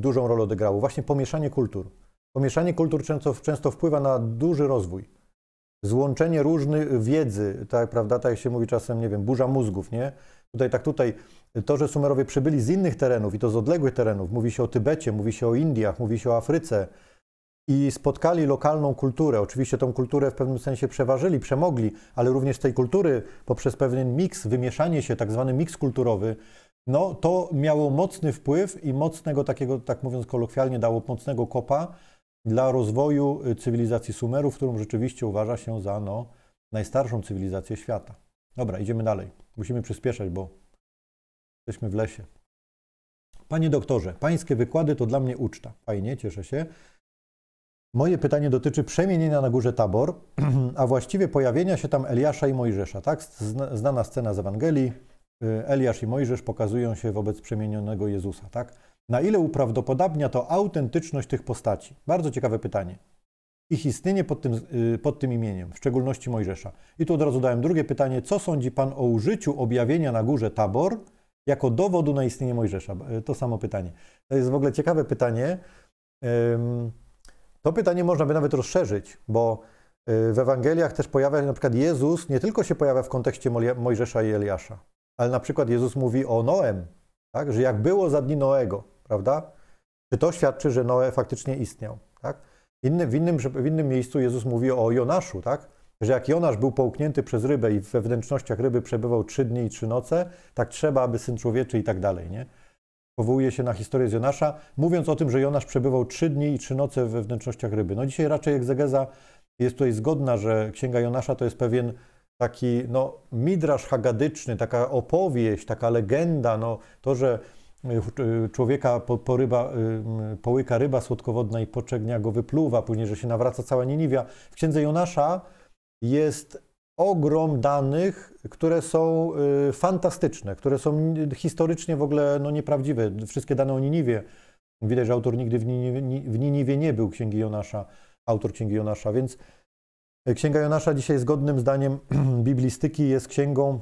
dużą rolę odegrało? Właśnie pomieszanie kultur. Pomieszanie kultur często, często wpływa na duży rozwój. Złączenie różnych wiedzy, tak, prawda, tak jak się mówi czasem, nie wiem, burza mózgów, nie? Tutaj, tak tutaj, to, że Sumerowie przybyli z innych terenów i to z odległych terenów, mówi się o Tybecie, mówi się o Indiach, mówi się o Afryce i spotkali lokalną kulturę. Oczywiście tą kulturę w pewnym sensie przeważyli, przemogli, ale również tej kultury poprzez pewien miks, wymieszanie się, tak zwany miks kulturowy, no to miało mocny wpływ i mocnego takiego, tak mówiąc kolokwialnie, dało mocnego kopa dla rozwoju y, cywilizacji Sumerów, którą rzeczywiście uważa się za no, najstarszą cywilizację świata. Dobra, idziemy dalej. Musimy przyspieszać, bo jesteśmy w lesie. Panie doktorze, pańskie wykłady to dla mnie uczta. Fajnie, cieszę się. Moje pytanie dotyczy przemienienia na górze Tabor, a właściwie pojawienia się tam Eliasza i Mojżesza. Tak, znana scena z Ewangelii. Y, Eliasz i Mojżesz pokazują się wobec przemienionego Jezusa, tak? Na ile uprawdopodobnia to autentyczność tych postaci? Bardzo ciekawe pytanie. Ich istnienie pod tym, y, pod tym imieniem, w szczególności Mojżesza. I tu od razu dałem drugie pytanie. Co sądzi Pan o użyciu objawienia na górze Tabor jako dowodu na istnienie Mojżesza? Y, to samo pytanie. To jest w ogóle ciekawe pytanie. To pytanie można by nawet rozszerzyć, bo y, w Ewangeliach też pojawia się na przykład Jezus, nie tylko się pojawia w kontekście Mojżesza i Eliasza, ale na przykład Jezus mówi o Noem, tak? że jak było za dni Noego, prawda? Czy to świadczy, że Noe faktycznie istniał, tak? w, innym, w innym miejscu Jezus mówi o Jonaszu, tak? Że jak Jonasz był połknięty przez rybę i we wnętrznościach ryby przebywał trzy dni i trzy noce, tak trzeba, aby Syn Człowieczy i tak dalej, nie? Powołuje się na historię z Jonasza, mówiąc o tym, że Jonasz przebywał trzy dni i trzy noce we wnętrznościach ryby. No dzisiaj raczej egzegeza jest tutaj zgodna, że Księga Jonasza to jest pewien taki no, midrasz hagadyczny, taka opowieść, taka legenda, no, to, że Y, y, człowieka y, połyka ryba słodkowodna i poczegnia go wypluwa, później, że się nawraca cała Niniwia. W księdze Jonasza jest ogrom danych, które są fantastyczne, które są historycznie w ogóle no, nieprawdziwe. Wszystkie dane o Niniwie. Widać, że autor nigdy w Niniwie, w Niniwie nie był księgi Jonasza, autor księgi Jonasza, więc księga Jonasza dzisiaj zgodnym zdaniem biblistyki jest księgą,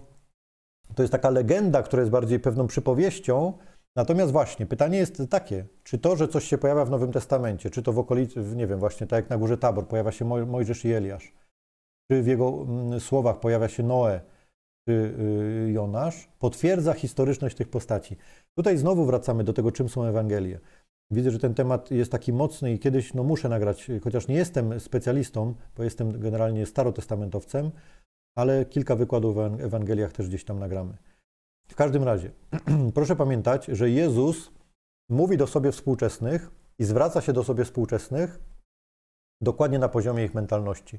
to jest taka legenda, która jest bardziej pewną przypowieścią, Natomiast właśnie pytanie jest takie, czy to, że coś się pojawia w Nowym Testamencie, czy to w okolicy, nie wiem, właśnie tak jak na górze Tabor pojawia się Mojżesz i Eliasz, czy w jego mm, słowach pojawia się Noe, czy y, Jonasz, potwierdza historyczność tych postaci. Tutaj znowu wracamy do tego, czym są Ewangelie. Widzę, że ten temat jest taki mocny i kiedyś no, muszę nagrać, chociaż nie jestem specjalistą, bo jestem generalnie starotestamentowcem, ale kilka wykładów o Ewangeliach też gdzieś tam nagramy. W każdym razie, proszę pamiętać, że Jezus mówi do sobie współczesnych i zwraca się do sobie współczesnych dokładnie na poziomie ich mentalności.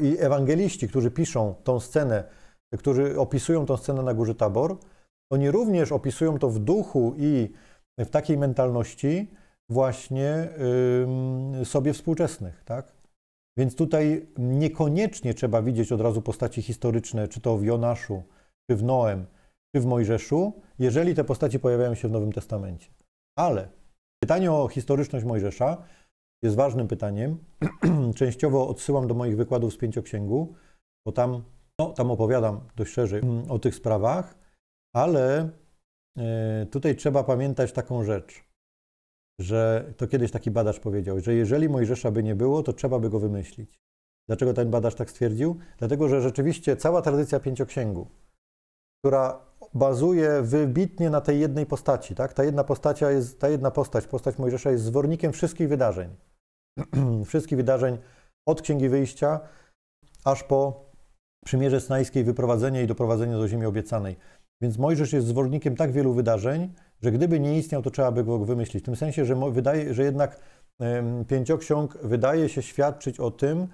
I ewangeliści, którzy piszą tą scenę, którzy opisują tą scenę na Górze Tabor, oni również opisują to w duchu i w takiej mentalności właśnie yy, sobie współczesnych, tak? Więc tutaj niekoniecznie trzeba widzieć od razu postaci historyczne, czy to w Jonaszu, czy w Noem, czy w Mojżeszu, jeżeli te postaci pojawiają się w Nowym Testamencie. Ale pytanie o historyczność Mojżesza jest ważnym pytaniem. Częściowo odsyłam do moich wykładów z Pięcioksięgu, bo tam, no, tam opowiadam dość szerzej mm, o tych sprawach, ale e, tutaj trzeba pamiętać taką rzecz, że to kiedyś taki badacz powiedział, że jeżeli Mojżesza by nie było, to trzeba by go wymyślić. Dlaczego ten badacz tak stwierdził? Dlatego, że rzeczywiście cała tradycja Pięcioksięgu, która bazuje wybitnie na tej jednej postaci. Tak? Ta, jedna postacia jest, ta jedna postać, postać Mojżesza jest zwornikiem wszystkich wydarzeń. wszystkich wydarzeń od Księgi Wyjścia aż po Przymierze Snajskiej, wyprowadzenie i doprowadzenie do Ziemi Obiecanej. Więc Mojżesz jest zwornikiem tak wielu wydarzeń, że gdyby nie istniał, to trzeba by go wymyślić. W tym sensie, że, wydaje, że jednak pięcioksiąg wydaje się świadczyć o tym,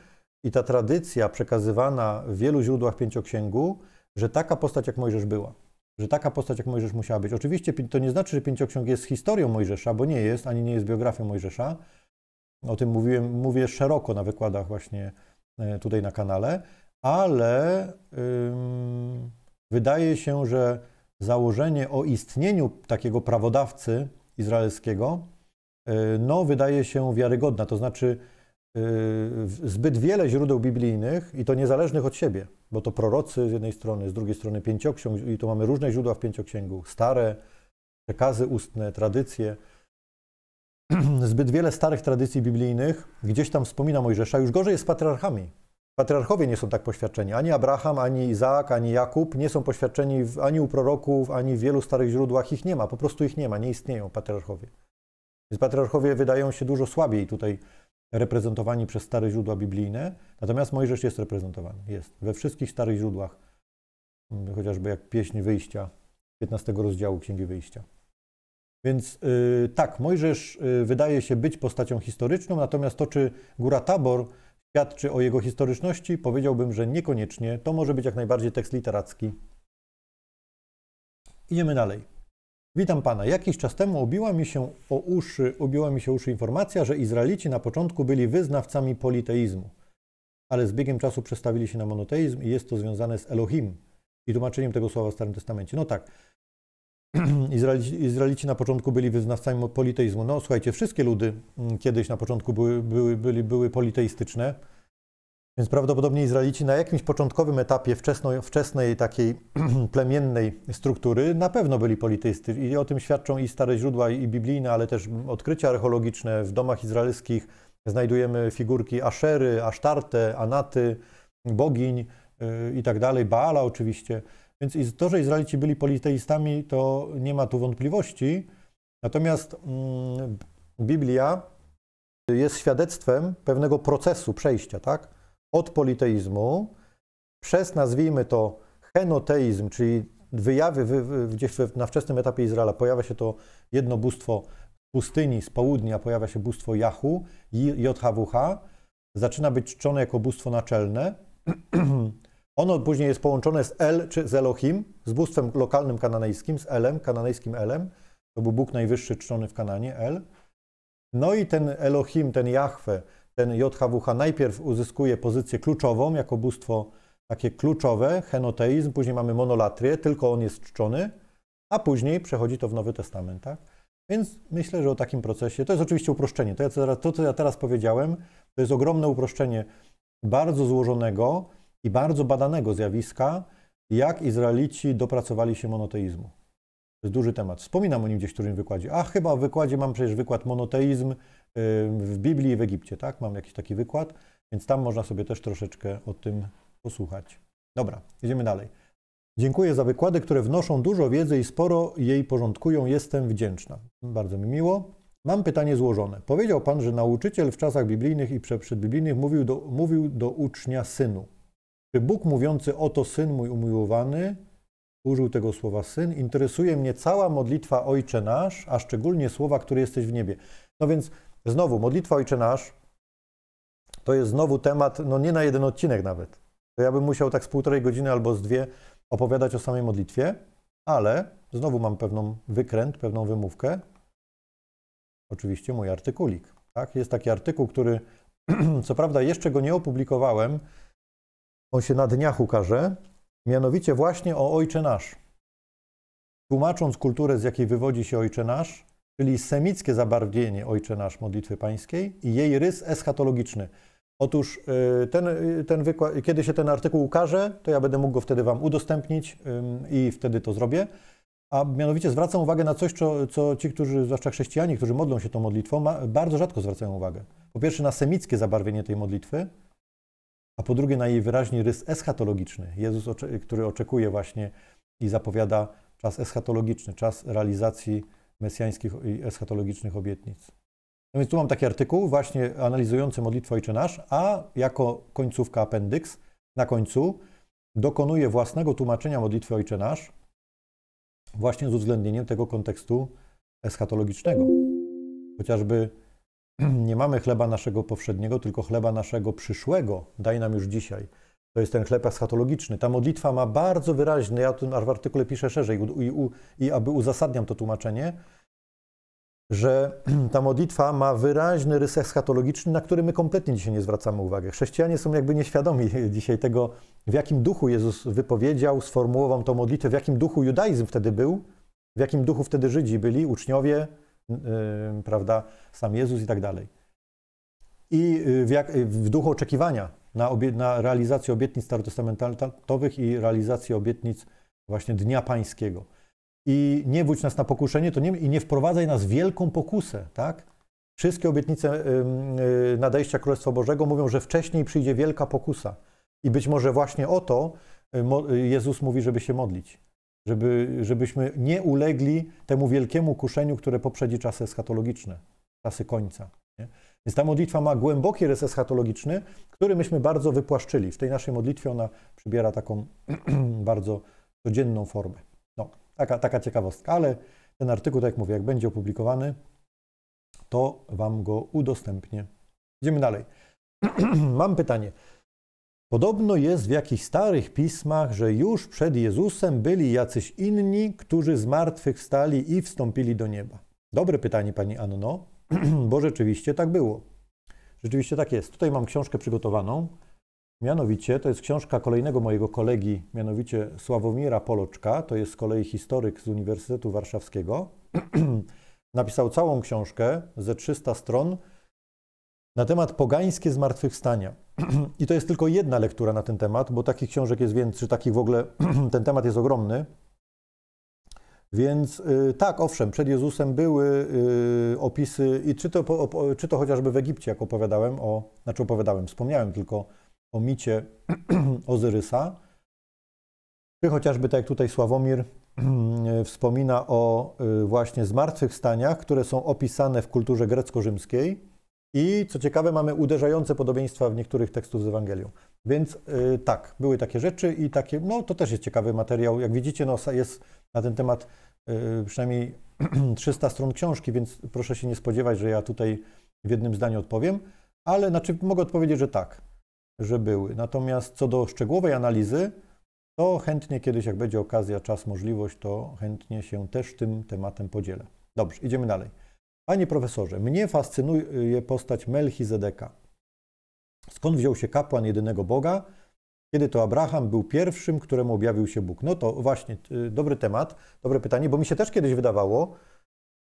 i ta tradycja przekazywana w wielu źródłach pięcioksięgu, że taka postać jak Mojżesz była że taka postać jak Mojżesz musiała być. Oczywiście to nie znaczy, że pięcioksiąg jest historią Mojżesza, bo nie jest, ani nie jest biografią Mojżesza. O tym mówiłem, mówię szeroko na wykładach właśnie e, tutaj na kanale, ale ym, wydaje się, że założenie o istnieniu takiego prawodawcy izraelskiego, e, no wydaje się wiarygodne. To znaczy Y, zbyt wiele źródeł biblijnych i to niezależnych od siebie, bo to prorocy z jednej strony, z drugiej strony pięcioksiąg i tu mamy różne źródła w pięcioksięgu, stare przekazy ustne, tradycje. Zbyt wiele starych tradycji biblijnych gdzieś tam wspomina Mojżesza, już gorzej jest z patriarchami. Patriarchowie nie są tak poświadczeni. Ani Abraham, ani Izaak, ani Jakub nie są poświadczeni w, ani u proroków, ani w wielu starych źródłach. Ich nie ma, po prostu ich nie ma, nie istnieją patriarchowie. Więc patriarchowie wydają się dużo słabiej tutaj reprezentowani przez stare źródła biblijne, natomiast Mojżesz jest reprezentowany, jest we wszystkich starych źródłach, mm, chociażby jak pieśń wyjścia, 15 rozdziału Księgi Wyjścia. Więc yy, tak, Mojżesz y, wydaje się być postacią historyczną, natomiast to, czy góra Tabor świadczy o jego historyczności, powiedziałbym, że niekoniecznie. To może być jak najbardziej tekst literacki. Idziemy dalej. Witam pana. Jakiś czas temu obiła mi się o uszy, obiła mi się uszy informacja, że Izraelici na początku byli wyznawcami politeizmu, ale z biegiem czasu przestawili się na monoteizm i jest to związane z Elohim i tłumaczeniem tego słowa w Starym Testamencie. No tak. Izraelici, Izraelici na początku byli wyznawcami politeizmu. No słuchajcie, wszystkie ludy mm, kiedyś na początku były, były, byli, były politeistyczne. Więc prawdopodobnie Izraelici na jakimś początkowym etapie wczesno, wczesnej takiej plemiennej struktury na pewno byli polityjscy i o tym świadczą i stare źródła i biblijne, ale też odkrycia archeologiczne w domach izraelskich. Znajdujemy figurki Aszery, Asztarte, Anaty, bogiń yy, i tak dalej, Baala oczywiście. Więc to, że Izraelici byli politeistami, to nie ma tu wątpliwości. Natomiast mm, Biblia jest świadectwem pewnego procesu przejścia, tak? od politeizmu przez, nazwijmy to, henoteizm, czyli wyjawy wy, gdzieś na wczesnym etapie Izraela pojawia się to jedno bóstwo pustyni, z południa pojawia się bóstwo Jahu, JHWH, zaczyna być czczone jako bóstwo naczelne. ono później jest połączone z El czy z Elohim, z bóstwem lokalnym kananejskim, z Elem, kananejskim Elem. To był Bóg najwyższy czczony w Kananie, El. No i ten Elohim, ten Jahwe, ten JHWH najpierw uzyskuje pozycję kluczową jako bóstwo takie kluczowe, henoteizm, później mamy monolatrię, tylko on jest czczony, a później przechodzi to w Nowy Testament, tak? Więc myślę, że o takim procesie, to jest oczywiście uproszczenie, to, ja teraz, to co ja teraz powiedziałem, to jest ogromne uproszczenie bardzo złożonego i bardzo badanego zjawiska, jak Izraelici dopracowali się monoteizmu. To jest duży temat. Wspominam o nim gdzieś w którymś wykładzie. A chyba w wykładzie mam przecież wykład monoteizm, Y, w Biblii i w Egipcie, tak? Mam jakiś taki wykład, więc tam można sobie też troszeczkę o tym posłuchać. Dobra, idziemy dalej. Dziękuję za wykłady, które wnoszą dużo wiedzy i sporo jej porządkują. Jestem wdzięczna. Bardzo mi miło. Mam pytanie złożone. Powiedział Pan, że nauczyciel w czasach biblijnych i przedbiblijnych mówił do, mówił do ucznia synu. Czy Bóg mówiący oto syn mój umiłowany, użył tego słowa syn, interesuje mnie cała modlitwa Ojcze Nasz, a szczególnie słowa, które jesteś w niebie. No więc Znowu, modlitwa Ojcze Nasz to jest znowu temat, no nie na jeden odcinek nawet. To ja bym musiał tak z półtorej godziny albo z dwie opowiadać o samej modlitwie, ale znowu mam pewną wykręt, pewną wymówkę. Oczywiście mój artykulik. Tak? Jest taki artykuł, który co prawda jeszcze go nie opublikowałem, on się na dniach ukaże, mianowicie właśnie o Ojcze Nasz. Tłumacząc kulturę, z jakiej wywodzi się Ojcze Nasz, czyli semickie zabarwienie Ojcze Nasz modlitwy pańskiej i jej rys eschatologiczny. Otóż y, ten, y, ten wykład, kiedy się ten artykuł ukaże, to ja będę mógł go wtedy Wam udostępnić i wtedy to zrobię. A mianowicie zwracam uwagę na coś, co, co ci, którzy, zwłaszcza chrześcijanie, którzy modlą się tą modlitwą, ma, bardzo rzadko zwracają uwagę. Po pierwsze na semickie zabarwienie tej modlitwy, a po drugie na jej wyraźny rys eschatologiczny. Jezus, który oczekuje właśnie i zapowiada czas eschatologiczny, czas realizacji mesjańskich i eschatologicznych obietnic. No więc tu mam taki artykuł właśnie analizujący modlitwę Ojcze Nasz, a jako końcówka apendyks na końcu dokonuje własnego tłumaczenia modlitwy Ojcze Nasz właśnie z uwzględnieniem tego kontekstu eschatologicznego. Chociażby nie mamy chleba naszego powszedniego, tylko chleba naszego przyszłego, daj nam już dzisiaj. To jest ten chleb eschatologiczny. Ta modlitwa ma bardzo wyraźny, ja tu w artykule piszę szerzej i, i aby uzasadniam to tłumaczenie, że ta modlitwa ma wyraźny rys eschatologiczny, na który my kompletnie dzisiaj nie zwracamy uwagi. Chrześcijanie są jakby nieświadomi dzisiaj tego, w jakim duchu Jezus wypowiedział, sformułował tą modlitwę, w jakim duchu judaizm wtedy był, w jakim duchu wtedy Żydzi byli, uczniowie, yy, prawda, sam Jezus i tak dalej. I y, w, jak, y, w duchu oczekiwania, na, obie, na realizację obietnic starotestamentowych i realizację obietnic właśnie Dnia Pańskiego. I nie wódź nas na pokuszenie to nie, i nie wprowadzaj nas w wielką pokusę, tak? Wszystkie obietnice nadejścia Królestwa Bożego mówią, że wcześniej przyjdzie wielka pokusa. I być może właśnie o to e, Jezus mówi, żeby się modlić. Żeby, żebyśmy nie ulegli temu wielkiemu kuszeniu, które poprzedzi czasy eschatologiczne, czasy końca. Nie? Więc ta modlitwa ma głęboki rys eschatologiczny, który myśmy bardzo wypłaszczyli. W tej naszej modlitwie ona przybiera taką bardzo codzienną formę. No, taka, taka ciekawostka, ale ten artykuł, tak jak mówię, jak będzie opublikowany, to Wam go udostępnię. Idziemy dalej. Mam pytanie. Podobno jest w jakichś starych pismach, że już przed Jezusem byli jacyś inni, którzy z martwych wstali i wstąpili do nieba. Dobre pytanie, Pani Anno. bo rzeczywiście tak było. Rzeczywiście tak jest. Tutaj mam książkę przygotowaną. Mianowicie to jest książka kolejnego mojego kolegi, mianowicie Sławomira Poloczka, to jest z kolei historyk z Uniwersytetu Warszawskiego. Napisał całą książkę ze 300 stron na temat pogańskie zmartwychwstania. I to jest tylko jedna lektura na ten temat, bo takich książek jest więcej, czy takich w ogóle ten temat jest ogromny. Więc y, tak, owszem, przed Jezusem były y, opisy, i czy to, czy to chociażby w Egipcie, jak opowiadałem o, znaczy opowiadałem, wspomniałem tylko o micie Ozyrysa, czy chociażby tak jak tutaj Sławomir wspomina o y, właśnie zmartwychwstaniach, które są opisane w kulturze grecko-rzymskiej i co ciekawe mamy uderzające podobieństwa w niektórych tekstów z Ewangelią. Więc tak, były takie rzeczy i takie, no to też jest ciekawy materiał. Jak widzicie, no, jest na ten temat Y, przynajmniej 300 stron książki, więc proszę się nie spodziewać, że ja tutaj w jednym zdaniu odpowiem, ale znaczy mogę odpowiedzieć, że tak, że były. Natomiast co do szczegółowej analizy, to chętnie kiedyś, jak będzie okazja, czas, możliwość, to chętnie się też tym tematem podzielę. Dobrze, idziemy dalej. Panie profesorze, mnie fascynuje postać Melchizedeka. Skąd wziął się kapłan jedynego Boga? Kiedy to Abraham był pierwszym, któremu objawił się Bóg? No to właśnie y, dobry temat, dobre pytanie, bo mi się też kiedyś wydawało,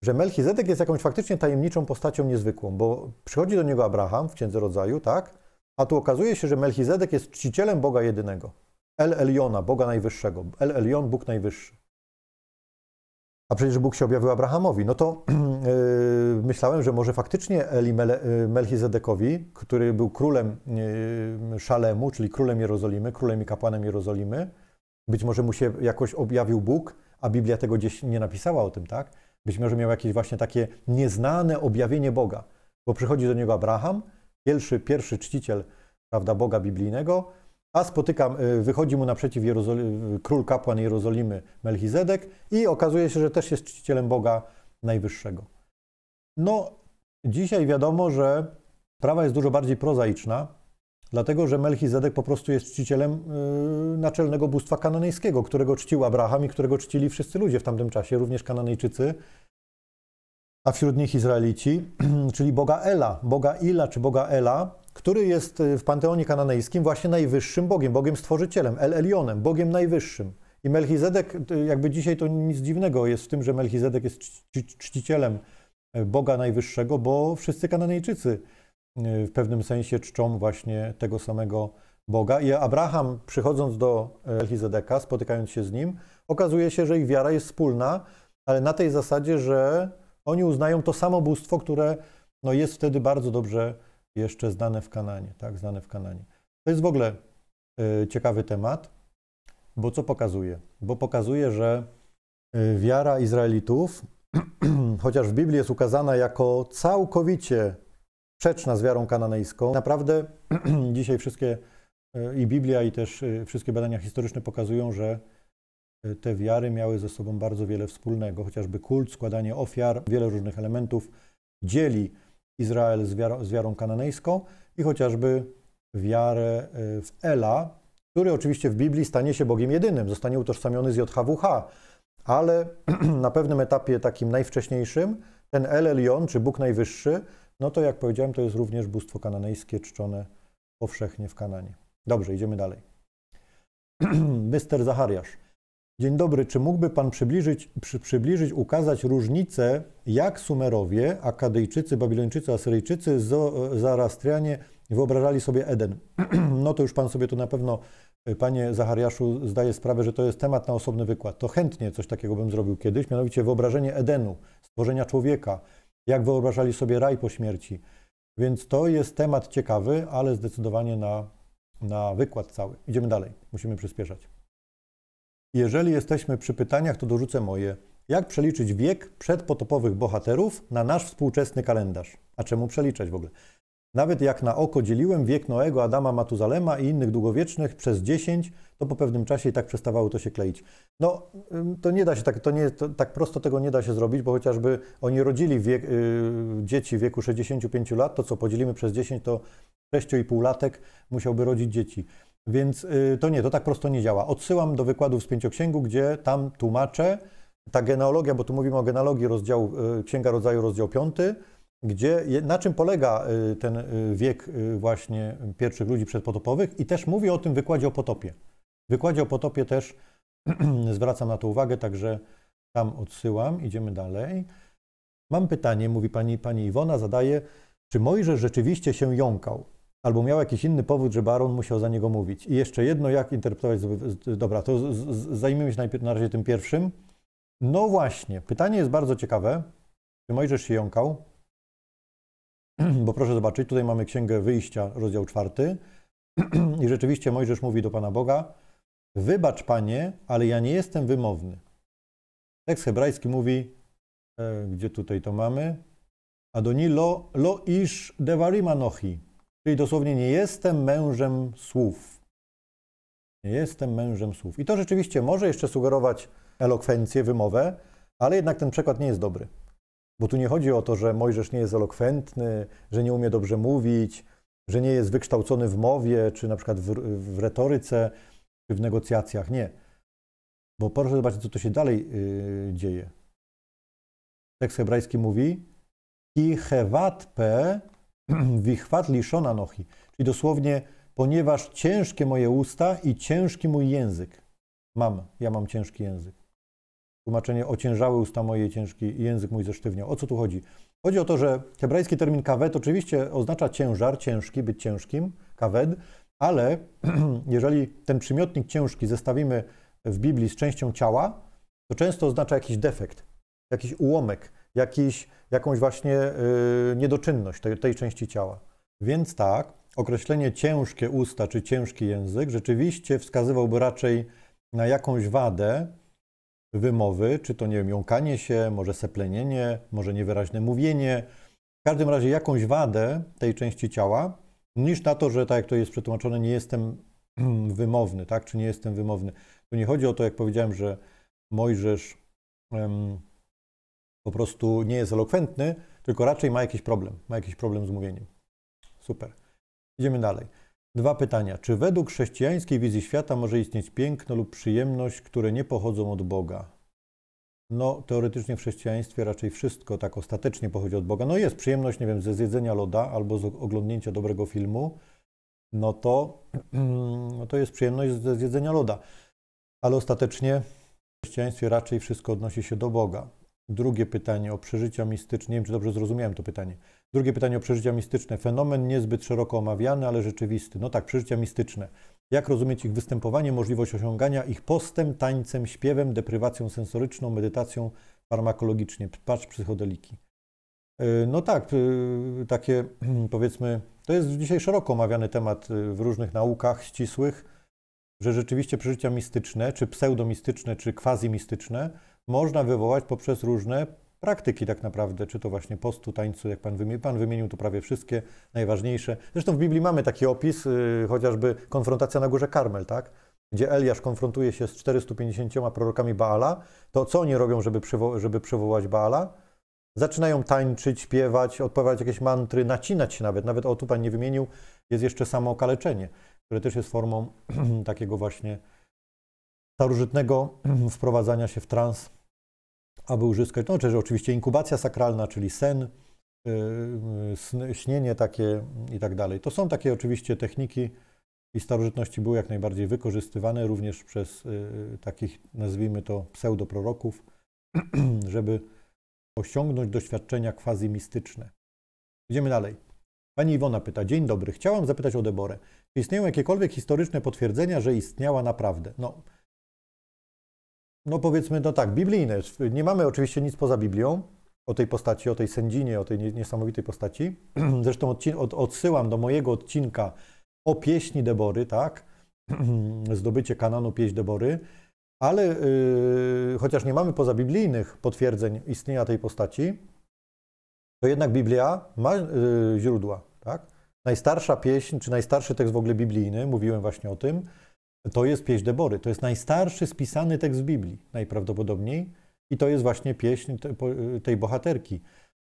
że Melchizedek jest jakąś faktycznie tajemniczą postacią niezwykłą, bo przychodzi do niego Abraham w Księdze Rodzaju, tak? A tu okazuje się, że Melchizedek jest czcicielem Boga jedynego. El Eliona, Boga Najwyższego. El Elion, Bóg Najwyższy. A przecież Bóg się objawił Abrahamowi. No to yy, myślałem, że może faktycznie Eli Mel e, Melchizedekowi, który był królem yy, Szalemu, czyli królem Jerozolimy, królem i kapłanem Jerozolimy, być może mu się jakoś objawił Bóg, a Biblia tego gdzieś nie napisała o tym, tak? Być może miał jakieś właśnie takie nieznane objawienie Boga, bo przychodzi do niego Abraham, pierwszy, pierwszy czciciel prawda, Boga biblijnego, a spotykam, y, wychodzi mu naprzeciw y, król kapłan Jerozolimy Melchizedek i okazuje się, że też jest czcicielem Boga Najwyższego. No, dzisiaj wiadomo, że prawa jest dużo bardziej prozaiczna, dlatego że Melchizedek po prostu jest czcicielem yy, naczelnego bóstwa kananejskiego, którego czcił Abraham i którego czcili wszyscy ludzie w tamtym czasie, również Kananejczycy, a wśród nich Izraelici, czyli Boga Ela, Boga Ila czy Boga Ela, który jest y, w panteonie kananejskim właśnie najwyższym Bogiem, Bogiem Stworzycielem, El Elionem, Bogiem Najwyższym. I Melchizedek, y, jakby dzisiaj to nic dziwnego jest w tym, że Melchizedek jest czcicielem e, Boga Najwyższego, bo wszyscy Kananejczycy y, w pewnym sensie czczą właśnie tego samego Boga. I Abraham, przychodząc do e, Melchizedeka, spotykając się z nim, okazuje się, że ich wiara jest wspólna, ale na tej zasadzie, że oni uznają to samo bóstwo, które no, jest wtedy bardzo dobrze jeszcze znane w Kananie, tak, znane w Kananie. To jest w ogóle y, ciekawy temat, bo co pokazuje? Bo pokazuje, że y, wiara Izraelitów, chociaż w Biblii jest ukazana jako całkowicie sprzeczna z wiarą kananejską, naprawdę dzisiaj wszystkie y, i Biblia, i też wszystkie badania historyczne pokazują, że te wiary miały ze sobą bardzo wiele wspólnego, chociażby kult, składanie ofiar, wiele różnych elementów dzieli Izrael z, wiarą, z wiarą kananejską i chociażby wiarę e, w Ela, który oczywiście w Biblii stanie się Bogiem jedynym, zostanie utożsamiony z JHWH, ale na pewnym etapie takim najwcześniejszym ten El Elion, czy Bóg Najwyższy, no to jak powiedziałem, to jest również bóstwo kananejskie czczone powszechnie w Kananie. Dobrze, idziemy dalej. Mister Zachariasz. Dzień dobry, czy mógłby Pan przybliżyć, przy, przybliżyć ukazać różnice, jak Sumerowie, Akadyjczycy, Babilończycy, Asyryjczycy, Zarastrianie wyobrażali sobie Eden? no to już Pan sobie to na pewno, Panie Zachariaszu, zdaje sprawę, że to jest temat na osobny wykład. To chętnie coś takiego bym zrobił kiedyś, mianowicie wyobrażenie Edenu, stworzenia człowieka, jak wyobrażali sobie raj po śmierci. Więc to jest temat ciekawy, ale zdecydowanie na, na wykład cały. Idziemy dalej, musimy przyspieszać. Jeżeli jesteśmy przy pytaniach, to dorzucę moje. Jak przeliczyć wiek przedpotopowych bohaterów na nasz współczesny kalendarz? A czemu przeliczać w ogóle? Nawet jak na oko dzieliłem wiek Noego, Adama, Matuzalema i innych długowiecznych przez 10, to po pewnym czasie i tak przestawało to się kleić. No, to nie da się tak, to nie, to, tak prosto tego nie da się zrobić, bo chociażby oni rodzili wiek, yy, dzieci w wieku 65 lat, to co podzielimy przez 10, to 6,5 latek musiałby rodzić dzieci. Więc y, to nie, to tak prosto nie działa. Odsyłam do wykładów z pięcioksięgu, gdzie tam tłumaczę ta genealogia, bo tu mówimy o genealogii rozdział y, Księga Rodzaju, rozdział piąty, gdzie, na czym polega y, ten wiek właśnie pierwszych ludzi przedpotopowych i też mówię o tym wykładzie o potopie. W wykładzie o potopie też zwracam na to uwagę, także tam odsyłam, idziemy dalej. Mam pytanie, mówi pani, pani Iwona, zadaje, czy Mojżesz rzeczywiście się jąkał? albo miał jakiś inny powód, że baron musiał za niego mówić. I jeszcze jedno, jak interpretować. Dobra, to zajmiemy się najpierw, na razie tym pierwszym. No właśnie, pytanie jest bardzo ciekawe. Czy Mojżesz się jąkał? Bo proszę zobaczyć, tutaj mamy Księgę Wyjścia, rozdział czwarty. I rzeczywiście Mojżesz mówi do Pana Boga: Wybacz, Panie, ale ja nie jestem wymowny. Tekst hebrajski mówi, e, gdzie tutaj to mamy? Adoni lo, lo ish devarimanochi. Czyli dosłownie nie jestem mężem słów. Nie jestem mężem słów. I to rzeczywiście może jeszcze sugerować elokwencję, wymowę, ale jednak ten przekład nie jest dobry. Bo tu nie chodzi o to, że Mojżesz nie jest elokwentny, że nie umie dobrze mówić, że nie jest wykształcony w mowie, czy na przykład w, w retoryce, czy w negocjacjach. Nie. Bo proszę zobaczyć, co to się dalej yy, dzieje. Tekst hebrajski mówi: Ki pe. wichwat liszona nochi, czyli dosłownie, ponieważ ciężkie moje usta i ciężki mój język. Mam, ja mam ciężki język. Tłumaczenie ociężałe usta moje, ciężki język mój zesztywniał. O co tu chodzi? Chodzi o to, że hebrajski termin kawet oczywiście oznacza ciężar, ciężki, być ciężkim, kawed, ale jeżeli ten przymiotnik ciężki zestawimy w Biblii z częścią ciała, to często oznacza jakiś defekt, jakiś ułomek, jakiś jakąś właśnie y, niedoczynność tej, tej części ciała. Więc tak, określenie ciężkie usta czy ciężki język rzeczywiście wskazywałby raczej na jakąś wadę wymowy, czy to nie wiem, jąkanie się, może seplenienie, może niewyraźne mówienie, w każdym razie jakąś wadę tej części ciała, niż na to, że tak jak to jest przetłumaczone, nie jestem wymowny, tak, czy nie jestem wymowny. Tu nie chodzi o to, jak powiedziałem, że Mojżesz po prostu nie jest elokwentny, tylko raczej ma jakiś problem, ma jakiś problem z mówieniem. Super. Idziemy dalej. Dwa pytania. Czy według chrześcijańskiej wizji świata może istnieć piękno lub przyjemność, które nie pochodzą od Boga? No, teoretycznie w chrześcijaństwie raczej wszystko tak ostatecznie pochodzi od Boga. No jest przyjemność, nie wiem, ze zjedzenia loda albo z oglądnięcia dobrego filmu, no to, no to jest przyjemność ze zjedzenia loda. Ale ostatecznie w chrześcijaństwie raczej wszystko odnosi się do Boga. Drugie pytanie o przeżycia mistyczne. Nie wiem, czy dobrze zrozumiałem to pytanie. Drugie pytanie o przeżycia mistyczne. Fenomen niezbyt szeroko omawiany, ale rzeczywisty. No tak, przeżycia mistyczne. Jak rozumieć ich występowanie, możliwość osiągania ich postem, tańcem, śpiewem, deprywacją sensoryczną, medytacją farmakologicznie? Patrz psychodeliki. E, no tak, e, takie powiedzmy, to jest dzisiaj szeroko omawiany temat e, w różnych naukach ścisłych, że rzeczywiście przeżycia mistyczne, czy pseudomistyczne, czy quasi mistyczne można wywołać poprzez różne praktyki tak naprawdę, czy to właśnie postu, tańcu, jak Pan wymienił, Pan wymienił to prawie wszystkie najważniejsze. Zresztą w Biblii mamy taki opis, y, chociażby konfrontacja na górze Karmel, tak? Gdzie Eliasz konfrontuje się z 450 prorokami Baala, to co oni robią, żeby, przywo żeby przywołać Baala? Zaczynają tańczyć, śpiewać, odpowiadać jakieś mantry, nacinać się nawet. Nawet o tu Pan nie wymienił, jest jeszcze samo okaleczenie, które też jest formą takiego właśnie starożytnego mhm, wprowadzania się w trans, aby uzyskać, no czyli oczywiście inkubacja sakralna, czyli sen, y, y, śnienie takie i tak dalej. To są takie oczywiście techniki i starożytności były jak najbardziej wykorzystywane również przez y, takich, nazwijmy to, pseudoproroków, żeby osiągnąć doświadczenia quasi-mistyczne. Idziemy dalej. Pani Iwona pyta, dzień dobry, chciałam zapytać o Deborę. Czy istnieją jakiekolwiek historyczne potwierdzenia, że istniała naprawdę? No, no powiedzmy, no tak, biblijne. Nie mamy oczywiście nic poza Biblią o tej postaci, o tej sędzinie, o tej niesamowitej postaci. Zresztą od, odsyłam do mojego odcinka o pieśni Debory, tak? Zdobycie kananu pieśń Debory. Ale yy, chociaż nie mamy poza biblijnych potwierdzeń istnienia tej postaci, to jednak Biblia ma yy, źródła, tak? Najstarsza pieśń, czy najstarszy tekst w ogóle biblijny, mówiłem właśnie o tym, to jest pieśń Debory. To jest najstarszy spisany tekst w Biblii, najprawdopodobniej. I to jest właśnie pieśń tej bohaterki.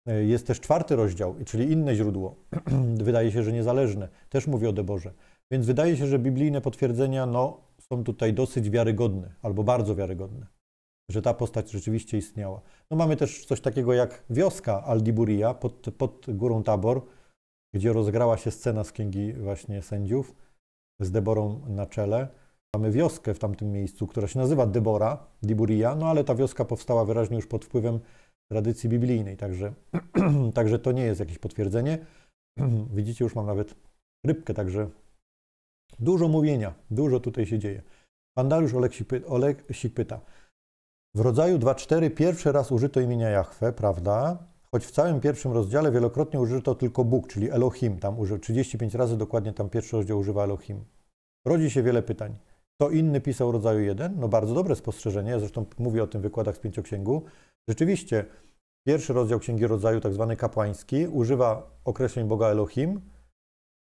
E, jest też czwarty rozdział, czyli inne źródło. wydaje się, że niezależne. Też mówi o Deborze. Więc wydaje się, że biblijne potwierdzenia no, są tutaj dosyć wiarygodne, albo bardzo wiarygodne, że ta postać rzeczywiście istniała. No, mamy też coś takiego jak wioska Aldiburia pod, pod górą Tabor, gdzie rozgrała się scena z księgi właśnie sędziów z Deborą na czele. Mamy wioskę w tamtym miejscu, która się nazywa Debora, Diburia, no ale ta wioska powstała wyraźnie już pod wpływem tradycji biblijnej, także, także to nie jest jakieś potwierdzenie. Widzicie, już mam nawet rybkę, także dużo mówienia, dużo tutaj się dzieje. Pan Dariusz Oleksik, py, Oleksik pyta. W rodzaju 2.4 pierwszy raz użyto imienia Jachwę, prawda? choć w całym pierwszym rozdziale wielokrotnie użyto tylko Bóg, czyli Elohim, tam użył 35 razy dokładnie tam pierwszy rozdział używa Elohim. Rodzi się wiele pytań. To inny pisał rodzaju jeden? No bardzo dobre spostrzeżenie, ja zresztą mówię o tym w wykładach z pięcioksięgu. Rzeczywiście, pierwszy rozdział Księgi Rodzaju, tak zwany kapłański, używa określeń Boga Elohim.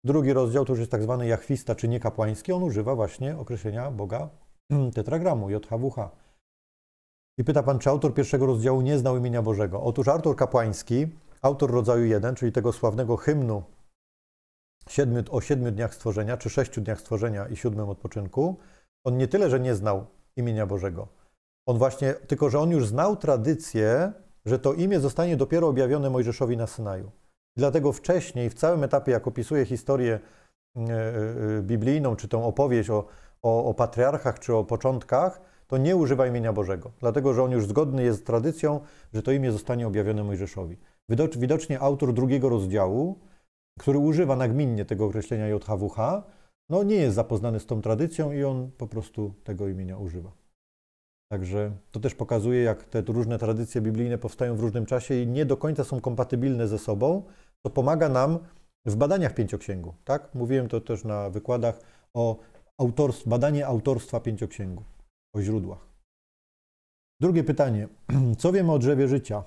Drugi rozdział to już jest tak zwany jachwista czy nie kapłański, on używa właśnie określenia Boga tetragramu, JHWH. I pyta pan, czy autor pierwszego rozdziału nie znał imienia Bożego? Otóż Artur Kapłański, autor rodzaju 1, czyli tego sławnego hymnu siedmiu, o siedmiu dniach stworzenia, czy sześciu dniach stworzenia i siódmym odpoczynku, on nie tyle, że nie znał imienia Bożego. On właśnie, tylko że on już znał tradycję, że to imię zostanie dopiero objawione Mojżeszowi na Synaju. Dlatego wcześniej, w całym etapie, jak opisuje historię e, e, e, biblijną, czy tą opowieść o, o, o patriarchach, czy o początkach, to nie używa imienia Bożego, dlatego że on już zgodny jest z tradycją, że to imię zostanie objawione Mojżeszowi. Widocznie autor drugiego rozdziału, który używa nagminnie tego określenia JHWH, no nie jest zapoznany z tą tradycją i on po prostu tego imienia używa. Także to też pokazuje, jak te różne tradycje biblijne powstają w różnym czasie i nie do końca są kompatybilne ze sobą, To pomaga nam w badaniach pięcioksięgu. Tak? Mówiłem to też na wykładach o autorstw, badanie autorstwa pięcioksięgu o źródłach. Drugie pytanie. Co wiemy o drzewie życia?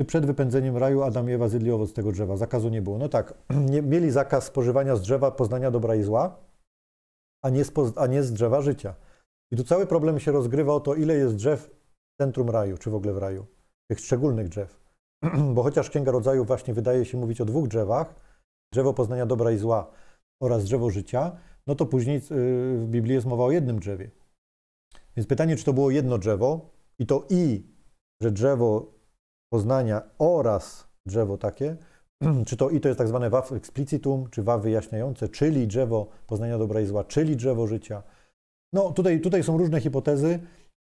Czy przed wypędzeniem raju Adam i Ewa zjedli owoc tego drzewa? Zakazu nie było. No tak, nie, mieli zakaz spożywania z drzewa poznania dobra i zła, a nie, z, a nie z drzewa życia. I tu cały problem się rozgrywa o to, ile jest drzew w centrum raju, czy w ogóle w raju, tych szczególnych drzew. Bo chociaż Księga Rodzaju właśnie wydaje się mówić o dwóch drzewach, drzewo poznania dobra i zła oraz drzewo życia, no to później y, w Biblii jest mowa o jednym drzewie. Więc pytanie, czy to było jedno drzewo i to i, że drzewo poznania oraz drzewo takie, czy to i to jest tak zwane waw explicitum, czy waw wyjaśniające, czyli drzewo poznania dobra i zła, czyli drzewo życia. No tutaj, tutaj są różne hipotezy,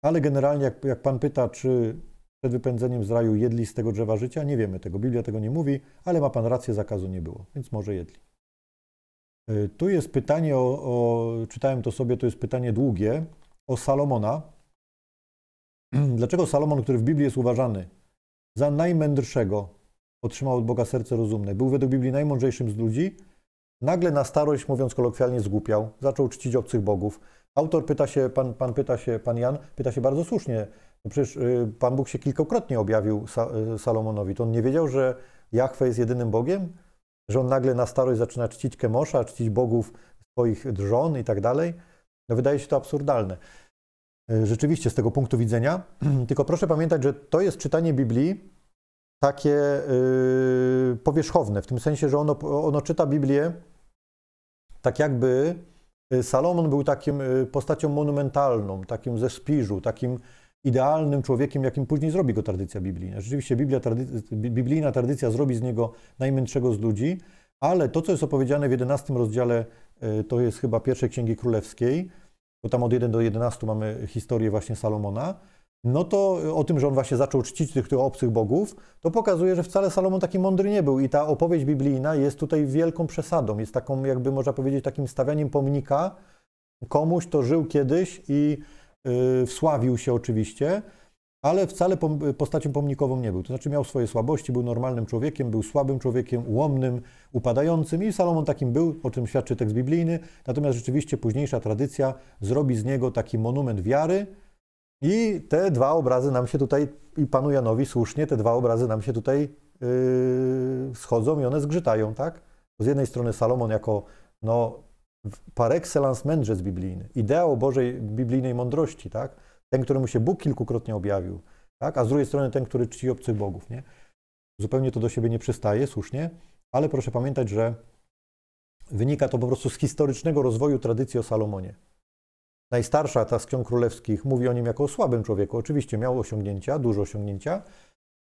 ale generalnie jak, jak Pan pyta, czy przed wypędzeniem z raju jedli z tego drzewa życia, nie wiemy tego, Biblia tego nie mówi, ale ma Pan rację, zakazu nie było, więc może jedli. Y, tu jest pytanie o, o czytałem to sobie, to jest pytanie długie, o Salomona. Dlaczego Salomon, który w Biblii jest uważany za najmędrszego, otrzymał od Boga serce rozumne? Był według Biblii najmądrzejszym z ludzi, nagle na starość, mówiąc kolokwialnie, zgłupiał, zaczął czcić obcych bogów. Autor pyta się, pan, pan pyta się, pan Jan pyta się bardzo słusznie, no przecież y, Pan Bóg się kilkakrotnie objawił y, Salomonowi. To on nie wiedział, że Jachwe jest jedynym Bogiem? Że on nagle na starość zaczyna czcić Kemosza, czcić bogów swoich żon i tak dalej? No wydaje się to absurdalne. E, rzeczywiście, z tego punktu widzenia. Tylko proszę pamiętać, że to jest czytanie Biblii takie yy, powierzchowne, w tym sensie, że ono, ono czyta Biblię tak jakby e, Salomon był takim postacią monumentalną, takim ze szpiżu, takim idealnym człowiekiem, jakim później zrobi go tradycja biblijna. Rzeczywiście Biblia, tradycja, biblijna tradycja zrobi z niego najmniejszego z ludzi, ale to, co jest opowiedziane w 11 rozdziale E, to jest chyba pierwsze Księgi Królewskiej, bo tam od 1 do 11 mamy historię właśnie Salomona, no to o tym, że on właśnie zaczął czcić tych, tych obcych bogów, to pokazuje, że wcale Salomon taki mądry nie był i ta opowieść biblijna jest tutaj wielką przesadą, jest taką jakby można powiedzieć takim stawianiem pomnika komuś, kto żył kiedyś i yy, wsławił się oczywiście, ale wcale postacią pomnikową nie był. To znaczy miał swoje słabości, był normalnym człowiekiem, był słabym człowiekiem, ułomnym, upadającym i Salomon takim był, o czym świadczy tekst biblijny. Natomiast rzeczywiście późniejsza tradycja zrobi z niego taki monument wiary i te dwa obrazy nam się tutaj, i panu Janowi słusznie, te dwa obrazy nam się tutaj yy, schodzą i one zgrzytają, tak? Z jednej strony Salomon jako no, par excellence mędrzec biblijny, ideał Bożej biblijnej mądrości, tak? ten, któremu się Bóg kilkukrotnie objawił, tak? a z drugiej strony ten, który czci obcych bogów. Nie? Zupełnie to do siebie nie przystaje, słusznie, ale proszę pamiętać, że wynika to po prostu z historycznego rozwoju tradycji o Salomonie. Najstarsza ta z ksiąg królewskich mówi o nim jako o słabym człowieku. Oczywiście miał osiągnięcia, dużo osiągnięcia,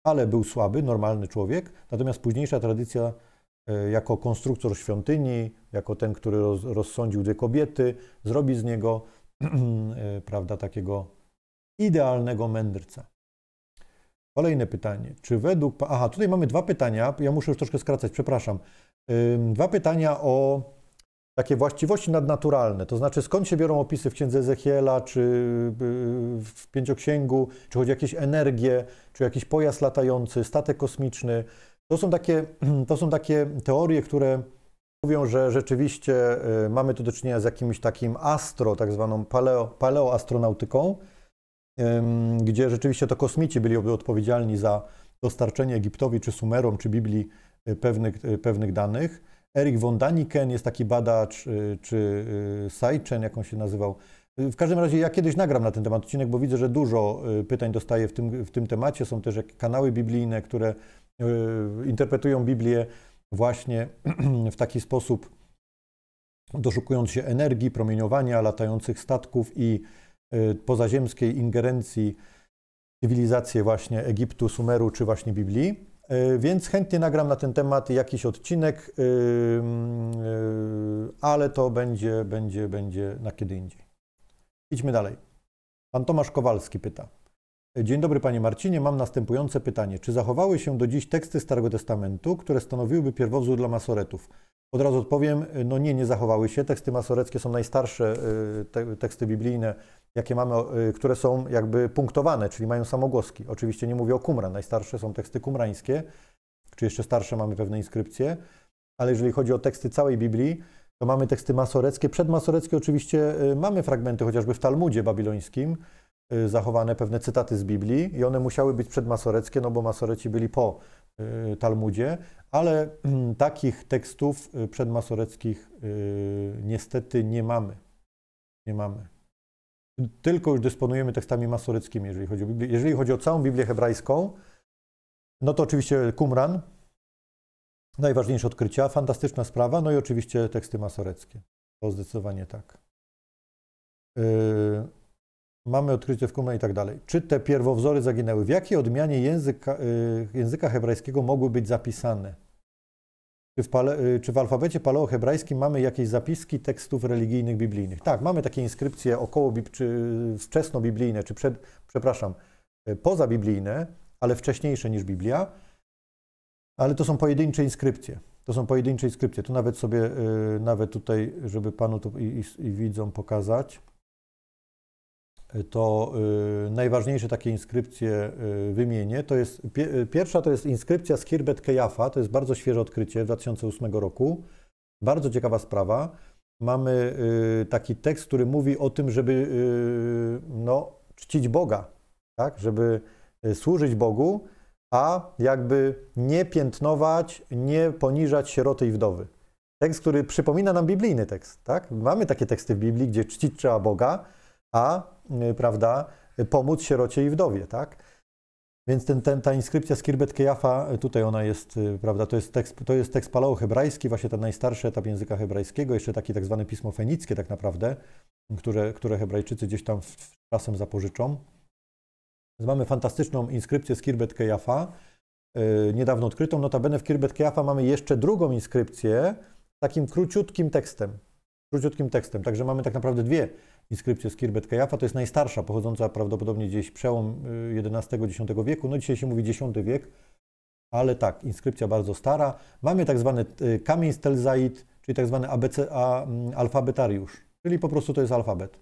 ale był słaby, normalny człowiek. Natomiast późniejsza tradycja e, jako konstruktor świątyni, jako ten, który rozsądził dwie kobiety, zrobi z niego e, prawda, takiego idealnego mędrca. Kolejne pytanie. Czy według. Aha, tutaj mamy dwa pytania. Ja muszę już troszkę skracać, przepraszam. Dwa pytania o takie właściwości nadnaturalne. To znaczy, skąd się biorą opisy w księdze Ezechiela, czy y, y, w pięcioksięgu, czy o jakieś energie, czy jakiś pojazd latający, statek kosmiczny. To są takie, to są takie teorie, które mówią, że rzeczywiście y, mamy tu do czynienia z jakimś takim astro, tak zwaną paleo, paleoastronautyką gdzie rzeczywiście to kosmici byli odpowiedzialni za dostarczenie Egiptowi czy Sumerom czy Biblii e, pewnych, e, pewnych danych. Erik von Daniken jest taki badacz, e, czy Sajchen jak on się nazywał. W każdym razie ja kiedyś nagram na ten temat odcinek, bo widzę, że dużo pytań dostaję w tym, w tym temacie. Są też kanały biblijne, które interpretują Biblię właśnie w taki sposób, doszukując się energii, promieniowania, latających statków i Y, pozaziemskiej ingerencji cywilizację właśnie Egiptu, Sumeru czy właśnie Biblii. Y, więc chętnie nagram na ten temat jakiś odcinek, y, ale to będzie, będzie, będzie na kiedy indziej. Idźmy dalej. Pan Tomasz Kowalski pyta. Dzień dobry, panie Marcinie. Mam następujące pytanie. Czy zachowały się do dziś teksty Starego Testamentu, które stanowiłyby pierwowzór dla masoretów? Od razu odpowiem, no nie, nie zachowały się. Teksty masoreckie są najstarsze, te, teksty biblijne jakie mamy, y, które są jakby punktowane, czyli mają samogłoski. Oczywiście nie mówię o Kumra, najstarsze są teksty kumrańskie, czy jeszcze starsze mamy pewne inskrypcje, ale jeżeli chodzi o teksty całej Biblii, to mamy teksty masoreckie. Przedmasoreckie oczywiście y, mamy fragmenty, chociażby w Talmudzie babilońskim y, zachowane pewne cytaty z Biblii i one musiały być przedmasoreckie, no bo masoreci byli po Talmudzie, ale mm, takich tekstów przedmasoreckich niestety nie mamy. Nie mamy tylko już dysponujemy tekstami masoreckimi, jeżeli chodzi o, Biblię. Jeżeli chodzi o całą Biblię hebrajską. No to oczywiście Qumran, najważniejsze odkrycia, fantastyczna sprawa, no i oczywiście teksty masoreckie. To zdecydowanie tak. Yy, mamy odkrycie w Qumran i tak dalej. Czy te pierwowzory zaginęły? W jakiej odmianie języka, yy, języka hebrajskiego mogły być zapisane? Czy w, y, czy w alfabecie paleohebrajskim mamy jakieś zapiski tekstów religijnych biblijnych? Tak, mamy takie inskrypcje około czy y, wczesnobiblijne, czy przed, przepraszam, y, pozabiblijne, ale wcześniejsze niż Biblia, ale to są pojedyncze inskrypcje. To są pojedyncze inskrypcje. Tu nawet sobie, nawet tutaj, żeby panu i, i, i widzom pokazać to y, najważniejsze takie inskrypcje y, wymienię. To jest, y, pierwsza to jest inskrypcja z Hirbet Kejafa, to jest bardzo świeże odkrycie, 2008 roku. Bardzo ciekawa sprawa. Mamy taki tekst, który mówi o tym, żeby no, czcić Boga, tak? żeby służyć Bogu, a jakby nie piętnować, nie poniżać sieroty i wdowy. Tekst, który przypomina nam biblijny tekst. Tak? Mamy takie teksty w Biblii, gdzie czcić trzeba Boga, a Y, prawda, pomóc sierocie i wdowie, tak? Więc ten, ten, ta inskrypcja z Kirbet Kejafa, y, tutaj ona jest, y, prawda, to jest tekst, to jest tekst paleo-hebrajski, właśnie ten najstarszy etap języka hebrajskiego, jeszcze taki tak zwane pismo fenickie tak naprawdę, które, które Hebrajczycy gdzieś tam czasem zapożyczą. Więc mamy fantastyczną inskrypcję z Kirbet Kejafa, yy, niedawno odkrytą. Notabene w Kirbet Kejafa mamy jeszcze drugą inskrypcję, takim króciutkim tekstem. Króciutkim tekstem, także mamy tak naprawdę dwie inskrypcję z Kirbet Kajafa. To jest najstarsza, pochodząca prawdopodobnie gdzieś przełom XI-X y, wieku. No dzisiaj się mówi X wiek, ale tak, inskrypcja bardzo stara. Mamy tak zwany y, kamień stelzait, czyli tak zwany ABC, a, mm, alfabetariusz, czyli po prostu to jest alfabet.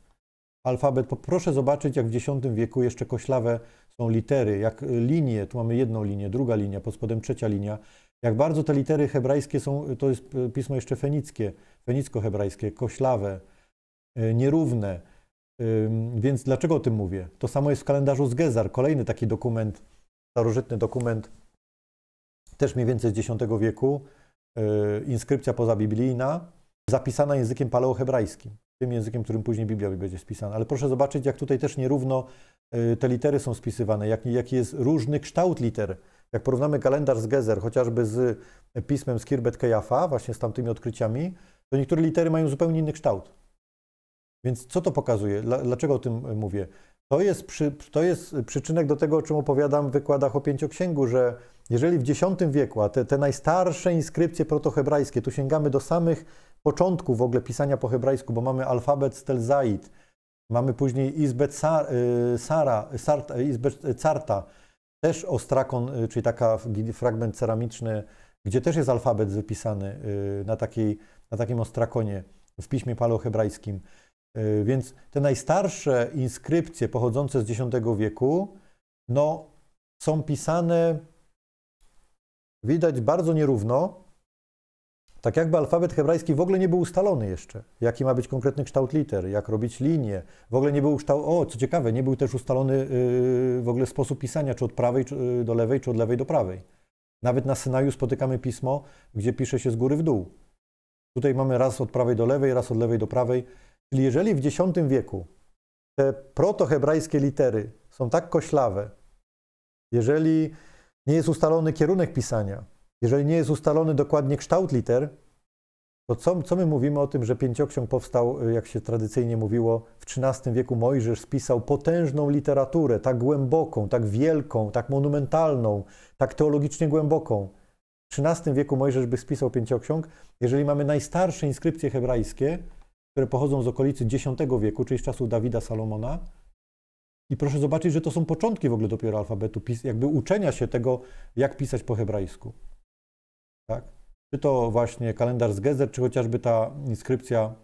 Alfabet, proszę zobaczyć, jak w X wieku jeszcze koślawe są litery, jak y, linie, tu mamy jedną linię, druga linia, pod spodem trzecia linia. Jak bardzo te litery hebrajskie są, to jest pismo jeszcze fenickie, fenicko-hebrajskie, koślawe, Y, nierówne. Więc dlaczego o tym mówię? To samo jest w kalendarzu z Gezar, kolejny taki dokument, starożytny dokument, też mniej więcej z X wieku, y, inskrypcja pozabiblijna, zapisana językiem paleohebrajskim, tym językiem, którym później Biblia będzie spisana. Ale proszę zobaczyć, jak tutaj też nierówno y, te litery są spisywane, jaki jak jest różny kształt liter. Jak porównamy kalendarz z Gezer, chociażby z pismem z Kirbet Kejafa, właśnie z tamtymi odkryciami, to niektóre litery mają zupełnie inny kształt. Więc co to pokazuje? Dlaczego o tym e, mówię? To jest, przy, to jest przyczynek do tego, o czym opowiadam w wykładach o pięcioksięgu, że jeżeli w X wieku, a te, te najstarsze inskrypcje protohebrajskie, tu sięgamy do samych początków w ogóle pisania po hebrajsku, bo mamy alfabet stelzait, mamy później izbet sar, e, sara, e, izbet carta, też ostrakon, czyli taki fragment ceramiczny, gdzie też jest alfabet wypisany na, takiej, na takim ostrakonie w piśmie paleohebrajskim. E, więc te najstarsze inskrypcje pochodzące z X wieku no, są pisane, widać, bardzo nierówno, tak jakby alfabet hebrajski w ogóle nie był ustalony jeszcze, jaki ma być konkretny kształt liter, jak robić linie. W ogóle nie był kształt, o co ciekawe, nie był też ustalony y, w ogóle sposób pisania, czy od prawej y, do lewej, czy od lewej do prawej. Nawet na Synaju spotykamy pismo, gdzie pisze się z góry w dół. Tutaj mamy raz od prawej do lewej, raz od lewej do prawej. Czyli jeżeli w X wieku te protohebrajskie litery są tak koślawe, jeżeli nie jest ustalony kierunek pisania, jeżeli nie jest ustalony dokładnie kształt liter, to co, co my mówimy o tym, że pięcioksiąg powstał, y, jak się tradycyjnie mówiło, w XIII wieku Mojżesz spisał potężną literaturę, tak głęboką, tak wielką, tak monumentalną, tak teologicznie głęboką. W XIII wieku Mojżesz by spisał pięcioksiąg, jeżeli mamy najstarsze inskrypcje hebrajskie, które pochodzą z okolicy X wieku, czyli z czasu Dawida Salomona. I proszę zobaczyć, że to są początki w ogóle dopiero alfabetu, jakby uczenia się tego, jak pisać po hebrajsku. Tak? Czy to właśnie kalendarz z Gezer, czy chociażby ta inskrypcja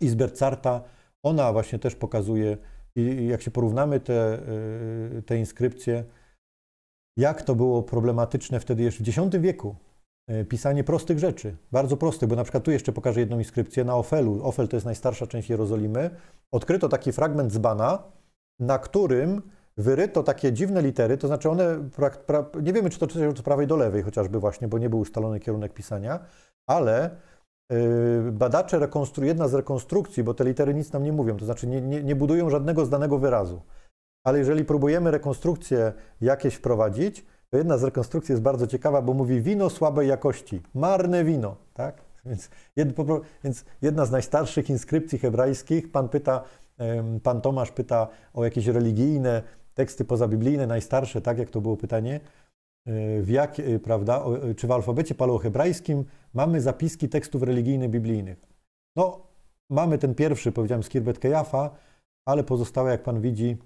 Izbercarta, ona właśnie też pokazuje, i jak się porównamy te, y, te inskrypcje, jak to było problematyczne wtedy jeszcze w X wieku, E, pisanie prostych rzeczy, bardzo prostych, bo na przykład tu jeszcze pokażę jedną inskrypcję na Ofelu. Ofel to jest najstarsza część Jerozolimy. Odkryto taki fragment dzbana, na którym wyryto takie dziwne litery, to znaczy one, pra, pra, nie wiemy czy to czyta od prawej do lewej chociażby właśnie, bo nie był ustalony kierunek pisania, ale y, badacze, rekonstru, jedna z rekonstrukcji, bo te litery nic nam nie mówią, to znaczy nie, nie, nie budują żadnego zdanego wyrazu. Ale jeżeli próbujemy rekonstrukcję jakieś wprowadzić, jedna z rekonstrukcji jest bardzo ciekawa, bo mówi wino słabej jakości, marne wino, tak? Więc, jedna z najstarszych inskrypcji hebrajskich, pan pyta, pan Tomasz pyta o jakieś religijne teksty pozabiblijne, najstarsze, tak jak to było pytanie, e, w jak, e, prawda, e, czy w alfabecie paleohebrajskim mamy zapiski tekstów religijnych biblijnych. No, mamy ten pierwszy, powiedziałem, Skirbet Kejafa, ale pozostałe, jak pan widzi,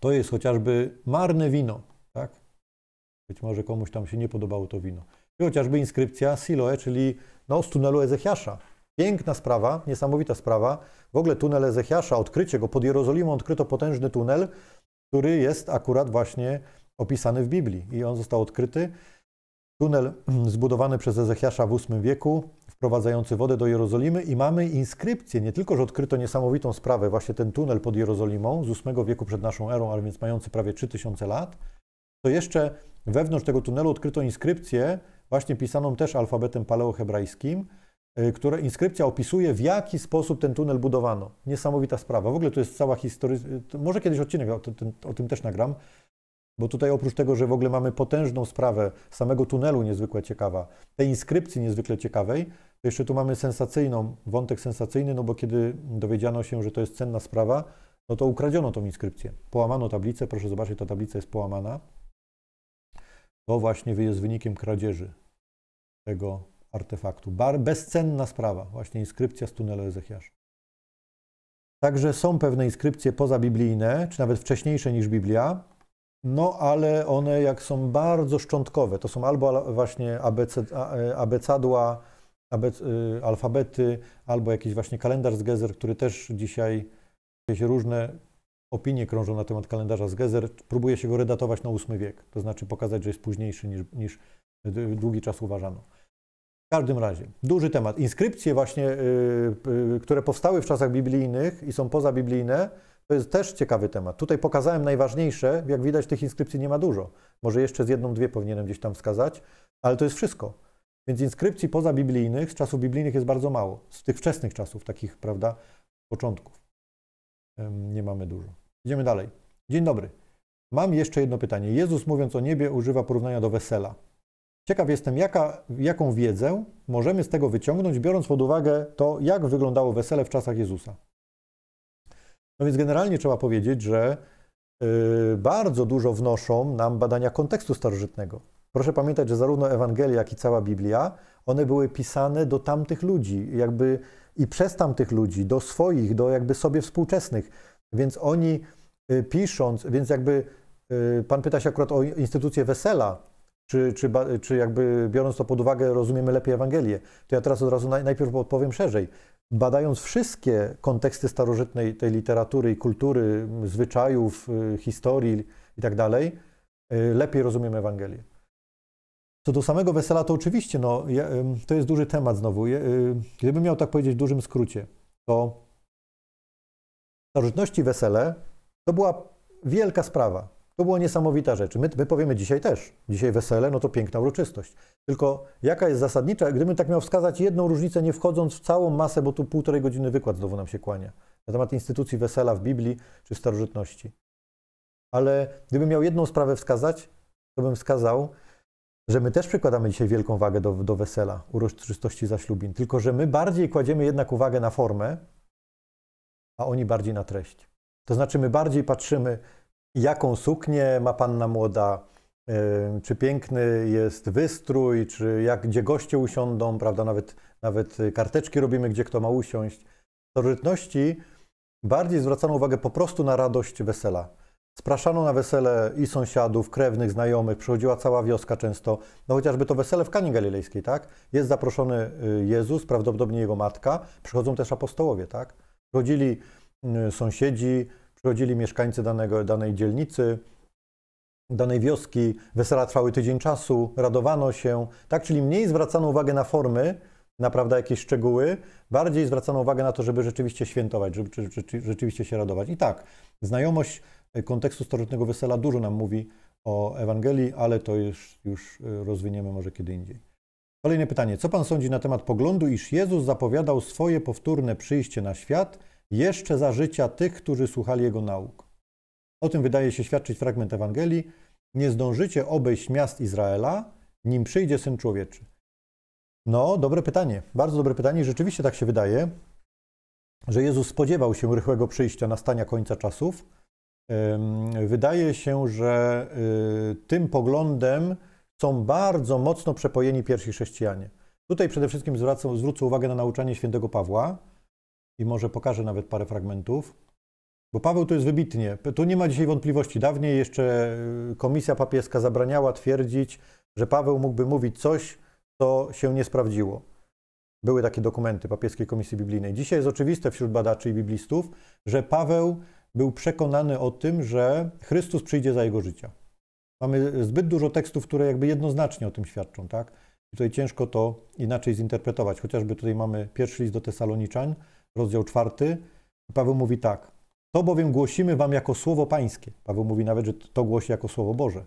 to jest chociażby marne wino. Być może komuś tam się nie podobało to wino. I chociażby inskrypcja Siloe, czyli no, z tunelu Ezechiasza. Piękna sprawa, niesamowita sprawa. W ogóle tunel Ezechiasza, odkrycie go. Pod Jerozolimą odkryto potężny tunel, który jest akurat właśnie opisany w Biblii. I on został odkryty. Tunel zbudowany przez Ezechiasza w VIII wieku, wprowadzający wodę do Jerozolimy i mamy inskrypcję, nie tylko, że odkryto niesamowitą sprawę, właśnie ten tunel pod Jerozolimą z VIII wieku przed naszą erą, a więc mający prawie 3000 lat, to jeszcze wewnątrz tego tunelu odkryto inskrypcję, właśnie pisaną też alfabetem paleohebrajskim, y, które inskrypcja opisuje, w jaki sposób ten tunel budowano. Niesamowita sprawa. W ogóle to jest cała historia. Y, może kiedyś odcinek o tym, o tym też nagram, bo tutaj oprócz tego, że w ogóle mamy potężną sprawę samego tunelu niezwykle ciekawa, tej inskrypcji niezwykle ciekawej, to jeszcze tu mamy sensacyjną, wątek sensacyjny, no bo kiedy dowiedziano się, że to jest cenna sprawa, no to ukradziono tą inskrypcję. Połamano tablicę, proszę zobaczyć, ta tablica jest połamana. To właśnie jest wynikiem kradzieży tego artefaktu. Bar, bezcenna sprawa, właśnie inskrypcja z tunelu Ezechiasza. Także są pewne inskrypcje pozabiblijne, czy nawet wcześniejsze niż Biblia, no ale one jak są bardzo szczątkowe, to są albo właśnie ABC, e, abecadła, abec, y, alfabety, albo jakiś właśnie kalendarz z Gezer, który też dzisiaj jakieś różne opinie krążą na temat kalendarza z Gezer. Próbuje się go redatować na VIII wiek, to znaczy pokazać, że jest późniejszy niż, niż e, długi czas uważano. W każdym razie, duży temat. Inskrypcje właśnie, yy, yy, które powstały w czasach biblijnych i są pozabiblijne, to jest też ciekawy temat. Tutaj pokazałem najważniejsze. Jak widać, tych inskrypcji nie ma dużo. Może jeszcze z jedną, dwie powinienem gdzieś tam wskazać, ale to jest wszystko. Więc inskrypcji pozabiblijnych, z czasów biblijnych jest bardzo mało. Z tych wczesnych czasów, takich, prawda, początków. Yy, nie mamy dużo. Idziemy dalej. Dzień dobry. Mam jeszcze jedno pytanie. Jezus mówiąc o niebie używa porównania do wesela. Ciekaw jestem, jaka, jaką wiedzę możemy z tego wyciągnąć, biorąc pod uwagę to, jak wyglądało wesele w czasach Jezusa. No więc generalnie trzeba powiedzieć, że yy, bardzo dużo wnoszą nam badania kontekstu starożytnego. Proszę pamiętać, że zarówno Ewangelia, jak i cała Biblia, one były pisane do tamtych ludzi, jakby i przez tamtych ludzi, do swoich, do jakby sobie współczesnych. Więc oni Y, pisząc, więc jakby y, pan pyta się akurat o instytucję wesela, czy, czy, czy jakby biorąc to pod uwagę rozumiemy lepiej Ewangelię, to ja teraz od razu najpierw odpowiem szerzej. Badając wszystkie konteksty starożytnej tej literatury i kultury, zwyczajów, y, historii itd., tak lepiej rozumiemy Ewangelię. Co do samego wesela, to oczywiście, no, to jest duży temat znowu. Gdybym miał tak powiedzieć w dużym skrócie, to w starożytności wesele to była wielka sprawa. To była niesamowita rzecz. My, my powiemy dzisiaj też, dzisiaj wesele, no to piękna uroczystość. Tylko jaka jest zasadnicza, gdybym tak miał wskazać jedną różnicę, nie wchodząc w całą masę, bo tu półtorej godziny wykład znowu nam się kłania, na temat instytucji wesela w Biblii czy w starożytności. Ale gdybym miał jedną sprawę wskazać, to bym wskazał, że my też przykładamy dzisiaj wielką wagę do, do wesela, uroczystości zaślubin, tylko że my bardziej kładziemy jednak uwagę na formę, a oni bardziej na treść. To znaczy, my bardziej patrzymy, jaką suknię ma panna młoda, y, czy piękny jest wystrój, czy jak, gdzie goście usiądą, prawda? Nawet, nawet karteczki robimy, gdzie kto ma usiąść. W starożytności bardziej zwracano uwagę po prostu na radość wesela. Spraszano na wesele i sąsiadów, krewnych, znajomych, przychodziła cała wioska często. No chociażby to wesele w Kanie Galilejskiej, tak? Jest zaproszony y, Jezus, prawdopodobnie jego matka, przychodzą też apostołowie, tak? Przychodzili Y, sąsiedzi, przychodzili mieszkańcy danego, danej dzielnicy, danej wioski, wesela trwały tydzień czasu, radowano się, tak, czyli mniej zwracano uwagę na formy, na jakieś szczegóły, bardziej zwracano uwagę na to, żeby rzeczywiście świętować, żeby rzeczywiście się radować. I tak, znajomość y, kontekstu starożytnego wesela dużo nam mówi o Ewangelii, ale to już, już y, rozwiniemy może kiedy indziej. Kolejne pytanie. Co Pan sądzi na temat poglądu, iż Jezus zapowiadał swoje powtórne przyjście na świat – jeszcze za życia tych, którzy słuchali jego nauk. O tym wydaje się świadczyć fragment Ewangelii. Nie zdążycie obejść miast Izraela, nim przyjdzie syn człowieczy. No, dobre pytanie, bardzo dobre pytanie. Rzeczywiście tak się wydaje, że Jezus spodziewał się rychłego przyjścia, nastania końca czasów. Wydaje się, że y, tym poglądem są bardzo mocno przepojeni pierwsi chrześcijanie. Tutaj przede wszystkim zwrócę, zwrócę uwagę na nauczanie świętego Pawła, i może pokażę nawet parę fragmentów. Bo Paweł to jest wybitnie. Tu nie ma dzisiaj wątpliwości. Dawniej jeszcze y, komisja papieska zabraniała twierdzić, że Paweł mógłby mówić coś, co się nie sprawdziło. Były takie dokumenty papieskiej komisji biblijnej. Dzisiaj jest oczywiste wśród badaczy i biblistów, że Paweł był przekonany o tym, że Chrystus przyjdzie za jego życia. Mamy zbyt dużo tekstów, które jakby jednoznacznie o tym świadczą, tak? I tutaj ciężko to inaczej zinterpretować. Chociażby tutaj mamy pierwszy list do Tesaloniczan, rozdział czwarty. Paweł mówi tak. To bowiem głosimy wam jako słowo pańskie. Paweł mówi nawet, że to głosi jako słowo Boże.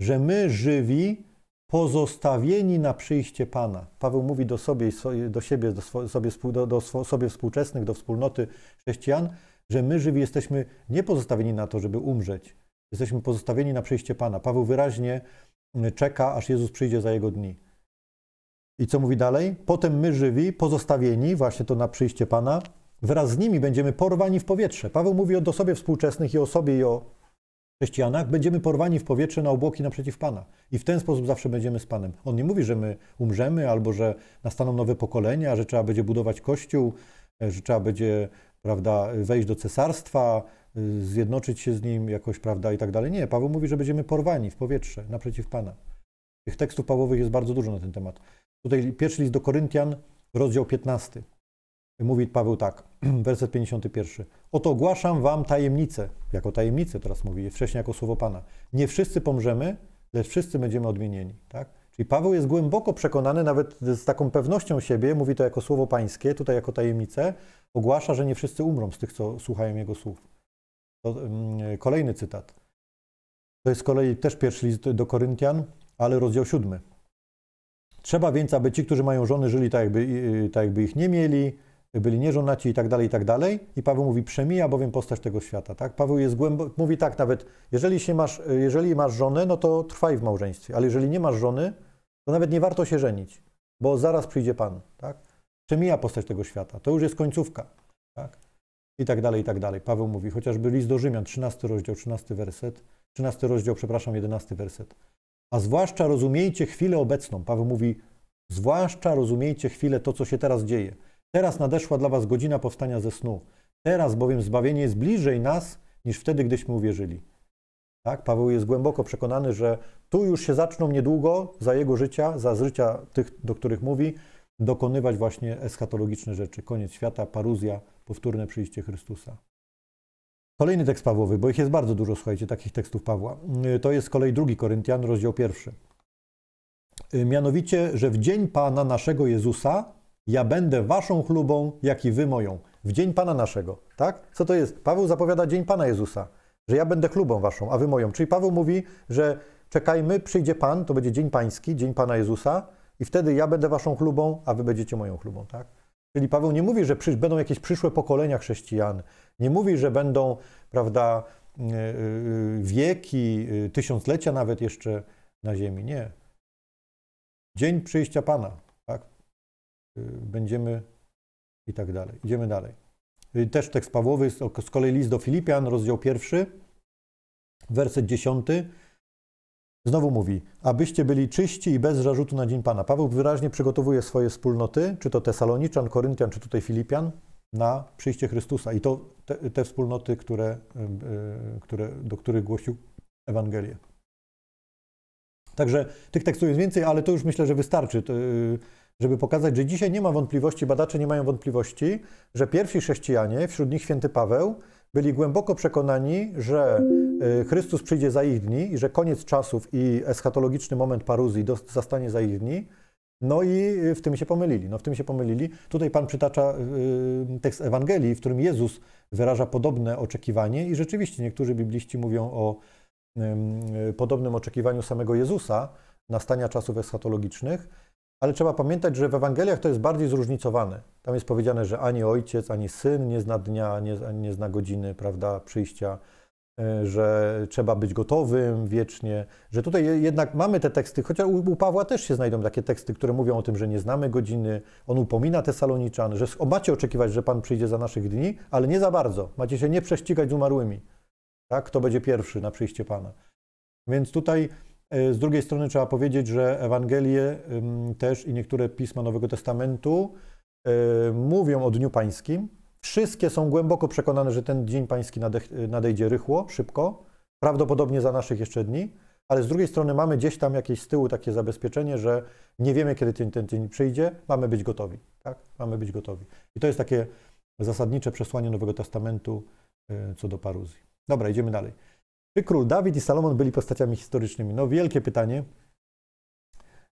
Że my żywi pozostawieni na przyjście Pana. Paweł mówi do, sobie, do siebie, do sobie, do, do sobie współczesnych, do wspólnoty chrześcijan, że my żywi jesteśmy nie pozostawieni na to, żeby umrzeć. Jesteśmy pozostawieni na przyjście Pana. Paweł wyraźnie czeka, aż Jezus przyjdzie za jego dni. I co mówi dalej? Potem my żywi, pozostawieni, właśnie to na przyjście Pana, wraz z nimi będziemy porwani w powietrze. Paweł mówi o sobie współczesnych i o sobie i o chrześcijanach. Będziemy porwani w powietrze na obłoki naprzeciw Pana. I w ten sposób zawsze będziemy z Panem. On nie mówi, że my umrzemy albo że nastaną nowe pokolenia, że trzeba będzie budować kościół, e, że trzeba będzie prawda, wejść do cesarstwa, e, zjednoczyć się z nim jakoś, prawda, i tak dalej. Nie, Paweł mówi, że będziemy porwani w powietrze naprzeciw Pana. Tych tekstów Pawłowych jest bardzo dużo na ten temat. Tutaj pierwszy list do Koryntian, rozdział 15. Mówi Paweł tak, werset 51. Oto ogłaszam wam tajemnicę, jako tajemnicę teraz mówi, wcześniej jako słowo Pana. Nie wszyscy pomrzemy, lecz wszyscy będziemy odmienieni. Tak? Czyli Paweł jest głęboko przekonany, nawet z taką pewnością siebie, mówi to jako słowo pańskie, tutaj jako tajemnicę, ogłasza, że nie wszyscy umrą z tych, co słuchają jego słów. To, mm, kolejny cytat. To jest z kolei też pierwszy list do Koryntian, ale rozdział 7. Trzeba więc, aby ci, którzy mają żony, żyli tak jakby, y, tak jakby ich nie mieli, byli nieżonaci i tak dalej, i tak dalej. I Paweł mówi, przemija bowiem postać tego świata, tak? Paweł jest głęboko, mówi tak nawet, jeżeli, się masz, y, jeżeli masz żonę, no to trwaj w małżeństwie, ale jeżeli nie masz żony, to nawet nie warto się żenić, bo zaraz przyjdzie Pan, tak? Przemija postać tego świata, to już jest końcówka, tak? I tak dalej, i tak dalej. Paweł mówi, chociażby list do Rzymian, 13 rozdział, 13 werset, 13 rozdział, przepraszam, 11 werset a zwłaszcza rozumiejcie chwilę obecną. Paweł mówi, zwłaszcza rozumiejcie chwilę to, co się teraz dzieje. Teraz nadeszła dla was godzina powstania ze snu. Teraz bowiem zbawienie jest bliżej nas, niż wtedy, gdyśmy uwierzyli. Tak? Paweł jest głęboko przekonany, że tu już się zaczną niedługo za jego życia, za życia tych, do których mówi, dokonywać właśnie eschatologiczne rzeczy. Koniec świata, paruzja, powtórne przyjście Chrystusa. Kolejny tekst Pawłowy, bo ich jest bardzo dużo, słuchajcie, takich tekstów Pawła. Y, to jest z kolei drugi Koryntian, rozdział pierwszy. Y, mianowicie, że w dzień Pana naszego Jezusa ja będę waszą chlubą, jak i wy moją. W dzień Pana naszego, tak? Co to jest? Paweł zapowiada dzień Pana Jezusa, że ja będę chlubą waszą, a wy moją. Czyli Paweł mówi, że czekajmy, przyjdzie Pan, to będzie dzień Pański, dzień Pana Jezusa i wtedy ja będę waszą chlubą, a wy będziecie moją chlubą, tak? Czyli Paweł nie mówi, że będą jakieś przyszłe pokolenia chrześcijan. Nie mówi, że będą, prawda, y, y, y, wieki, tysiąclecia nawet jeszcze na ziemi. Nie. Dzień przyjścia Pana, tak? Będziemy i tak dalej. Idziemy dalej. Też tekst Pawłowy, z kolei list do Filipian, rozdział pierwszy, werset dziesiąty. Znowu mówi, abyście byli czyści i bez zarzutu na dzień Pana. Paweł wyraźnie przygotowuje swoje wspólnoty, czy to Tesaloniczan, Koryntian, czy tutaj Filipian, na przyjście Chrystusa. I to te, te wspólnoty, które, y, y, które, do których głosił Ewangelię. Także tych tekstów jest więcej, ale to już myślę, że wystarczy, y, żeby pokazać, że dzisiaj nie ma wątpliwości, badacze nie mają wątpliwości, że pierwsi chrześcijanie, wśród nich święty Paweł, byli głęboko przekonani, że y, Chrystus przyjdzie za ich dni i że koniec czasów i eschatologiczny moment paruzji zastanie za ich dni. No i y, w tym się pomylili. No w tym się pomylili. Tutaj Pan przytacza y, tekst Ewangelii, w którym Jezus wyraża podobne oczekiwanie i rzeczywiście niektórzy bibliści mówią o podobnym oczekiwaniu samego Jezusa nastania czasów eschatologicznych. Ale trzeba pamiętać, że w Ewangeliach to jest bardziej zróżnicowane. Tam jest powiedziane, że ani ojciec, ani syn nie zna dnia, nie zna godziny, prawda, przyjścia, e, że trzeba być gotowym wiecznie, że tutaj jednak mamy te teksty, chociaż u Pawła też się znajdą takie teksty, które mówią o tym, że nie znamy godziny, on upomina te saloniczane, że macie oczekiwać, że Pan przyjdzie za naszych dni, ale nie za bardzo, macie się nie prześcigać z umarłymi, tak, kto będzie pierwszy na przyjście Pana. Więc tutaj E, z drugiej strony trzeba powiedzieć, że Ewangelie też i niektóre pisma Nowego Testamentu e, mówią o Dniu Pańskim. Wszystkie są głęboko przekonane, że ten Dzień Pański e, nadejdzie rychło, szybko, prawdopodobnie za naszych jeszcze dni, ale z drugiej strony mamy gdzieś tam jakieś z tyłu takie zabezpieczenie, że nie wiemy, kiedy ten, ten dzień przyjdzie, mamy być gotowi. Tak? Mamy być gotowi. I to jest takie zasadnicze przesłanie Nowego Testamentu co do paruzji. Dobra, idziemy dalej. Czy król Dawid i Salomon byli postaciami historycznymi? No wielkie pytanie.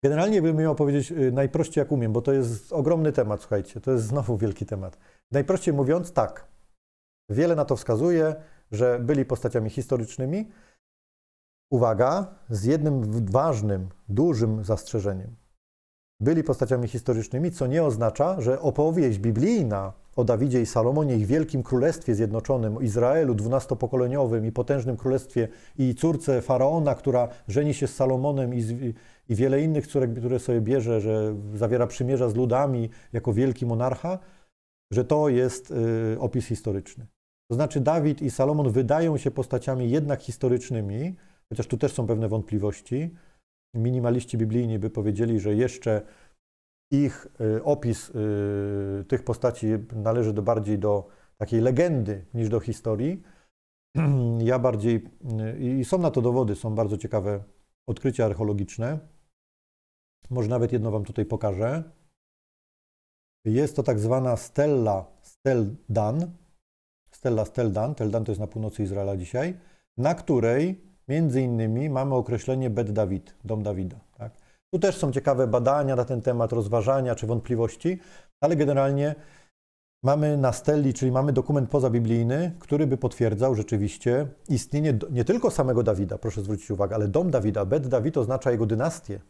Generalnie bym miał powiedzieć y, najprościej jak umiem, bo to jest ogromny temat, słuchajcie, to jest znowu wielki temat. Najprościej mówiąc, tak. Wiele na to wskazuje, że byli postaciami historycznymi. Uwaga, z jednym ważnym, dużym zastrzeżeniem. Byli postaciami historycznymi, co nie oznacza, że opowieść biblijna o Dawidzie i Salomonie, ich wielkim królestwie zjednoczonym, Izraelu dwunastopokoleniowym i potężnym królestwie i córce Faraona, która żeni się z Salomonem i, z, i wiele innych córek, które sobie bierze, że zawiera przymierza z ludami jako wielki monarcha, że to jest y, opis historyczny. To znaczy Dawid i Salomon wydają się postaciami jednak historycznymi, chociaż tu też są pewne wątpliwości. Minimaliści biblijni by powiedzieli, że jeszcze ich y, opis y, tych postaci należy do bardziej do takiej legendy niż do historii. Ja bardziej, y, i są na to dowody, są bardzo ciekawe odkrycia archeologiczne. Może nawet jedno Wam tutaj pokażę. Jest to tak zwana stella Steldan. Stella Steldan, Teldan to jest na północy Izraela dzisiaj, na której między innymi mamy określenie Bet Dawid, dom Dawida. Tu też są ciekawe badania na ten temat, rozważania czy wątpliwości, ale generalnie mamy na steli, czyli mamy dokument pozabiblijny, który by potwierdzał rzeczywiście istnienie nie tylko samego Dawida, proszę zwrócić uwagę, ale dom Dawida. Bet Dawid oznacza jego dynastię.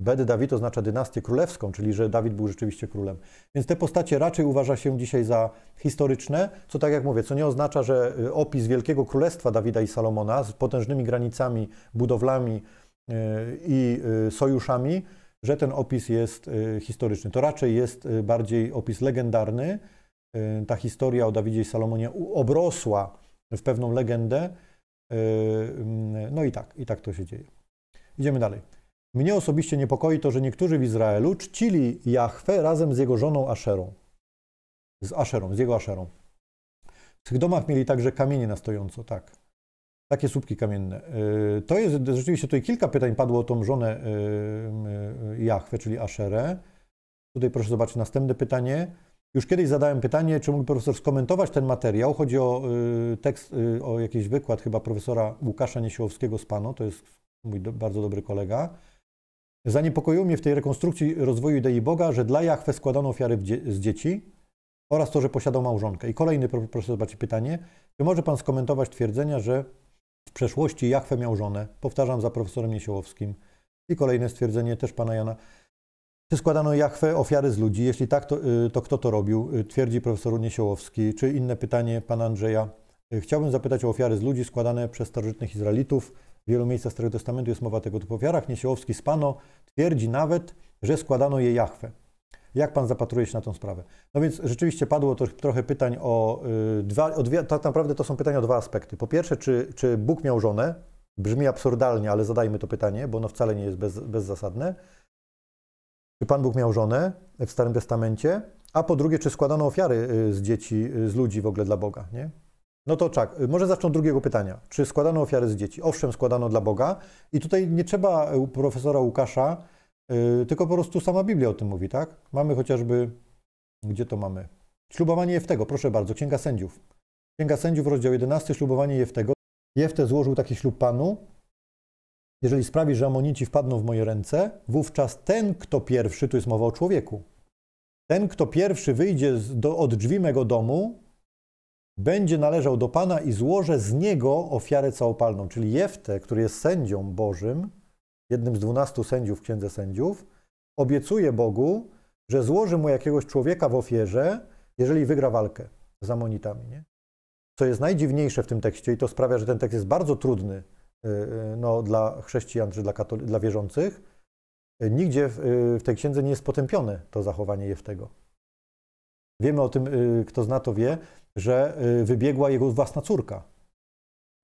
Bet Dawid oznacza dynastię królewską, czyli że Dawid był rzeczywiście królem. Więc te postacie raczej uważa się dzisiaj za historyczne, co tak jak mówię, co nie oznacza, że y, opis Wielkiego Królestwa Dawida i Salomona z potężnymi granicami, budowlami, E, i e, sojuszami, że ten opis jest e, historyczny. To raczej jest bardziej opis legendarny. Ta historia o Dawidzie i Salomonie obrosła w pewną legendę. Mm, no i tak, i tak to się dzieje. Idziemy dalej. Mnie osobiście niepokoi to, że niektórzy w Izraelu czcili Jahwe razem z jego żoną Asherą. Z Asherą, z jego Asherą. W tych domach mieli także kamienie na stojąco, tak. Takie słupki kamienne. Y, to jest rzeczywiście tutaj kilka pytań padło o tą żonę y, y, Jachwę, czyli Aszerę. Tutaj proszę zobaczyć następne pytanie. Już kiedyś zadałem pytanie, czy mógł profesor skomentować ten materiał. Chodzi o tekst, o jakiś wykład chyba profesora Łukasza Niesiołowskiego z Pano, to jest mój do, bardzo dobry kolega. Zaniepokoiło mnie w tej rekonstrukcji rozwoju idei Boga, że dla Jachwę składano ofiary dzie z dzieci oraz to, że posiadał małżonkę. I kolejny, proszę zobaczyć pytanie. Czy może Pan skomentować twierdzenia, że w przeszłości Jachwę miał żonę, powtarzam za profesorem Niesiołowskim. I kolejne stwierdzenie też pana Jana. Czy składano Jachwę ofiary z ludzi? Jeśli tak, to, y, to kto to robił? Y, twierdzi profesor Niesiołowski. Czy inne pytanie pana Andrzeja? Y, chciałbym zapytać o ofiary z ludzi składane przez starożytnych Izraelitów. W wielu miejscach Starego Testamentu jest mowa tego typu ofiarach. Niesiołowski z Pano twierdzi nawet, że składano je Jachwę. Jak pan zapatruje się na tą sprawę? No więc rzeczywiście padło to, trochę pytań o, y, dwa, o dwie, tak naprawdę to są pytania o dwa aspekty. Po pierwsze, czy, czy Bóg miał żonę? Brzmi absurdalnie, ale zadajmy to pytanie, bo ono wcale nie jest bez, bezzasadne. Czy Pan Bóg miał żonę w Starym Testamencie? A po drugie, czy składano ofiary y, z dzieci, y, z ludzi w ogóle dla Boga, nie? No to tak, może zacznę od drugiego pytania. Czy składano ofiary z dzieci? Owszem, składano dla Boga. I tutaj nie trzeba profesora Łukasza Yy, tylko po prostu sama Biblia o tym mówi, tak? Mamy chociażby, gdzie to mamy? Ślubowanie Jeftego, proszę bardzo, Księga Sędziów. Księga Sędziów, rozdział 11, ślubowanie Jeftego. Jefte złożył taki ślub Panu. Jeżeli sprawi, że Amonici wpadną w moje ręce, wówczas ten, kto pierwszy, tu jest mowa o człowieku, ten, kto pierwszy wyjdzie do, od drzwi mego domu, będzie należał do Pana i złożę z niego ofiarę całopalną. Czyli Jeftę, który jest sędzią Bożym, jednym z dwunastu sędziów w Księdze Sędziów, obiecuje Bogu, że złoży mu jakiegoś człowieka w ofierze, jeżeli wygra walkę z amonitami. Nie? Co jest najdziwniejsze w tym tekście i to sprawia, że ten tekst jest bardzo trudny y, y, no, dla chrześcijan czy dla, katol- dla wierzących. Nigdzie w, y, w tej księdze nie jest potępione to zachowanie Jeftego. Wiemy o tym, kto zna to wie, że wybiegła jego własna córka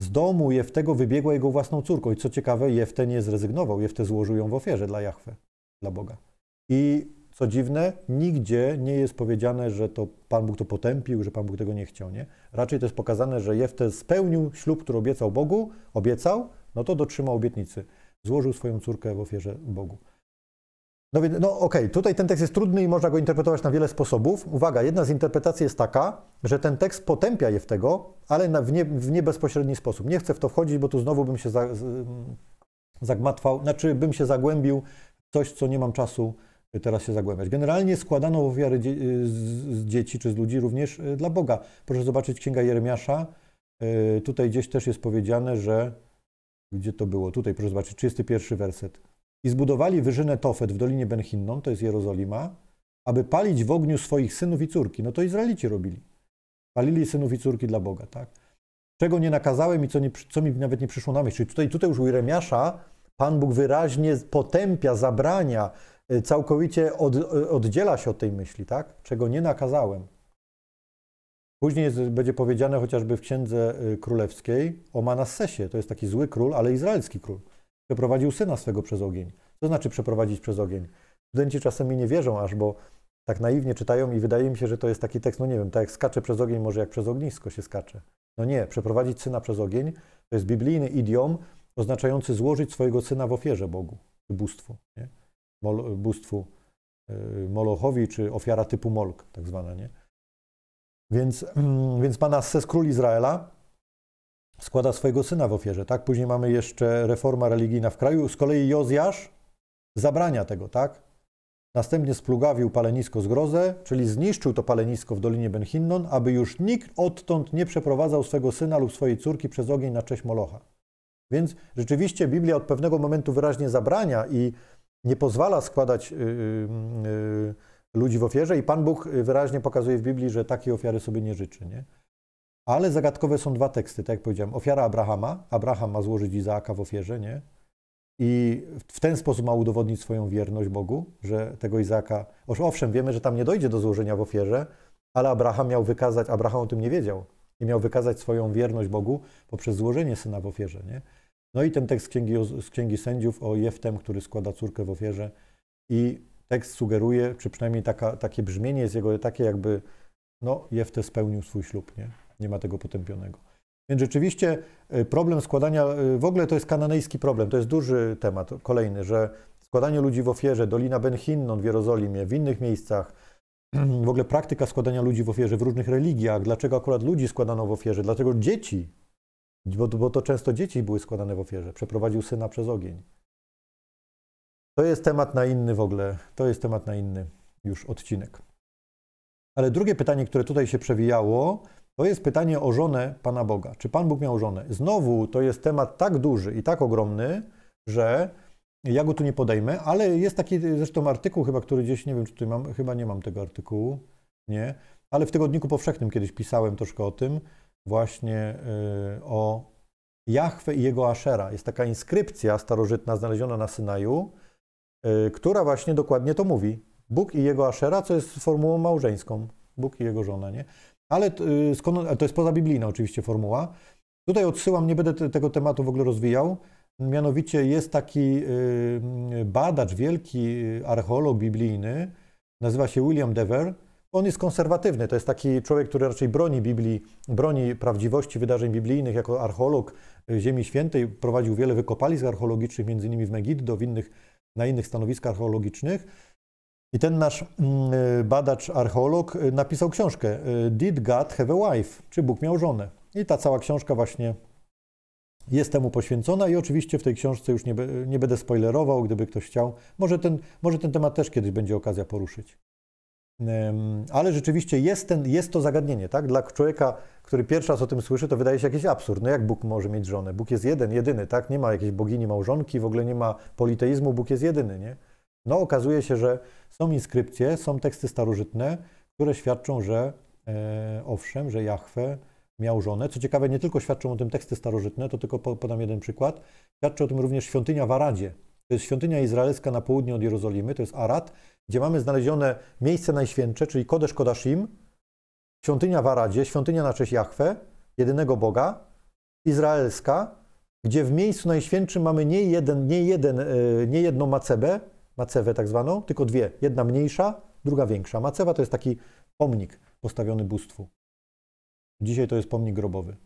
z domu Jeftego wybiegła jego własną córką i co ciekawe, Jefte nie zrezygnował. Jefte złożył ją w ofierze dla Jahwe, dla Boga. I co dziwne, nigdzie nie jest powiedziane, że to Pan Bóg to potępił, że Pan Bóg tego nie chciał, nie? Raczej to jest pokazane, że Jefte spełnił ślub, który obiecał Bogu, obiecał, no to dotrzymał obietnicy. Złożył swoją córkę w ofierze Bogu. No, no okej, okay. tutaj ten tekst jest trudny i można go interpretować na wiele sposobów. Uwaga, jedna z interpretacji jest taka, że ten tekst potępia je w tego, ale na, w, nie, w nie bezpośredni sposób. Nie chcę w to wchodzić, bo tu znowu bym się za, zagmatwał, znaczy bym się zagłębił w coś, co nie mam czasu y, teraz się zagłębiać. Generalnie składano ofiary dzie y, z, z, dzieci czy z ludzi również y, dla Boga. Proszę zobaczyć Księga Jeremiasza. Tutaj gdzieś też jest powiedziane, że gdzie to było? Tutaj proszę zobaczyć, 31 werset i zbudowali wyżynę Tofet w Dolinie Benchinnon, to jest Jerozolima, aby palić w ogniu swoich synów i córki. No to Izraelici robili. Palili synów i córki dla Boga, tak? Czego nie nakazałem i co, nie, co mi nawet nie przyszło na myśl. Czyli tutaj, tutaj już u Jeremiasza Pan Bóg wyraźnie potępia, zabrania, y, całkowicie od, y, oddziela się od tej myśli, tak? Czego nie nakazałem. Później jest, będzie powiedziane chociażby w Księdze y, Królewskiej o Manassesie. To jest taki zły król, ale izraelski król przeprowadził syna swego przez ogień. To znaczy przeprowadzić przez ogień. Studenci czasem mi nie wierzą aż, bo tak naiwnie czytają i wydaje mi się, że to jest taki tekst, no nie wiem, tak jak skacze przez ogień, może jak przez ognisko się skacze. No nie, przeprowadzić syna przez ogień to jest biblijny idiom oznaczający złożyć swojego syna w ofierze Bogu, bóstwu, nie? Mol, bóstwu yy, Molochowi, czy ofiara typu Molk, tak zwana, nie? Więc, yy, więc Manasse z król Izraela składa swojego syna w ofierze, tak? Później mamy jeszcze reforma religijna w kraju. Z kolei Jozjasz zabrania tego, tak? Następnie splugawił palenisko z grozę, czyli zniszczył to palenisko w Dolinie Benhinnon, aby już nikt odtąd nie przeprowadzał swego syna lub swojej córki przez ogień na cześć Molocha. Więc rzeczywiście Biblia od pewnego momentu wyraźnie zabrania i nie pozwala składać yy, yy, ludzi w ofierze i Pan Bóg wyraźnie pokazuje w Biblii, że takiej ofiary sobie nie życzy, nie? Ale zagadkowe są dwa teksty, tak jak powiedziałem. Ofiara Abrahama. Abraham ma złożyć Izaaka w ofierze, nie? I w ten sposób ma udowodnić swoją wierność Bogu, że tego Izaaka. Owszem, wiemy, że tam nie dojdzie do złożenia w ofierze, ale Abraham miał wykazać, Abraham o tym nie wiedział. I miał wykazać swoją wierność Bogu poprzez złożenie syna w ofierze, nie? No i ten tekst z Księgi, z Księgi Sędziów o Jeftem, który składa córkę w ofierze. I tekst sugeruje, czy przynajmniej taka, takie brzmienie jest jego takie, jakby no, Jefte spełnił swój ślub, nie? nie ma tego potępionego. Więc rzeczywiście y, problem składania, y, w ogóle to jest kananejski problem, to jest duży temat kolejny, że składanie ludzi w ofierze, Dolina Ben Hinnon w Jerozolimie, w innych miejscach, w ogóle praktyka składania ludzi w ofierze w różnych religiach, dlaczego akurat ludzi składano w ofierze, dlaczego dzieci, bo, bo to często dzieci były składane w ofierze, przeprowadził syna przez ogień. To jest temat na inny w ogóle, to jest temat na inny już odcinek. Ale drugie pytanie, które tutaj się przewijało, to jest pytanie o żonę Pana Boga. Czy Pan Bóg miał żonę? Znowu to jest temat tak duży i tak ogromny, że ja go tu nie podejmę, ale jest taki zresztą artykuł chyba, który gdzieś, nie wiem czy tu mam, chyba nie mam tego artykułu, nie, ale w Tygodniku Powszechnym kiedyś pisałem troszkę o tym, właśnie yy, o Jachwę i jego Ashera. Jest taka inskrypcja starożytna znaleziona na Synaju, yy, która właśnie dokładnie to mówi. Bóg i jego Ashera, co jest formułą małżeńską. Bóg i jego żona, nie? ale y, to jest pozabiblijna oczywiście formuła. Tutaj odsyłam, nie będę tego tematu w ogóle rozwijał. Mianowicie jest taki y, badacz, wielki y, archeolog biblijny, nazywa się William Dever. On jest konserwatywny, to jest taki człowiek, który raczej broni Biblii, broni prawdziwości wydarzeń biblijnych. Jako archeolog Ziemi Świętej prowadził wiele wykopalisk archeologicznych, między innymi w Megiddo, w innych, na innych stanowiskach archeologicznych. I ten nasz mm, y, badacz, archeolog y, napisał książkę y, Did God have a wife? Czy Bóg miał żonę? I ta cała książka właśnie jest temu poświęcona i oczywiście w tej książce już nie, nie będę spoilerował, gdyby ktoś chciał. Może ten, może ten temat też kiedyś będzie okazja poruszyć. Ale rzeczywiście jest, ten, jest to zagadnienie, tak? Dla człowieka, który pierwszy raz o tym słyszy, to wydaje się jakiś absurd. No jak Bóg może mieć żonę? Bóg jest jeden, jedyny, tak? Nie ma jakiejś bogini małżonki, w ogóle nie ma politeizmu, Bóg jest jedyny, nie? No okazuje się, że są inskrypcje, są teksty starożytne, które świadczą, że e, owszem, że Jachwę miał żonę. Co ciekawe, nie tylko świadczą o tym teksty starożytne, to tylko podam jeden przykład. Świadczy o tym również świątynia w Aradzie. To jest świątynia izraelska na południe od Jerozolimy, to jest Arad, gdzie mamy znalezione miejsce najświętsze, czyli Kodesz Kodashim, świątynia w Aradzie, świątynia na cześć Jachwę, jedynego Boga, izraelska, gdzie w miejscu najświętszym mamy nie, jeden, nie, jeden, e, nie jedną macebę, macewę tak zwaną, tylko dwie. Jedna mniejsza, druga większa. Macewa to jest taki pomnik postawiony bóstwu. Dzisiaj to jest pomnik grobowy.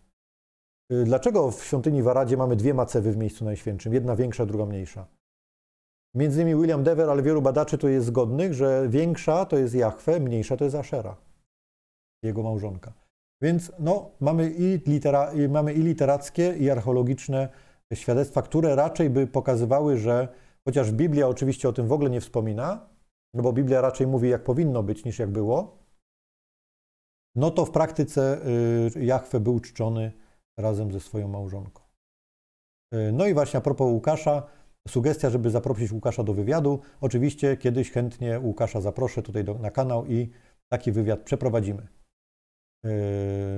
Y, dlaczego w świątyni w Aradzie mamy dwie macewy w miejscu najświętszym? Jedna większa, druga mniejsza. Między innymi William Dever, ale wielu badaczy tu jest zgodnych, że większa to jest Jachwę, mniejsza to jest Ashera, jego małżonka. Więc no, mamy, i litera, mamy i literackie, i archeologiczne świadectwa, które raczej by pokazywały, że Chociaż Biblia oczywiście o tym w ogóle nie wspomina, no bo Biblia raczej mówi, jak powinno być, niż jak było, no to w praktyce y, Jachwę był czczony razem ze swoją małżonką. Y, no i właśnie a propos Łukasza, sugestia, żeby zaprosić Łukasza do wywiadu. Oczywiście kiedyś chętnie Łukasza zaproszę tutaj do, na kanał i taki wywiad przeprowadzimy. Yy,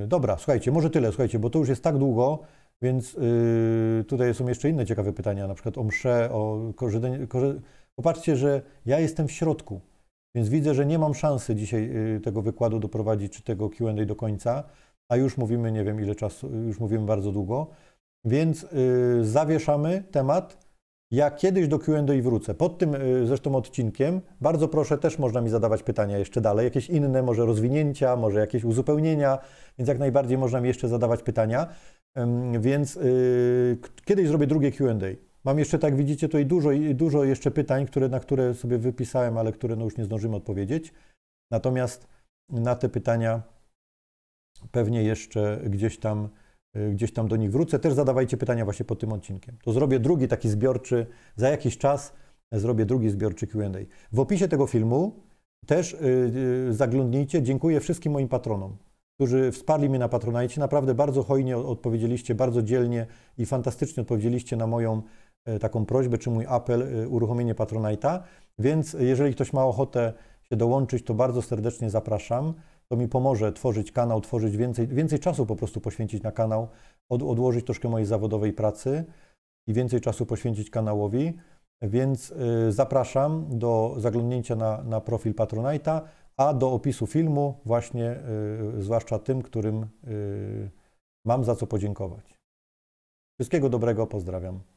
dobra, słuchajcie, może tyle, słuchajcie, bo to już jest tak długo, więc yy, tutaj są jeszcze inne ciekawe pytania, na przykład o msze, o korzystanie. Korzy... Popatrzcie, że ja jestem w środku, więc widzę, że nie mam szansy dzisiaj yy, tego wykładu doprowadzić, czy tego QA do końca, a już mówimy, nie wiem ile czasu, już mówimy bardzo długo. Więc yy, zawieszamy temat. Ja kiedyś do QA wrócę. Pod tym yy, zresztą odcinkiem bardzo proszę, też można mi zadawać pytania jeszcze dalej, jakieś inne, może rozwinięcia, może jakieś uzupełnienia, więc jak najbardziej można mi jeszcze zadawać pytania. Więc y, kiedyś zrobię drugie QA. Mam jeszcze, tak widzicie, tutaj dużo, dużo jeszcze pytań, które, na które sobie wypisałem, ale które no już nie zdążymy odpowiedzieć. Natomiast na te pytania pewnie jeszcze gdzieś tam, y, gdzieś tam do nich wrócę. Też zadawajcie pytania właśnie pod tym odcinkiem. To zrobię drugi taki zbiorczy, za jakiś czas zrobię drugi zbiorczy QA. W opisie tego filmu też y, zaglądnijcie. Dziękuję wszystkim moim patronom którzy wsparli mnie na Patronajcie. Naprawdę bardzo hojnie odpowiedzieliście, bardzo dzielnie i fantastycznie odpowiedzieliście na moją e, taką prośbę, czy mój apel e, uruchomienie Patronite'a. Więc jeżeli ktoś ma ochotę się dołączyć, to bardzo serdecznie zapraszam. To mi pomoże tworzyć kanał, tworzyć więcej, więcej czasu po prostu poświęcić na kanał, od, odłożyć troszkę mojej zawodowej pracy i więcej czasu poświęcić kanałowi. Więc y, zapraszam do zaglądnięcia na, na profil Patronite'a a do opisu filmu właśnie, y, zwłaszcza tym, którym y, mam za co podziękować. Wszystkiego dobrego, pozdrawiam.